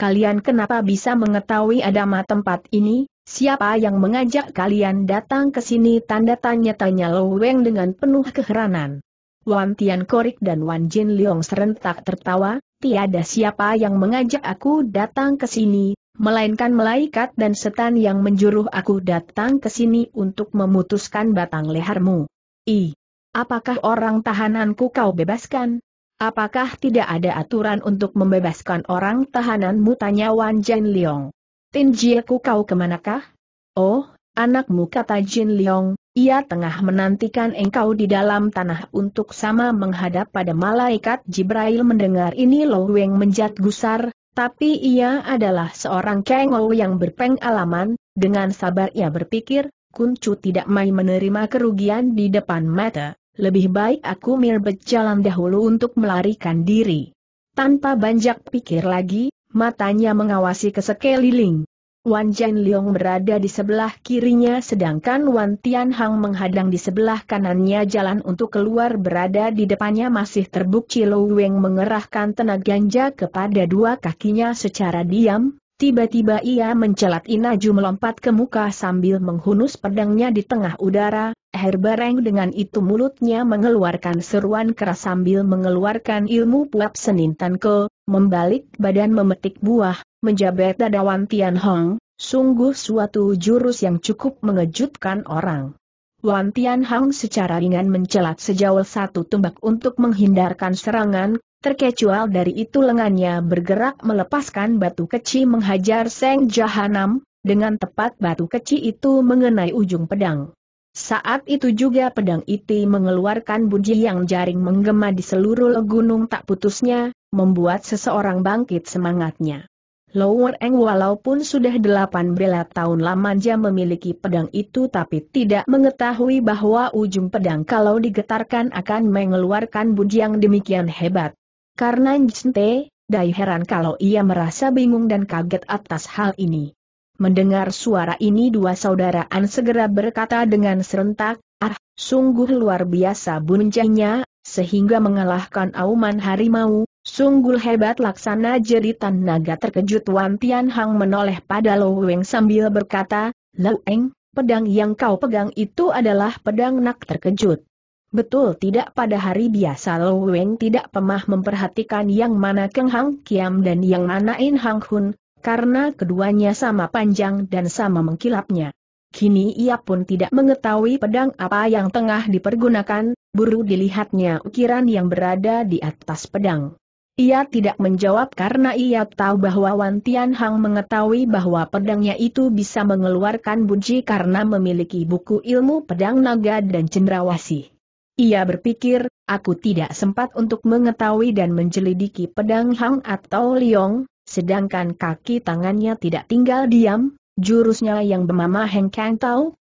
Kalian kenapa bisa mengetahui adama tempat ini? Siapa yang mengajak kalian datang ke sini? Tanda tanya-tanya Lo Weng dengan penuh keheranan. Wan Tian Korik dan Wan Jin Leong serentak tertawa, tiada siapa yang mengajak aku datang ke sini, melainkan malaikat dan setan yang menjuruh aku datang ke sini untuk memutuskan batang lehermu. I. Apakah orang tahananku kau bebaskan? Apakah tidak ada aturan untuk membebaskan orang tahananmu? Tanya Wan Jin Leong. Tinjieku kau kemanakah? Oh, anakmu kata Jin Leong, ia tengah menantikan engkau di dalam tanah untuk sama menghadap pada malaikat Jibrail mendengar ini Lo Weng menjat gusar, tapi ia adalah seorang kengol yang berpengalaman, dengan sabar ia berpikir, Kuncu tidak mai menerima kerugian di depan mata, lebih baik aku mirbet jalan dahulu untuk melarikan diri. Tanpa banyak pikir lagi, matanya mengawasi kesekeliling. Wan Jian Liong berada di sebelah kirinya sedangkan Wan Tian Hang menghadang di sebelah kanannya jalan untuk keluar berada di depannya masih terbukti Lou Weng mengerahkan tenaga ganja kepada dua kakinya secara diam, Tiba-tiba ia mencelat Inaju melompat ke muka sambil menghunus pedangnya di tengah udara, Herbareng dengan itu mulutnya mengeluarkan seruan keras sambil mengeluarkan ilmu puap senin ke, membalik badan memetik buah, menjabat dadawan Tian Hong, sungguh suatu jurus yang cukup mengejutkan orang. Wan Tian Hong secara ringan mencelat sejauh satu tombak untuk menghindarkan serangan, Terkecual dari itu lengannya bergerak melepaskan batu kecil menghajar Seng Jahanam, dengan tepat batu kecil itu mengenai ujung pedang. Saat itu juga pedang itu mengeluarkan bunyi yang jaring menggema di seluruh gunung tak putusnya, membuat seseorang bangkit semangatnya. Lower Eng walaupun sudah delapan bela tahun lamanya memiliki pedang itu tapi tidak mengetahui bahwa ujung pedang kalau digetarkan akan mengeluarkan bunyi yang demikian hebat. Karena Njente, Dai heran kalau ia merasa bingung dan kaget atas hal ini. Mendengar suara ini dua saudaraan segera berkata dengan serentak, Ah, sungguh luar biasa bunjanya, sehingga mengalahkan auman harimau, sungguh hebat laksana jeritan naga terkejut Wan Tian Hang menoleh pada Lo Weng sambil berkata, Lo Eng, pedang yang kau pegang itu adalah pedang nak terkejut. Betul tidak pada hari biasa Lo Weng tidak pemah memperhatikan yang mana Keng Hang Kiam dan yang mana In Hang Hun, karena keduanya sama panjang dan sama mengkilapnya. Kini ia pun tidak mengetahui pedang apa yang tengah dipergunakan, buru dilihatnya ukiran yang berada di atas pedang. Ia tidak menjawab karena ia tahu bahwa Wan Tian Hang mengetahui bahwa pedangnya itu bisa mengeluarkan buji karena memiliki buku ilmu pedang naga dan cendrawasih. Ia berpikir, aku tidak sempat untuk mengetahui dan menjelidiki pedang Hang atau Liong, sedangkan kaki tangannya tidak tinggal diam, jurusnya yang memamah Heng Kang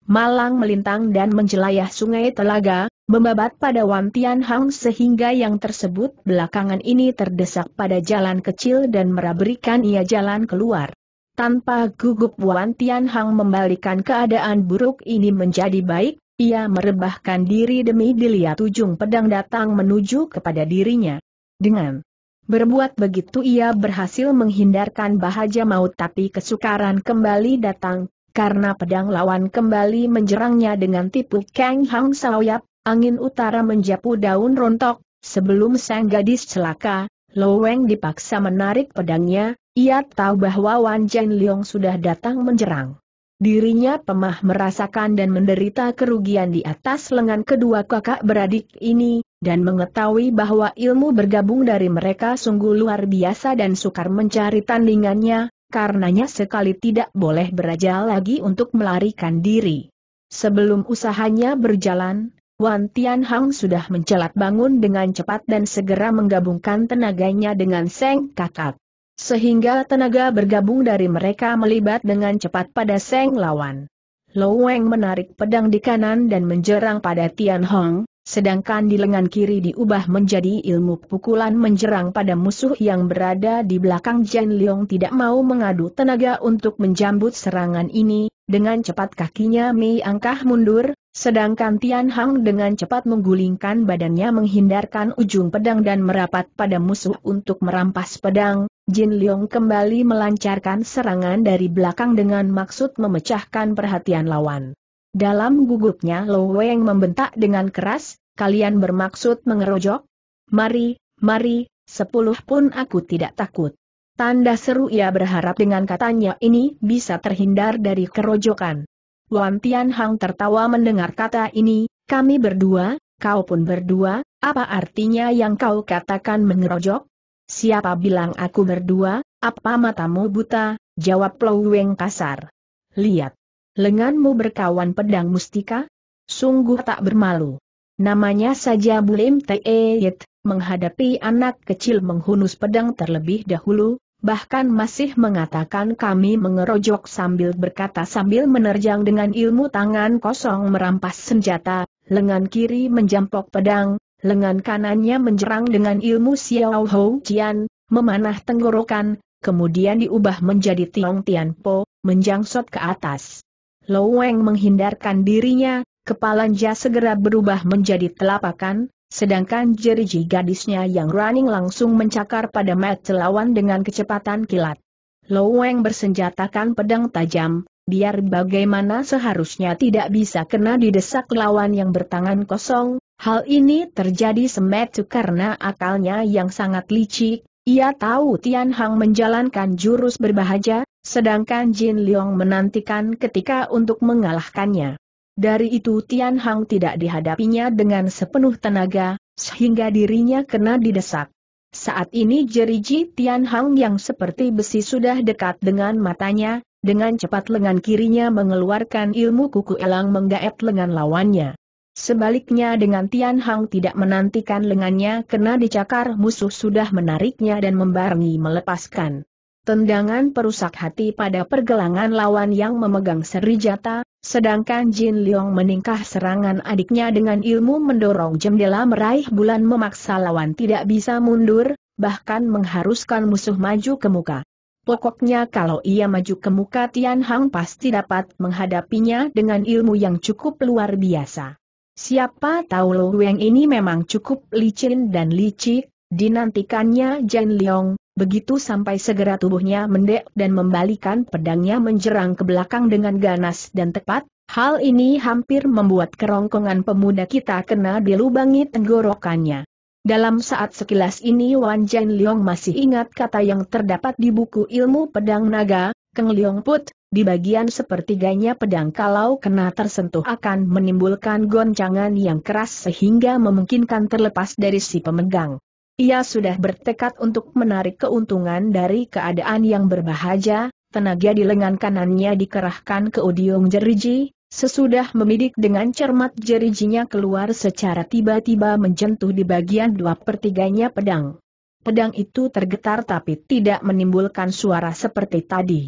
malang melintang dan menjelayah sungai telaga, membabat pada Wantian Hang sehingga yang tersebut belakangan ini terdesak pada jalan kecil dan meraberikan ia jalan keluar. Tanpa gugup Wantian Hang membalikan keadaan buruk ini menjadi baik, ia merebahkan diri demi dilihat ujung pedang datang menuju kepada dirinya. Dengan berbuat begitu ia berhasil menghindarkan bahaya maut tapi kesukaran kembali datang, karena pedang lawan kembali menjerangnya dengan tipu Kang Hang Saoyap, angin utara menjapu daun rontok, sebelum sang gadis celaka, Loweng dipaksa menarik pedangnya, ia tahu bahwa Wan Jen Leong sudah datang menjerang. Dirinya pemah merasakan dan menderita kerugian di atas lengan kedua kakak beradik ini, dan mengetahui bahwa ilmu bergabung dari mereka sungguh luar biasa dan sukar mencari tandingannya, karenanya sekali tidak boleh berjalan lagi untuk melarikan diri. Sebelum usahanya berjalan, Wan Tian sudah mencelat bangun dengan cepat dan segera menggabungkan tenaganya dengan Seng Kakak. Sehingga tenaga bergabung dari mereka melibat dengan cepat pada Seng lawan. Loweng menarik pedang di kanan dan menjerang pada Tian Hong, sedangkan di lengan kiri diubah menjadi ilmu pukulan menjerang pada musuh yang berada di belakang Jen Leong tidak mau mengadu tenaga untuk menjambut serangan ini, dengan cepat kakinya Mei angkah mundur, Sedangkan Tian Hang dengan cepat menggulingkan badannya menghindarkan ujung pedang dan merapat pada musuh untuk merampas pedang, Jin Leong kembali melancarkan serangan dari belakang dengan maksud memecahkan perhatian lawan. Dalam gugupnya Lo Weng membentak dengan keras, kalian bermaksud mengerojok? Mari, mari, sepuluh pun aku tidak takut. Tanda seru ia berharap dengan katanya ini bisa terhindar dari kerojokan. Wan Tian Hang tertawa mendengar kata ini, kami berdua, kau pun berdua, apa artinya yang kau katakan mengerojok? Siapa bilang aku berdua, apa matamu buta, jawab Plau Weng kasar. Lihat, lenganmu berkawan pedang mustika? Sungguh tak bermalu. Namanya saja Bulim Teyet, menghadapi anak kecil menghunus pedang terlebih dahulu, bahkan masih mengatakan kami mengerojok sambil berkata sambil menerjang dengan ilmu tangan kosong merampas senjata, lengan kiri menjampok pedang, lengan kanannya menjerang dengan ilmu Xiao Hou Jian, memanah tenggorokan, kemudian diubah menjadi Tiong po menjangsot ke atas. Loweng menghindarkan dirinya, kepalanya segera berubah menjadi telapakan, Sedangkan jeriji gadisnya yang running langsung mencakar pada mat lawan dengan kecepatan kilat. Loweng bersenjatakan pedang tajam, biar bagaimana seharusnya tidak bisa kena didesak lawan yang bertangan kosong, Hal ini terjadi semetu karena akalnya yang sangat licik, ia tahu Tian Hang menjalankan jurus berbahaja, sedangkan Jin Leong menantikan ketika untuk mengalahkannya. Dari itu Tian Hang tidak dihadapinya dengan sepenuh tenaga, sehingga dirinya kena didesak. Saat ini jeriji Tian Hang yang seperti besi sudah dekat dengan matanya, dengan cepat lengan kirinya mengeluarkan ilmu kuku elang menggaet lengan lawannya. Sebaliknya dengan Tian Hang tidak menantikan lengannya kena dicakar musuh sudah menariknya dan membarengi melepaskan. Tendangan perusak hati pada pergelangan lawan yang memegang seri jata, Sedangkan Jin Leong meningkah serangan adiknya dengan ilmu mendorong jendela meraih bulan memaksa lawan tidak bisa mundur, bahkan mengharuskan musuh maju ke muka. Pokoknya kalau ia maju ke muka Tian Hang pasti dapat menghadapinya dengan ilmu yang cukup luar biasa. Siapa tahu Lu Weng ini memang cukup licin dan licik, dinantikannya Jin Leong, Begitu sampai segera tubuhnya mendek dan membalikan pedangnya menjerang ke belakang dengan ganas dan tepat, hal ini hampir membuat kerongkongan pemuda kita kena dilubangi tenggorokannya. Dalam saat sekilas ini Wan Jen Liong masih ingat kata yang terdapat di buku ilmu pedang naga, Keng Liong Put, di bagian sepertiganya pedang kalau kena tersentuh akan menimbulkan goncangan yang keras sehingga memungkinkan terlepas dari si pemegang. Ia sudah bertekad untuk menarik keuntungan dari keadaan yang berbahaya. tenaga di lengan kanannya dikerahkan ke udiung jeriji, sesudah memidik dengan cermat jerijinya keluar secara tiba-tiba menjentuh di bagian dua pertiganya pedang. Pedang itu tergetar tapi tidak menimbulkan suara seperti tadi.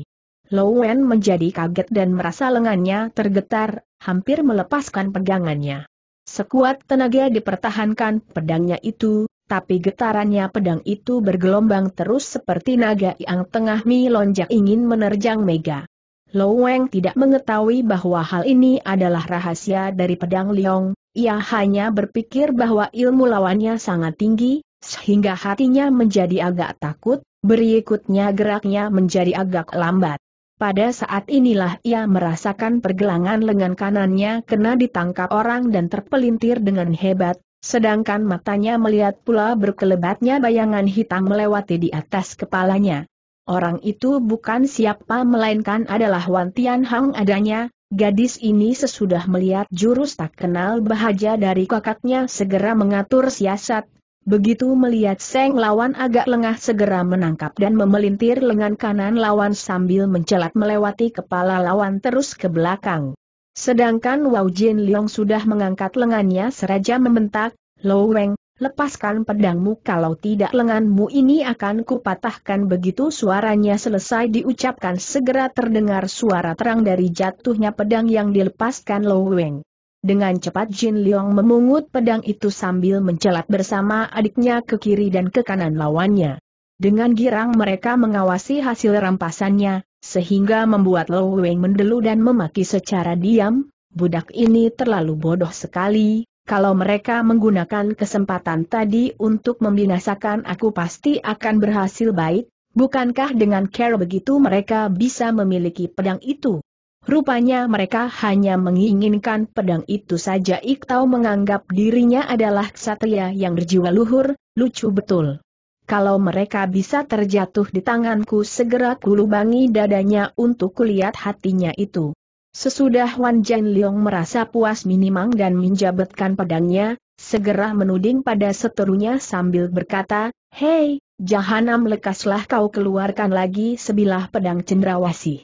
Lowen menjadi kaget dan merasa lengannya tergetar, hampir melepaskan pegangannya. Sekuat tenaga dipertahankan pedangnya itu, tapi getarannya pedang itu bergelombang terus seperti naga yang tengah melonjak ingin menerjang Mega. Lo Weng tidak mengetahui bahwa hal ini adalah rahasia dari pedang Liong, ia hanya berpikir bahwa ilmu lawannya sangat tinggi, sehingga hatinya menjadi agak takut, berikutnya geraknya menjadi agak lambat. Pada saat inilah ia merasakan pergelangan lengan kanannya kena ditangkap orang dan terpelintir dengan hebat, Sedangkan matanya melihat pula berkelebatnya bayangan hitam melewati di atas kepalanya. Orang itu bukan siapa melainkan adalah Wan Tian Hang adanya, gadis ini sesudah melihat jurus tak kenal bahaja dari kakaknya segera mengatur siasat, Begitu melihat Seng lawan agak lengah segera menangkap dan memelintir lengan kanan lawan sambil mencelat melewati kepala lawan terus ke belakang. Sedangkan Wau Jin Leong sudah mengangkat lengannya seraja membentak, Lo Weng, lepaskan pedangmu kalau tidak lenganmu ini akan kupatahkan begitu suaranya selesai diucapkan segera terdengar suara terang dari jatuhnya pedang yang dilepaskan Lo Weng. Dengan cepat Jin Leong memungut pedang itu sambil mencelat bersama adiknya ke kiri dan ke kanan lawannya. Dengan girang mereka mengawasi hasil rampasannya, sehingga membuat Lo Weng mendelu dan memaki secara diam, budak ini terlalu bodoh sekali, kalau mereka menggunakan kesempatan tadi untuk membinasakan aku pasti akan berhasil baik, bukankah dengan care begitu mereka bisa memiliki pedang itu? Rupanya mereka hanya menginginkan pedang itu saja Iktau menganggap dirinya adalah ksatria yang berjiwa luhur, lucu betul kalau mereka bisa terjatuh di tanganku segera kulubangi dadanya untuk kulihat hatinya itu. Sesudah Wan Jian Liong merasa puas minimang dan menjabatkan pedangnya, segera menuding pada seterunya sambil berkata, Hei, jahanam lekaslah kau keluarkan lagi sebilah pedang cendrawasih.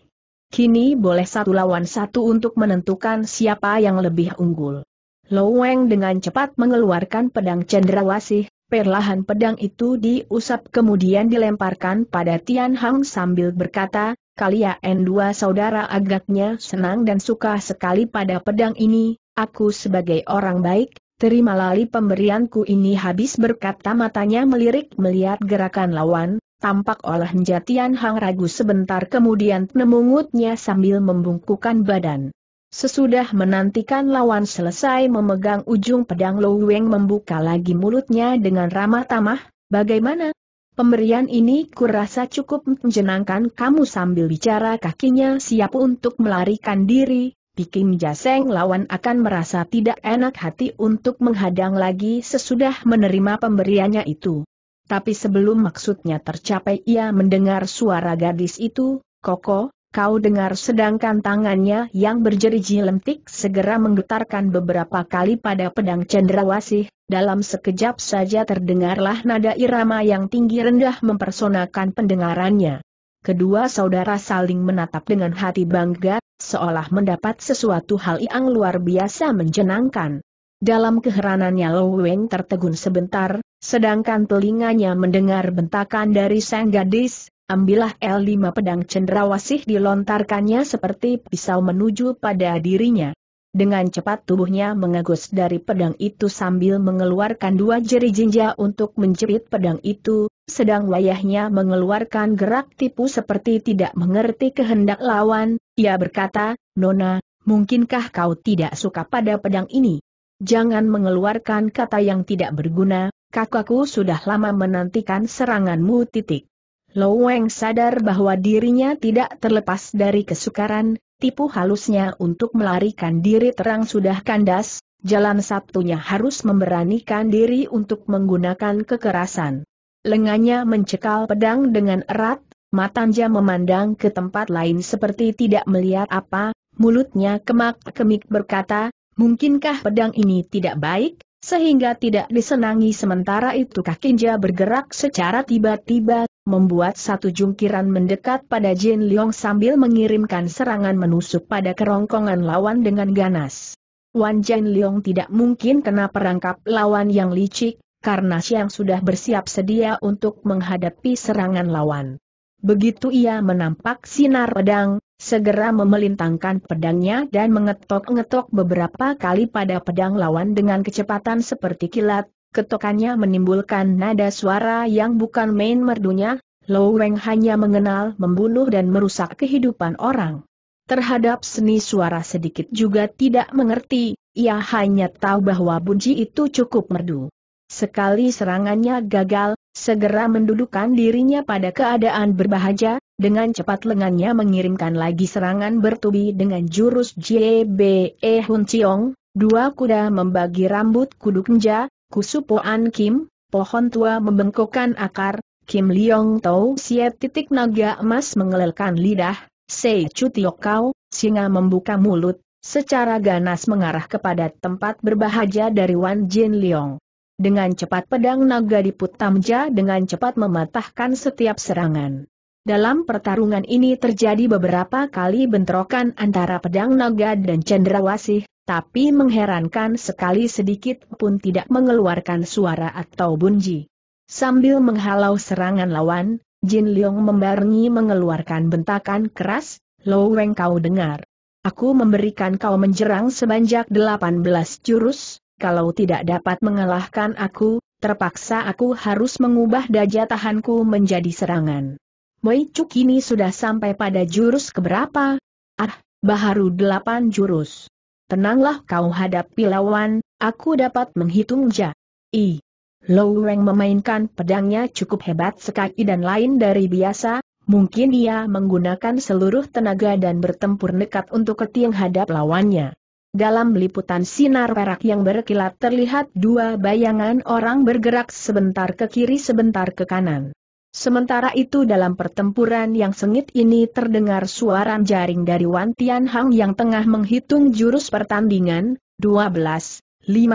Kini boleh satu lawan satu untuk menentukan siapa yang lebih unggul. Loweng dengan cepat mengeluarkan pedang cendrawasih, Perlahan pedang itu diusap kemudian dilemparkan pada Tian Hang sambil berkata, "Kalian dua saudara agaknya senang dan suka sekali pada pedang ini, aku sebagai orang baik, terima lali pemberianku ini habis berkata matanya melirik melihat gerakan lawan, tampak oleh Tian Hang ragu sebentar kemudian nemungutnya sambil membungkukan badan. Sesudah menantikan lawan selesai memegang ujung pedang Lo Weng membuka lagi mulutnya dengan ramah tamah, bagaimana? Pemberian ini kurasa cukup menjenangkan kamu sambil bicara kakinya siap untuk melarikan diri, Pikim Jaseng lawan akan merasa tidak enak hati untuk menghadang lagi sesudah menerima pemberiannya itu. Tapi sebelum maksudnya tercapai ia mendengar suara gadis itu, Koko, Kau dengar sedangkan tangannya yang berjeriji lentik segera menggetarkan beberapa kali pada pedang cendrawasih, dalam sekejap saja terdengarlah nada irama yang tinggi rendah mempersonakan pendengarannya. Kedua saudara saling menatap dengan hati bangga, seolah mendapat sesuatu hal yang luar biasa menjenangkan. Dalam keheranannya Lo Weng tertegun sebentar, sedangkan telinganya mendengar bentakan dari sang gadis, ambillah L5 pedang cendrawasih dilontarkannya seperti pisau menuju pada dirinya. Dengan cepat tubuhnya mengagus dari pedang itu sambil mengeluarkan dua jari jinja untuk menjerit pedang itu, sedang wayahnya mengeluarkan gerak tipu seperti tidak mengerti kehendak lawan, ia berkata, Nona, mungkinkah kau tidak suka pada pedang ini? Jangan mengeluarkan kata yang tidak berguna, kakakku sudah lama menantikan seranganmu titik. Loweng sadar bahwa dirinya tidak terlepas dari kesukaran, tipu halusnya untuk melarikan diri terang sudah kandas, jalan Sabtunya harus memberanikan diri untuk menggunakan kekerasan. Lengannya mencekal pedang dengan erat, matanya memandang ke tempat lain seperti tidak melihat apa, mulutnya kemak-kemik berkata, mungkinkah pedang ini tidak baik, sehingga tidak disenangi sementara itu kakinja bergerak secara tiba-tiba membuat satu jungkiran mendekat pada Jin Liong sambil mengirimkan serangan menusuk pada kerongkongan lawan dengan ganas. Wan Jin Liong tidak mungkin kena perangkap lawan yang licik, karena Siang sudah bersiap sedia untuk menghadapi serangan lawan. Begitu ia menampak sinar pedang, segera memelintangkan pedangnya dan mengetok-ngetok beberapa kali pada pedang lawan dengan kecepatan seperti kilat, ketokannya menimbulkan nada suara yang bukan main merdunya, Lou Weng hanya mengenal membunuh dan merusak kehidupan orang. Terhadap seni suara sedikit juga tidak mengerti, ia hanya tahu bahwa bunyi itu cukup merdu. Sekali serangannya gagal, segera mendudukan dirinya pada keadaan berbahagia, dengan cepat lengannya mengirimkan lagi serangan bertubi dengan jurus JBE Hun Chiong, dua kuda membagi rambut kuduknya. nja, Kusupoan Kim, pohon tua membengkokkan akar, Kim Leong Tau siat titik naga emas mengelelkan lidah, Sei Chu Tiok Kau, singa membuka mulut, secara ganas mengarah kepada tempat berbahagia dari Wan Jin Leong. Dengan cepat pedang naga diputamja dengan cepat mematahkan setiap serangan. Dalam pertarungan ini terjadi beberapa kali bentrokan antara pedang naga dan cenderawasih tapi mengherankan sekali sedikit pun tidak mengeluarkan suara atau bunyi. Sambil menghalau serangan lawan, Jin Leong membarengi mengeluarkan bentakan keras, Lo Weng kau dengar. Aku memberikan kau menjerang sebanyak 18 jurus, kalau tidak dapat mengalahkan aku, terpaksa aku harus mengubah daya tahanku menjadi serangan. Moi Cuk ini sudah sampai pada jurus keberapa? Ah, baharu 8 jurus. Tenanglah kau hadapi lawan, aku dapat menghitung menghitungnya. I. Lou Weng memainkan pedangnya cukup hebat sekali dan lain dari biasa, mungkin ia menggunakan seluruh tenaga dan bertempur nekat untuk ketiang hadap lawannya. Dalam liputan sinar perak yang berkilat terlihat dua bayangan orang bergerak sebentar ke kiri sebentar ke kanan. Sementara itu dalam pertempuran yang sengit ini terdengar suara jaring dari Wan Tian Hang yang tengah menghitung jurus pertandingan, 12, 15,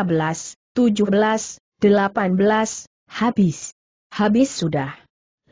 17, 18, habis. Habis sudah.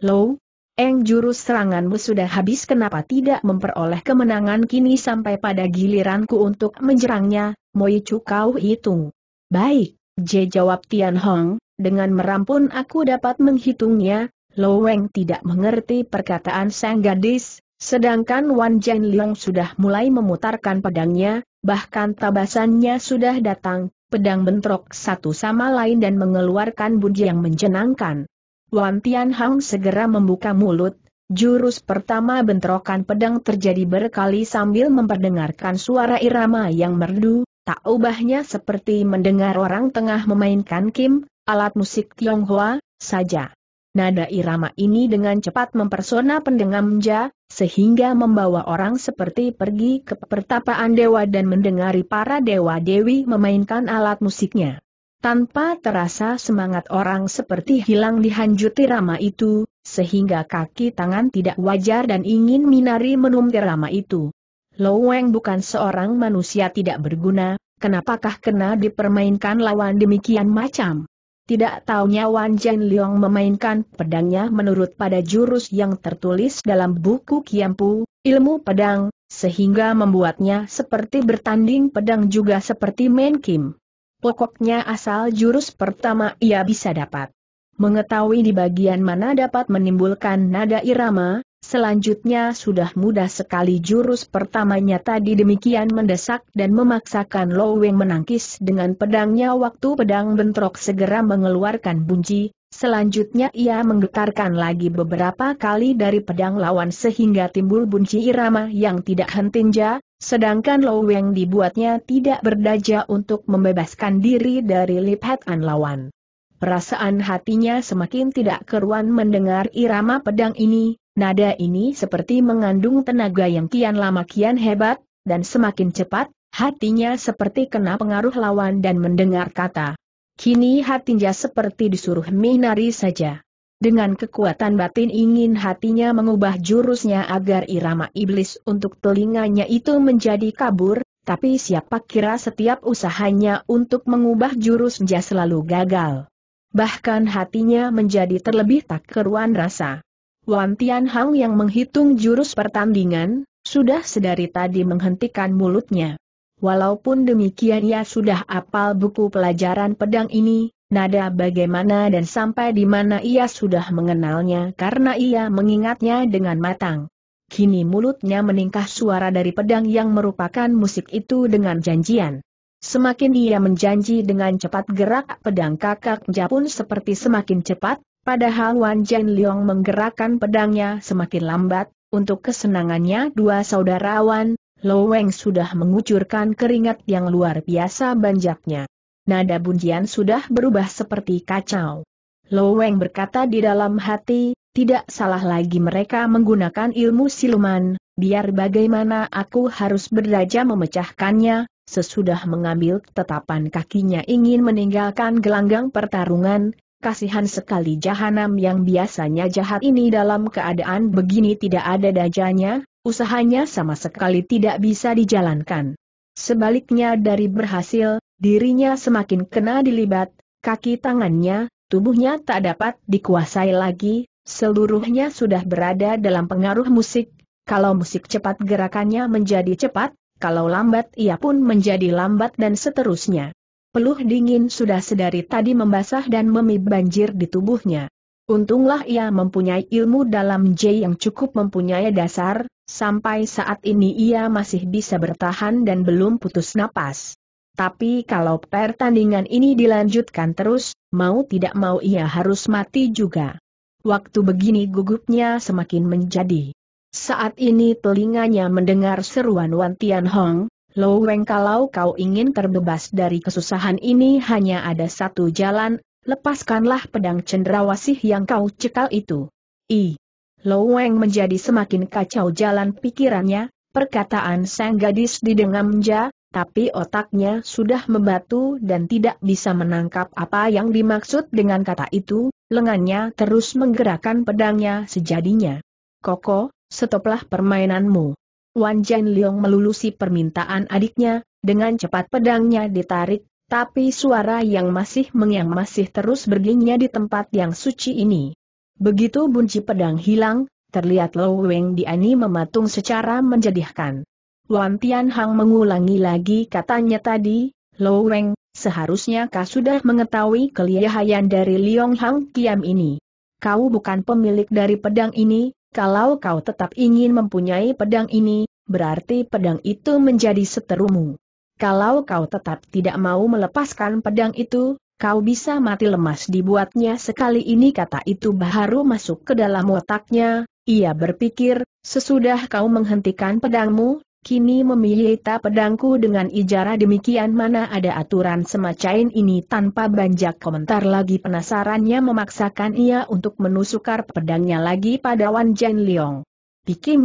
Lo, Eng jurus seranganmu sudah habis kenapa tidak memperoleh kemenangan kini sampai pada giliranku untuk menjerangnya, Moichu kau hitung. Baik, J jawab Tian Hang. dengan merampun aku dapat menghitungnya, Loweng tidak mengerti perkataan sang gadis, sedangkan Wan Jian Liang sudah mulai memutarkan pedangnya, bahkan tabasannya sudah datang, pedang bentrok satu sama lain dan mengeluarkan bunyi yang menjenangkan. Wan Tian Hang segera membuka mulut, jurus pertama bentrokan pedang terjadi berkali sambil memperdengarkan suara irama yang merdu, tak ubahnya seperti mendengar orang tengah memainkan kim, alat musik Tionghoa, saja. Nada irama ini dengan cepat mempersona pendengar pendengamja, sehingga membawa orang seperti pergi ke pertapaan dewa dan mendengari para dewa-dewi memainkan alat musiknya. Tanpa terasa semangat orang seperti hilang dihanjut rama itu, sehingga kaki tangan tidak wajar dan ingin minari menum rama itu. Loweng bukan seorang manusia tidak berguna, kenapakah kena dipermainkan lawan demikian macam? Tidak taunya Wan Jian Liong memainkan pedangnya menurut pada jurus yang tertulis dalam buku Kiampu, ilmu pedang, sehingga membuatnya seperti bertanding pedang juga seperti main Kim. Pokoknya asal jurus pertama ia bisa dapat. Mengetahui di bagian mana dapat menimbulkan nada irama, Selanjutnya sudah mudah sekali jurus pertamanya tadi demikian mendesak dan memaksakan Lo Weng menangkis dengan pedangnya waktu pedang bentrok segera mengeluarkan bunyi, selanjutnya ia menggetarkan lagi beberapa kali dari pedang lawan sehingga timbul bunyi irama yang tidak hentinja, sedangkan Lo Weng dibuatnya tidak berdaja untuk membebaskan diri dari lipatan lawan. Perasaan hatinya semakin tidak keruan mendengar irama pedang ini, Nada ini seperti mengandung tenaga yang kian lama kian hebat, dan semakin cepat, hatinya seperti kena pengaruh lawan dan mendengar kata. Kini hatinya seperti disuruh minari saja. Dengan kekuatan batin ingin hatinya mengubah jurusnya agar irama iblis untuk telinganya itu menjadi kabur, tapi siapa kira setiap usahanya untuk mengubah jurusnya selalu gagal. Bahkan hatinya menjadi terlebih tak keruan rasa. Wan Hang yang menghitung jurus pertandingan, sudah sedari tadi menghentikan mulutnya. Walaupun demikian ia sudah apal buku pelajaran pedang ini, nada bagaimana dan sampai di mana ia sudah mengenalnya karena ia mengingatnya dengan matang. Kini mulutnya meningkah suara dari pedang yang merupakan musik itu dengan janjian. Semakin ia menjanji dengan cepat gerak pedang kakak Japun seperti semakin cepat, Padahal Wan Jen Liong menggerakkan pedangnya semakin lambat, untuk kesenangannya dua saudarawan, Lo Weng sudah mengucurkan keringat yang luar biasa banjaknya. Nada bunjian sudah berubah seperti kacau. Lo Weng berkata di dalam hati, tidak salah lagi mereka menggunakan ilmu siluman, biar bagaimana aku harus berdaja memecahkannya, sesudah mengambil tetapan kakinya ingin meninggalkan gelanggang pertarungan, kasihan sekali jahanam yang biasanya jahat ini dalam keadaan begini tidak ada dajanya, usahanya sama sekali tidak bisa dijalankan. Sebaliknya dari berhasil, dirinya semakin kena dilibat, kaki tangannya, tubuhnya tak dapat dikuasai lagi, seluruhnya sudah berada dalam pengaruh musik, kalau musik cepat gerakannya menjadi cepat, kalau lambat ia pun menjadi lambat dan seterusnya. Peluh dingin sudah sedari tadi membasah dan memib banjir di tubuhnya. Untunglah ia mempunyai ilmu dalam J yang cukup mempunyai dasar, sampai saat ini ia masih bisa bertahan dan belum putus napas. Tapi kalau pertandingan ini dilanjutkan terus, mau tidak mau ia harus mati juga. Waktu begini gugupnya semakin menjadi. Saat ini telinganya mendengar seruan Wan Tian Hong, Lo Weng kalau kau ingin terbebas dari kesusahan ini hanya ada satu jalan, lepaskanlah pedang cendrawasih yang kau cekal itu. I. Lo Weng menjadi semakin kacau jalan pikirannya, perkataan sang gadis didengamnya, tapi otaknya sudah membatu dan tidak bisa menangkap apa yang dimaksud dengan kata itu, lengannya terus menggerakkan pedangnya sejadinya. Koko, setoplah permainanmu. Wan Jan Liong melulusi permintaan adiknya, dengan cepat pedangnya ditarik, tapi suara yang masih mengyang masih terus berginya di tempat yang suci ini. Begitu bunci pedang hilang, terlihat Lo Weng Diani mematung secara menjadihkan. Wan Tian Hang mengulangi lagi katanya tadi, Lo Weng, seharusnya kau sudah mengetahui kelihayan dari Liong Hang Kiam ini. Kau bukan pemilik dari pedang ini, kalau kau tetap ingin mempunyai pedang ini, berarti pedang itu menjadi seterumu. Kalau kau tetap tidak mau melepaskan pedang itu, kau bisa mati lemas dibuatnya sekali ini kata itu baru masuk ke dalam otaknya, ia berpikir, sesudah kau menghentikan pedangmu, kini memilita pedangku dengan ijara demikian mana ada aturan semacam ini tanpa banjak komentar lagi penasarannya memaksakan ia untuk menusukar pedangnya lagi pada Wan Jen Leong.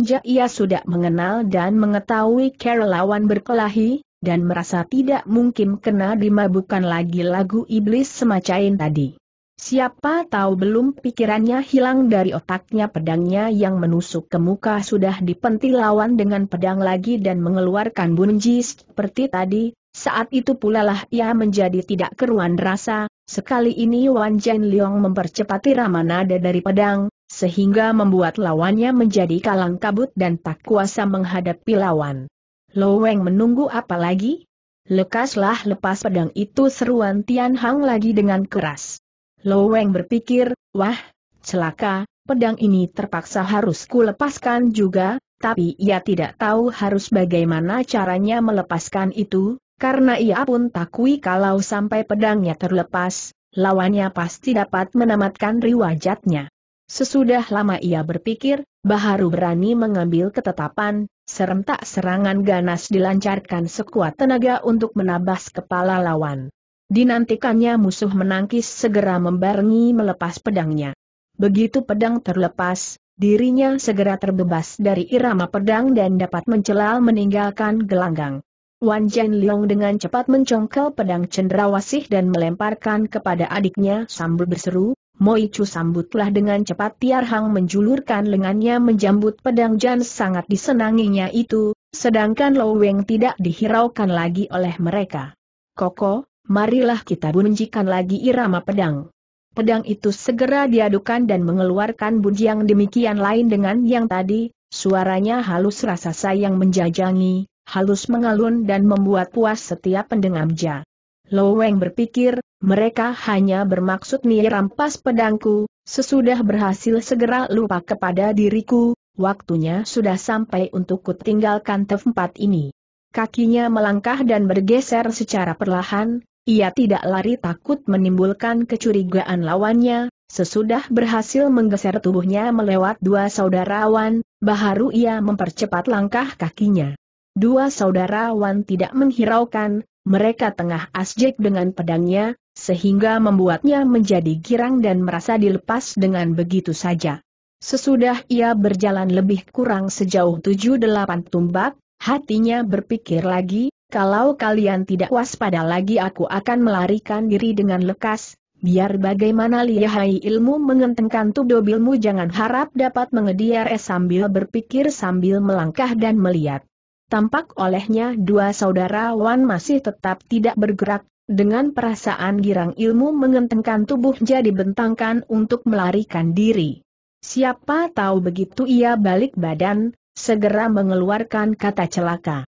ja, ia sudah mengenal dan mengetahui cara lawan berkelahi, dan merasa tidak mungkin kena dimabukan lagi lagu iblis semacam tadi. Siapa tahu belum pikirannya hilang dari otaknya pedangnya yang menusuk ke muka sudah dipentil lawan dengan pedang lagi dan mengeluarkan bunji seperti tadi, saat itu pula lah ia menjadi tidak keruan rasa, sekali ini Wan Jian Leong mempercepati irama dari pedang, sehingga membuat lawannya menjadi kalang kabut dan tak kuasa menghadapi lawan. Loweng menunggu apa lagi? Lekaslah lepas pedang itu seruan Tian Hang lagi dengan keras. Loweng berpikir, wah, celaka, pedang ini terpaksa harus kulepaskan juga, tapi ia tidak tahu harus bagaimana caranya melepaskan itu, karena ia pun takui kalau sampai pedangnya terlepas, lawannya pasti dapat menamatkan riwajatnya. Sesudah lama ia berpikir, Baharu berani mengambil ketetapan, serentak serangan ganas dilancarkan sekuat tenaga untuk menabas kepala lawan. Dinantikannya musuh menangkis segera membarengi melepas pedangnya. Begitu pedang terlepas, dirinya segera terbebas dari irama pedang dan dapat mencelal meninggalkan gelanggang. Wan Jian Liong dengan cepat mencongkel pedang cendrawasih dan melemparkan kepada adiknya sambil berseru, Moi Chu sambutlah dengan cepat Tiar Hang menjulurkan lengannya menjambut pedang Jan sangat disenanginya itu, sedangkan Lo Weng tidak dihiraukan lagi oleh mereka. Koko, marilah kita bunjikan lagi irama pedang. Pedang itu segera diadukan dan mengeluarkan bunyi yang demikian lain dengan yang tadi, suaranya halus rasa sayang menjajangi, halus mengalun dan membuat puas setiap ja. Loweng berpikir, mereka hanya bermaksud rampas pedangku, sesudah berhasil segera lupa kepada diriku, waktunya sudah sampai untuk kutinggalkan tempat ini. Kakinya melangkah dan bergeser secara perlahan, ia tidak lari takut menimbulkan kecurigaan lawannya, sesudah berhasil menggeser tubuhnya melewat dua saudarawan, baharu ia mempercepat langkah kakinya. Dua saudarawan tidak menghiraukan, mereka tengah asjek dengan pedangnya, sehingga membuatnya menjadi girang dan merasa dilepas dengan begitu saja. Sesudah ia berjalan lebih kurang sejauh tujuh delapan tumbak, hatinya berpikir lagi, kalau kalian tidak waspada lagi aku akan melarikan diri dengan lekas, biar bagaimana lihai ilmu mengentengkan tubuh ilmu, jangan harap dapat mengediar es sambil berpikir sambil melangkah dan melihat. Tampak olehnya dua saudara Wan masih tetap tidak bergerak, dengan perasaan girang ilmu mengentengkan tubuh jadi bentangkan untuk melarikan diri. Siapa tahu begitu ia balik badan, segera mengeluarkan kata celaka.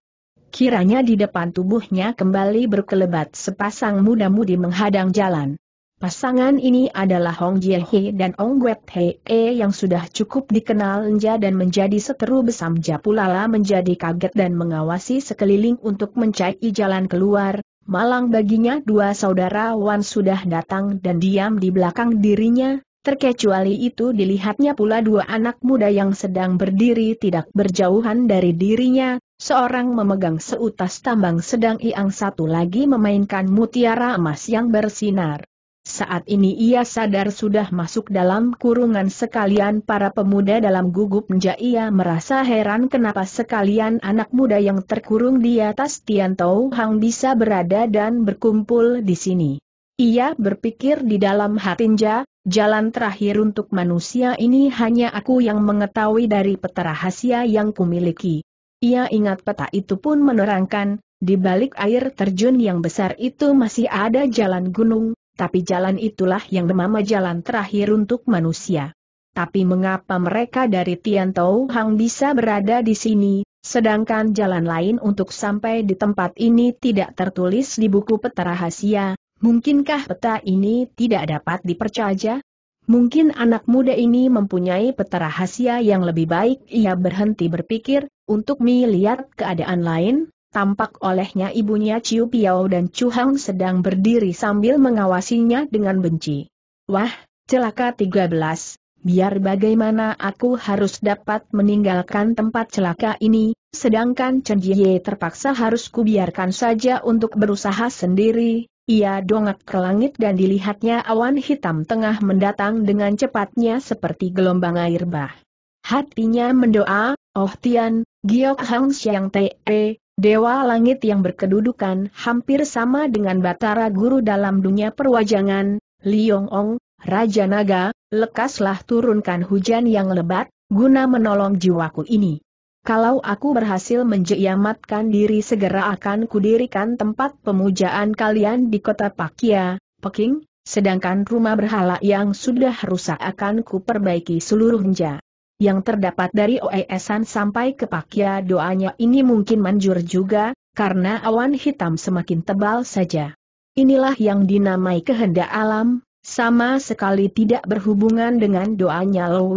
Kiranya di depan tubuhnya kembali berkelebat sepasang muda-mudi menghadang jalan. Pasangan ini adalah Hong Jie He dan Ong Guet Hee yang sudah cukup dikenal Nja dan menjadi seteru besam Japulala menjadi kaget dan mengawasi sekeliling untuk mencari jalan keluar, malang baginya dua saudara Wan sudah datang dan diam di belakang dirinya, Terkecuali itu dilihatnya pula dua anak muda yang sedang berdiri tidak berjauhan dari dirinya, seorang memegang seutas tambang sedang Iang satu lagi memainkan mutiara emas yang bersinar. Saat ini ia sadar sudah masuk dalam kurungan sekalian para pemuda dalam gugup menja ia merasa heran kenapa sekalian anak muda yang terkurung di atas Tian Tau Hang bisa berada dan berkumpul di sini. Ia berpikir di dalam hatinya, Jalan terakhir untuk manusia ini hanya aku yang mengetahui dari peta rahasia yang kumiliki. Ia ingat peta itu pun menerangkan, di balik air terjun yang besar itu masih ada jalan gunung, tapi jalan itulah yang bernama jalan terakhir untuk manusia. Tapi mengapa mereka dari Tian Hang bisa berada di sini, sedangkan jalan lain untuk sampai di tempat ini tidak tertulis di buku peta rahasia, Mungkinkah peta ini tidak dapat dipercaya? Mungkin anak muda ini mempunyai peta rahasia yang lebih baik ia berhenti berpikir, untuk melihat keadaan lain, tampak olehnya ibunya Ciu Piao dan Chu Hang sedang berdiri sambil mengawasinya dengan benci. Wah, celaka 13, biar bagaimana aku harus dapat meninggalkan tempat celaka ini, sedangkan Chen Jie terpaksa harus kubiarkan saja untuk berusaha sendiri, ia dongak ke langit dan dilihatnya awan hitam tengah mendatang dengan cepatnya seperti gelombang air bah. Hatinya mendoa, Oh Tian, Giok Hang Xiang Te, eh, Dewa Langit yang berkedudukan hampir sama dengan Batara Guru dalam dunia perwajangan, Liong Ong, Raja Naga, lekaslah turunkan hujan yang lebat, guna menolong jiwaku ini. Kalau aku berhasil menjiamatkan diri segera akan kudirikan tempat pemujaan kalian di kota Pakia, Peking, sedangkan rumah berhala yang sudah rusak akan kuperbaiki seluruhnya. Yang terdapat dari Oesan sampai ke Pakia doanya ini mungkin manjur juga, karena awan hitam semakin tebal saja. Inilah yang dinamai kehendak alam, sama sekali tidak berhubungan dengan doanya Lo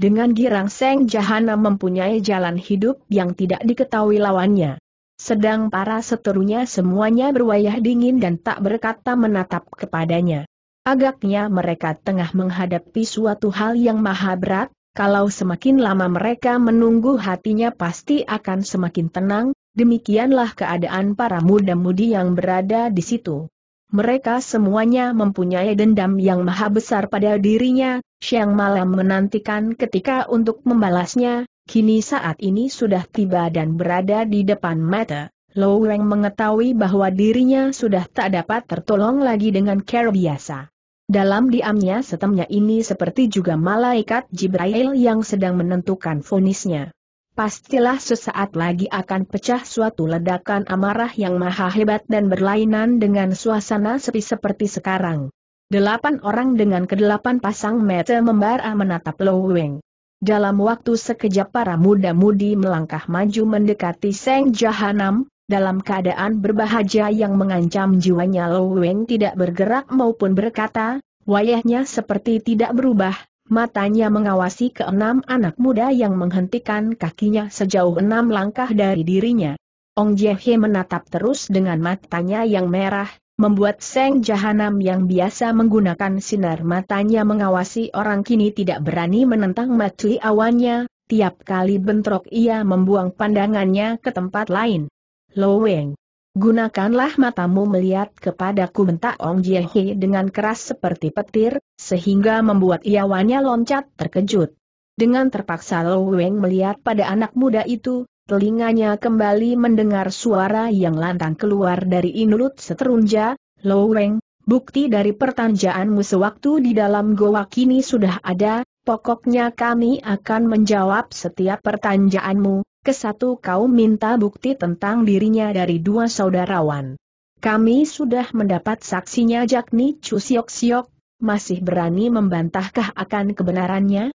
dengan girang Seng Jahana mempunyai jalan hidup yang tidak diketahui lawannya. Sedang para seterunya semuanya berwayah dingin dan tak berkata menatap kepadanya. Agaknya mereka tengah menghadapi suatu hal yang maha berat, kalau semakin lama mereka menunggu hatinya pasti akan semakin tenang, demikianlah keadaan para muda-mudi yang berada di situ. Mereka semuanya mempunyai dendam yang maha besar pada dirinya, siang malam menantikan ketika untuk membalasnya, kini saat ini sudah tiba dan berada di depan mata. Lou mengetahui bahwa dirinya sudah tak dapat tertolong lagi dengan cara biasa. Dalam diamnya setemnya ini seperti juga malaikat Jibrail yang sedang menentukan fonisnya pastilah sesaat lagi akan pecah suatu ledakan amarah yang maha hebat dan berlainan dengan suasana sepi seperti sekarang. Delapan orang dengan kedelapan pasang mata membara menatap Lo Weng. Dalam waktu sekejap para muda-mudi melangkah maju mendekati Seng Jahanam, dalam keadaan berbahagia yang mengancam jiwanya Lo Weng tidak bergerak maupun berkata, wayahnya seperti tidak berubah, Matanya mengawasi keenam anak muda yang menghentikan kakinya sejauh enam langkah dari dirinya. Ong Jehe menatap terus dengan matanya yang merah, membuat Seng Jahanam yang biasa menggunakan sinar matanya mengawasi orang kini tidak berani menentang matui awannya, tiap kali bentrok ia membuang pandangannya ke tempat lain. Lo Weng Gunakanlah matamu melihat kepadaku bentak Ong Jiehe dengan keras seperti petir, sehingga membuat iawannya loncat terkejut. Dengan terpaksa Lo Weng melihat pada anak muda itu, telinganya kembali mendengar suara yang lantang keluar dari inulut seterunja, Lo Weng, bukti dari pertanjaanmu sewaktu di dalam goa kini sudah ada, pokoknya kami akan menjawab setiap pertanjaanmu, Kesatu kau minta bukti tentang dirinya dari dua saudarawan. Kami sudah mendapat saksinya Jakni Chu Siok Siok, masih berani membantahkah akan kebenarannya?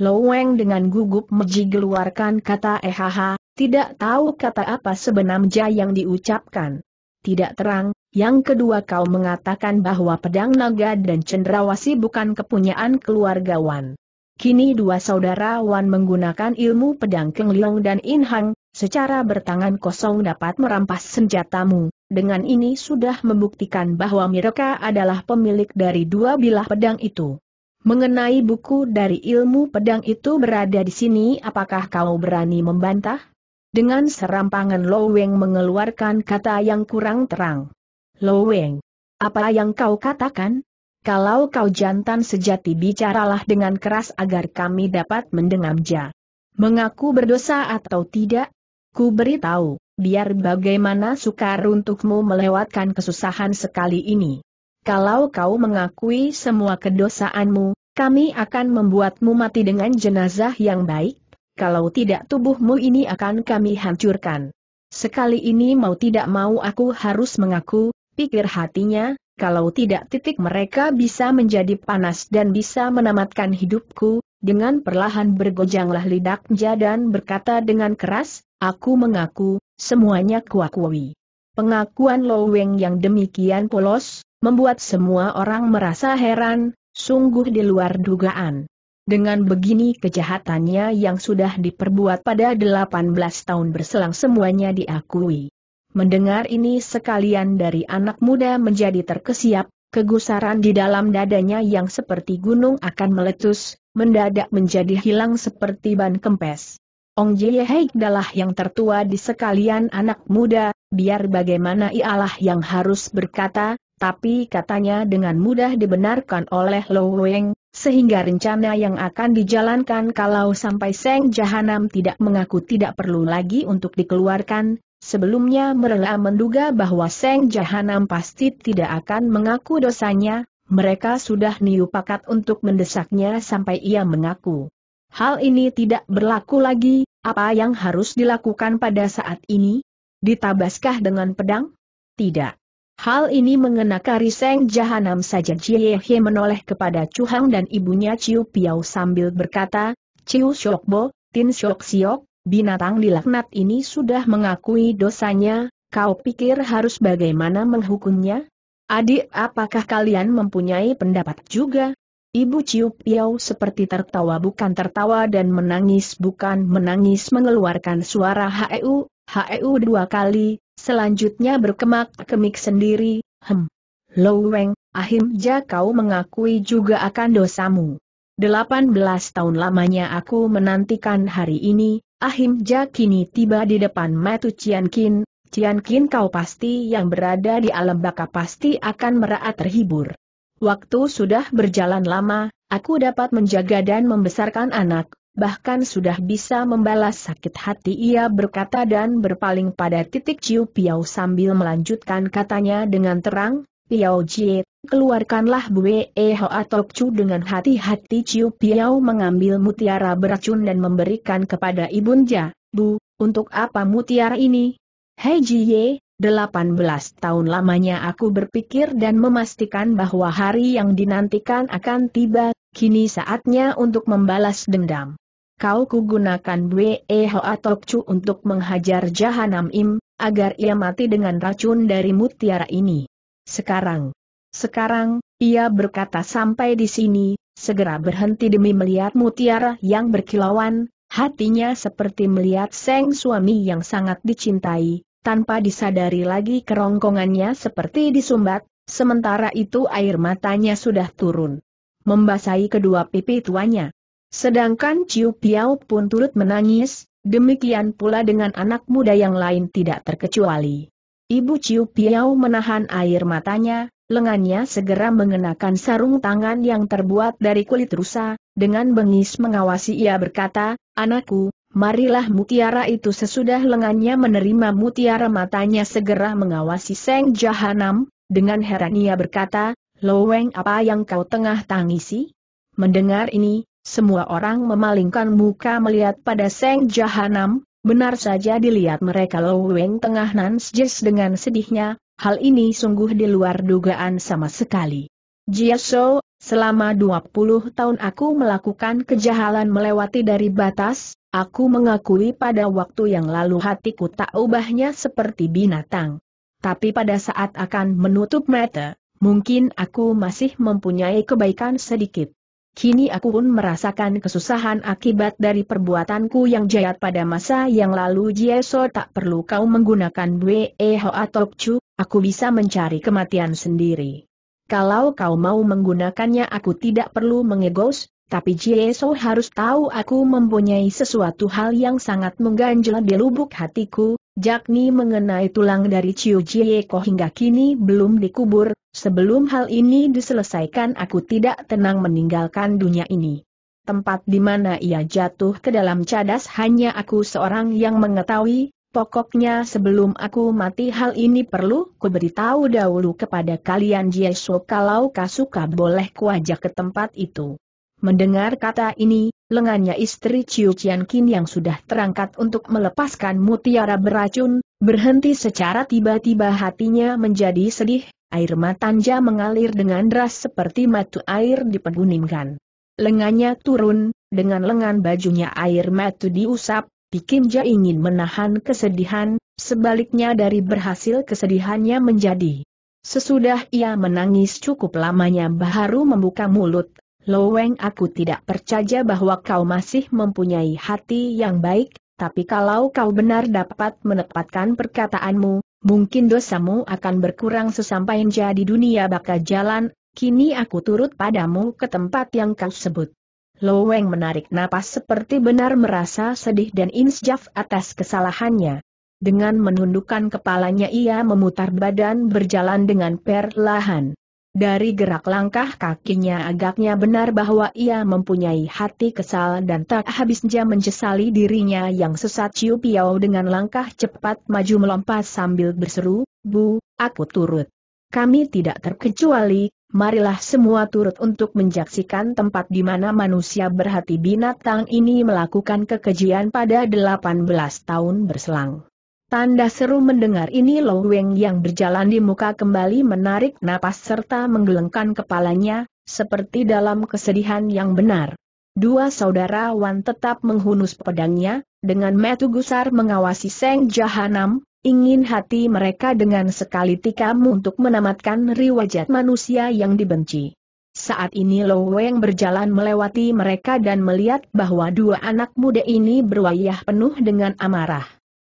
Loweng dengan gugup meji keluarkan kata ehaha, tidak tahu kata apa sebenarnya yang diucapkan. Tidak terang, yang kedua kau mengatakan bahwa pedang naga dan cendrawasi bukan kepunyaan keluarga Wan. Kini dua saudara Wan menggunakan ilmu pedang Keng Liang dan In Hang, secara bertangan kosong dapat merampas senjatamu. Dengan ini sudah membuktikan bahwa mereka adalah pemilik dari dua bilah pedang itu. Mengenai buku dari ilmu pedang itu berada di sini apakah kau berani membantah? Dengan serampangan Lo Weng mengeluarkan kata yang kurang terang. Lo Weng, apa yang kau katakan? Kalau kau jantan sejati bicaralah dengan keras agar kami dapat mendengamnya. Mengaku berdosa atau tidak? Ku beritahu, biar bagaimana sukar untukmu melewatkan kesusahan sekali ini. Kalau kau mengakui semua kedosaanmu, kami akan membuatmu mati dengan jenazah yang baik, kalau tidak tubuhmu ini akan kami hancurkan. Sekali ini mau tidak mau aku harus mengaku, pikir hatinya, kalau tidak titik mereka bisa menjadi panas dan bisa menamatkan hidupku, dengan perlahan bergojanglah lidah dan berkata dengan keras, aku mengaku, semuanya kuakui. Pengakuan Loweng yang demikian polos, membuat semua orang merasa heran, sungguh di luar dugaan. Dengan begini kejahatannya yang sudah diperbuat pada 18 tahun berselang semuanya diakui. Mendengar ini sekalian dari anak muda menjadi terkesiap, kegusaran di dalam dadanya yang seperti gunung akan meletus, mendadak menjadi hilang seperti ban kempes. Ong Jieheik adalah yang tertua di sekalian anak muda, biar bagaimana ialah yang harus berkata, tapi katanya dengan mudah dibenarkan oleh Lo Weng, sehingga rencana yang akan dijalankan kalau sampai Seng Jahanam tidak mengaku tidak perlu lagi untuk dikeluarkan, Sebelumnya mereka menduga bahwa Seng Jahanam pasti tidak akan mengaku dosanya, mereka sudah niupakat untuk mendesaknya sampai ia mengaku. Hal ini tidak berlaku lagi, apa yang harus dilakukan pada saat ini? Ditabaskah dengan pedang? Tidak. Hal ini mengenakari Seng Jahanam saja Jiehe menoleh kepada Chu Hang dan ibunya Ciu Piao sambil berkata, Ciu Shokbo, Tin Shok Siok, binatang dilaknat ini sudah mengakui dosanya, kau pikir harus bagaimana menghukumnya? Adik, apakah kalian mempunyai pendapat juga? Ibu Ciu Piau seperti tertawa bukan tertawa dan menangis bukan menangis mengeluarkan suara HEU, HEU dua kali, selanjutnya berkemak-kemik sendiri, hem. Lou Weng, ahimja kau mengakui juga akan dosamu. 18 tahun lamanya aku menantikan hari ini, Ahimja kini tiba di depan Matu Cian Ciankin kau pasti yang berada di alam baka pasti akan meraat terhibur. Waktu sudah berjalan lama, aku dapat menjaga dan membesarkan anak, bahkan sudah bisa membalas sakit hati ia berkata dan berpaling pada titik Ciu Piau sambil melanjutkan katanya dengan terang, Piau Jie, keluarkanlah Bue e Hoa Chu dengan hati-hati Ciu Piao mengambil mutiara beracun dan memberikan kepada Ibunja, Bu, untuk apa mutiara ini? Hei Jiye, 18 tahun lamanya aku berpikir dan memastikan bahwa hari yang dinantikan akan tiba, kini saatnya untuk membalas dendam. Kau kugunakan Bue Hoa Chu untuk menghajar Jahanam Im, agar ia mati dengan racun dari mutiara ini. Sekarang, sekarang, ia berkata sampai di sini, segera berhenti demi melihat mutiara yang berkilauan, hatinya seperti melihat seng suami yang sangat dicintai, tanpa disadari lagi kerongkongannya seperti disumbat, sementara itu air matanya sudah turun. Membasahi kedua pipi tuanya. Sedangkan Ciu Piao pun turut menangis, demikian pula dengan anak muda yang lain tidak terkecuali. Ibu Ciu Piao menahan air matanya, lengannya segera mengenakan sarung tangan yang terbuat dari kulit rusa, dengan bengis mengawasi ia berkata, Anakku, marilah mutiara itu sesudah lengannya menerima mutiara matanya segera mengawasi Seng Jahanam, dengan heran ia berkata, Loweng apa yang kau tengah tangisi? Mendengar ini, semua orang memalingkan muka melihat pada Seng Jahanam, benar saja dilihat mereka Loweng tengah Nansjes dengan sedihnya, Hal ini sungguh di luar dugaan sama sekali. Jia So, selama 20 tahun aku melakukan kejahalan melewati dari batas, aku mengakui pada waktu yang lalu hatiku tak ubahnya seperti binatang. Tapi pada saat akan menutup mata, mungkin aku masih mempunyai kebaikan sedikit. Kini aku pun merasakan kesusahan akibat dari perbuatanku yang jahat pada masa yang lalu Jieso tak perlu kau menggunakan Bwe atau Chu, aku bisa mencari kematian sendiri. Kalau kau mau menggunakannya aku tidak perlu mengegos, tapi Jieso harus tahu aku mempunyai sesuatu hal yang sangat mengganjel di lubuk hatiku, jakni mengenai tulang dari Chiu Jieko hingga kini belum dikubur, sebelum hal ini diselesaikan aku tidak tenang meninggalkan dunia ini. Tempat di mana ia jatuh ke dalam cadas hanya aku seorang yang mengetahui, pokoknya sebelum aku mati hal ini perlu ku beritahu dahulu kepada kalian Jieso kalau Kasuka boleh kuajak ke tempat itu. Mendengar kata ini, lengannya istri Chiu Cian Qin yang sudah terangkat untuk melepaskan mutiara beracun, berhenti secara tiba-tiba hatinya menjadi sedih, air matanya mengalir dengan deras seperti matu air pegunungan. Lengannya turun, dengan lengan bajunya air matu diusap, Pikimja ingin menahan kesedihan, sebaliknya dari berhasil kesedihannya menjadi. Sesudah ia menangis cukup lamanya baru membuka mulut, Loweng aku tidak percaya bahwa kau masih mempunyai hati yang baik, tapi kalau kau benar dapat menepatkan perkataanmu, mungkin dosamu akan berkurang sesampainya di dunia bakal jalan, kini aku turut padamu ke tempat yang kau sebut. Loweng menarik napas seperti benar merasa sedih dan insjaf atas kesalahannya. Dengan menundukkan kepalanya ia memutar badan berjalan dengan perlahan. Dari gerak langkah kakinya agaknya benar bahwa ia mempunyai hati kesal dan tak habisnya jam menyesali dirinya yang sesat Ciu Piao dengan langkah cepat maju melompat sambil berseru, Bu, aku turut. Kami tidak terkecuali, marilah semua turut untuk menjaksikan tempat di mana manusia berhati binatang ini melakukan kekejian pada 18 tahun berselang. Tanda seru mendengar ini Lou Weng yang berjalan di muka kembali menarik napas serta menggelengkan kepalanya, seperti dalam kesedihan yang benar. Dua saudara Wan tetap menghunus pedangnya, dengan metu gusar mengawasi Seng Jahanam, ingin hati mereka dengan sekali tikam untuk menamatkan riwajat manusia yang dibenci. Saat ini Lo Weng berjalan melewati mereka dan melihat bahwa dua anak muda ini berwayah penuh dengan amarah.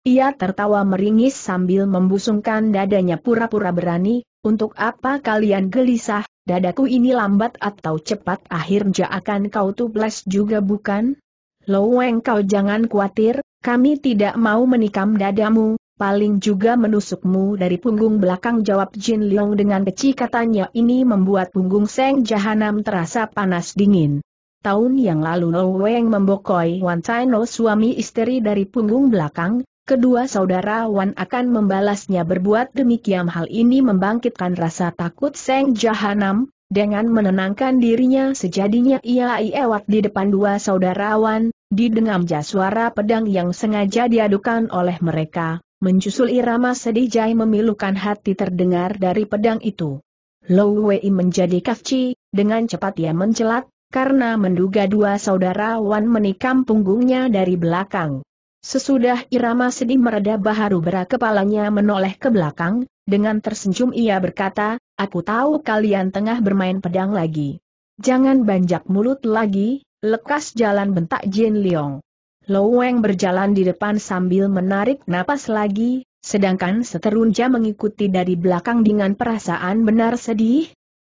Ia tertawa meringis sambil membusungkan dadanya pura-pura berani, untuk apa kalian gelisah, dadaku ini lambat atau cepat akhirnya akan kau tubles juga bukan? Loweng kau jangan khawatir, kami tidak mau menikam dadamu, paling juga menusukmu dari punggung belakang jawab Jin Leong dengan kecikatannya ini membuat punggung Seng Jahanam terasa panas dingin. Tahun yang lalu Loweng membokoi Wan Taino suami istri dari punggung belakang, kedua saudara Wan akan membalasnya berbuat demikian hal ini membangkitkan rasa takut Seng Jahanam, dengan menenangkan dirinya sejadinya ia iewat di depan dua saudara Wan, didengam jaswara pedang yang sengaja diadukan oleh mereka, mencusul irama sedih jai memilukan hati terdengar dari pedang itu. Low Wei menjadi kafci, dengan cepat ia mencelat, karena menduga dua saudara Wan menikam punggungnya dari belakang. Sesudah irama sedih mereda Baharu berak kepalanya menoleh ke belakang, dengan tersenyum ia berkata, aku tahu kalian tengah bermain pedang lagi. Jangan banjak mulut lagi, lekas jalan bentak Jin Liong. Loweng berjalan di depan sambil menarik napas lagi, sedangkan seterunja mengikuti dari belakang dengan perasaan benar sedih,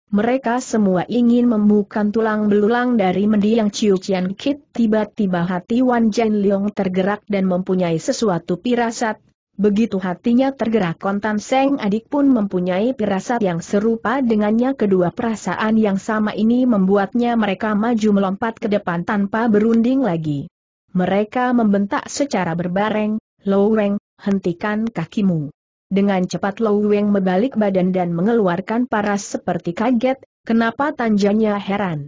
mereka semua ingin membuka tulang belulang dari mendiang Chiu Qian Kit. Tiba-tiba hati Wan Jen Leong tergerak dan mempunyai sesuatu pirasat. Begitu hatinya tergerak kontan Seng adik pun mempunyai pirasat yang serupa dengannya kedua perasaan yang sama ini membuatnya mereka maju melompat ke depan tanpa berunding lagi. Mereka membentak secara berbareng, Loweng, hentikan kakimu. Dengan cepat Lou Weng membalik badan dan mengeluarkan paras seperti kaget, kenapa tanjanya heran.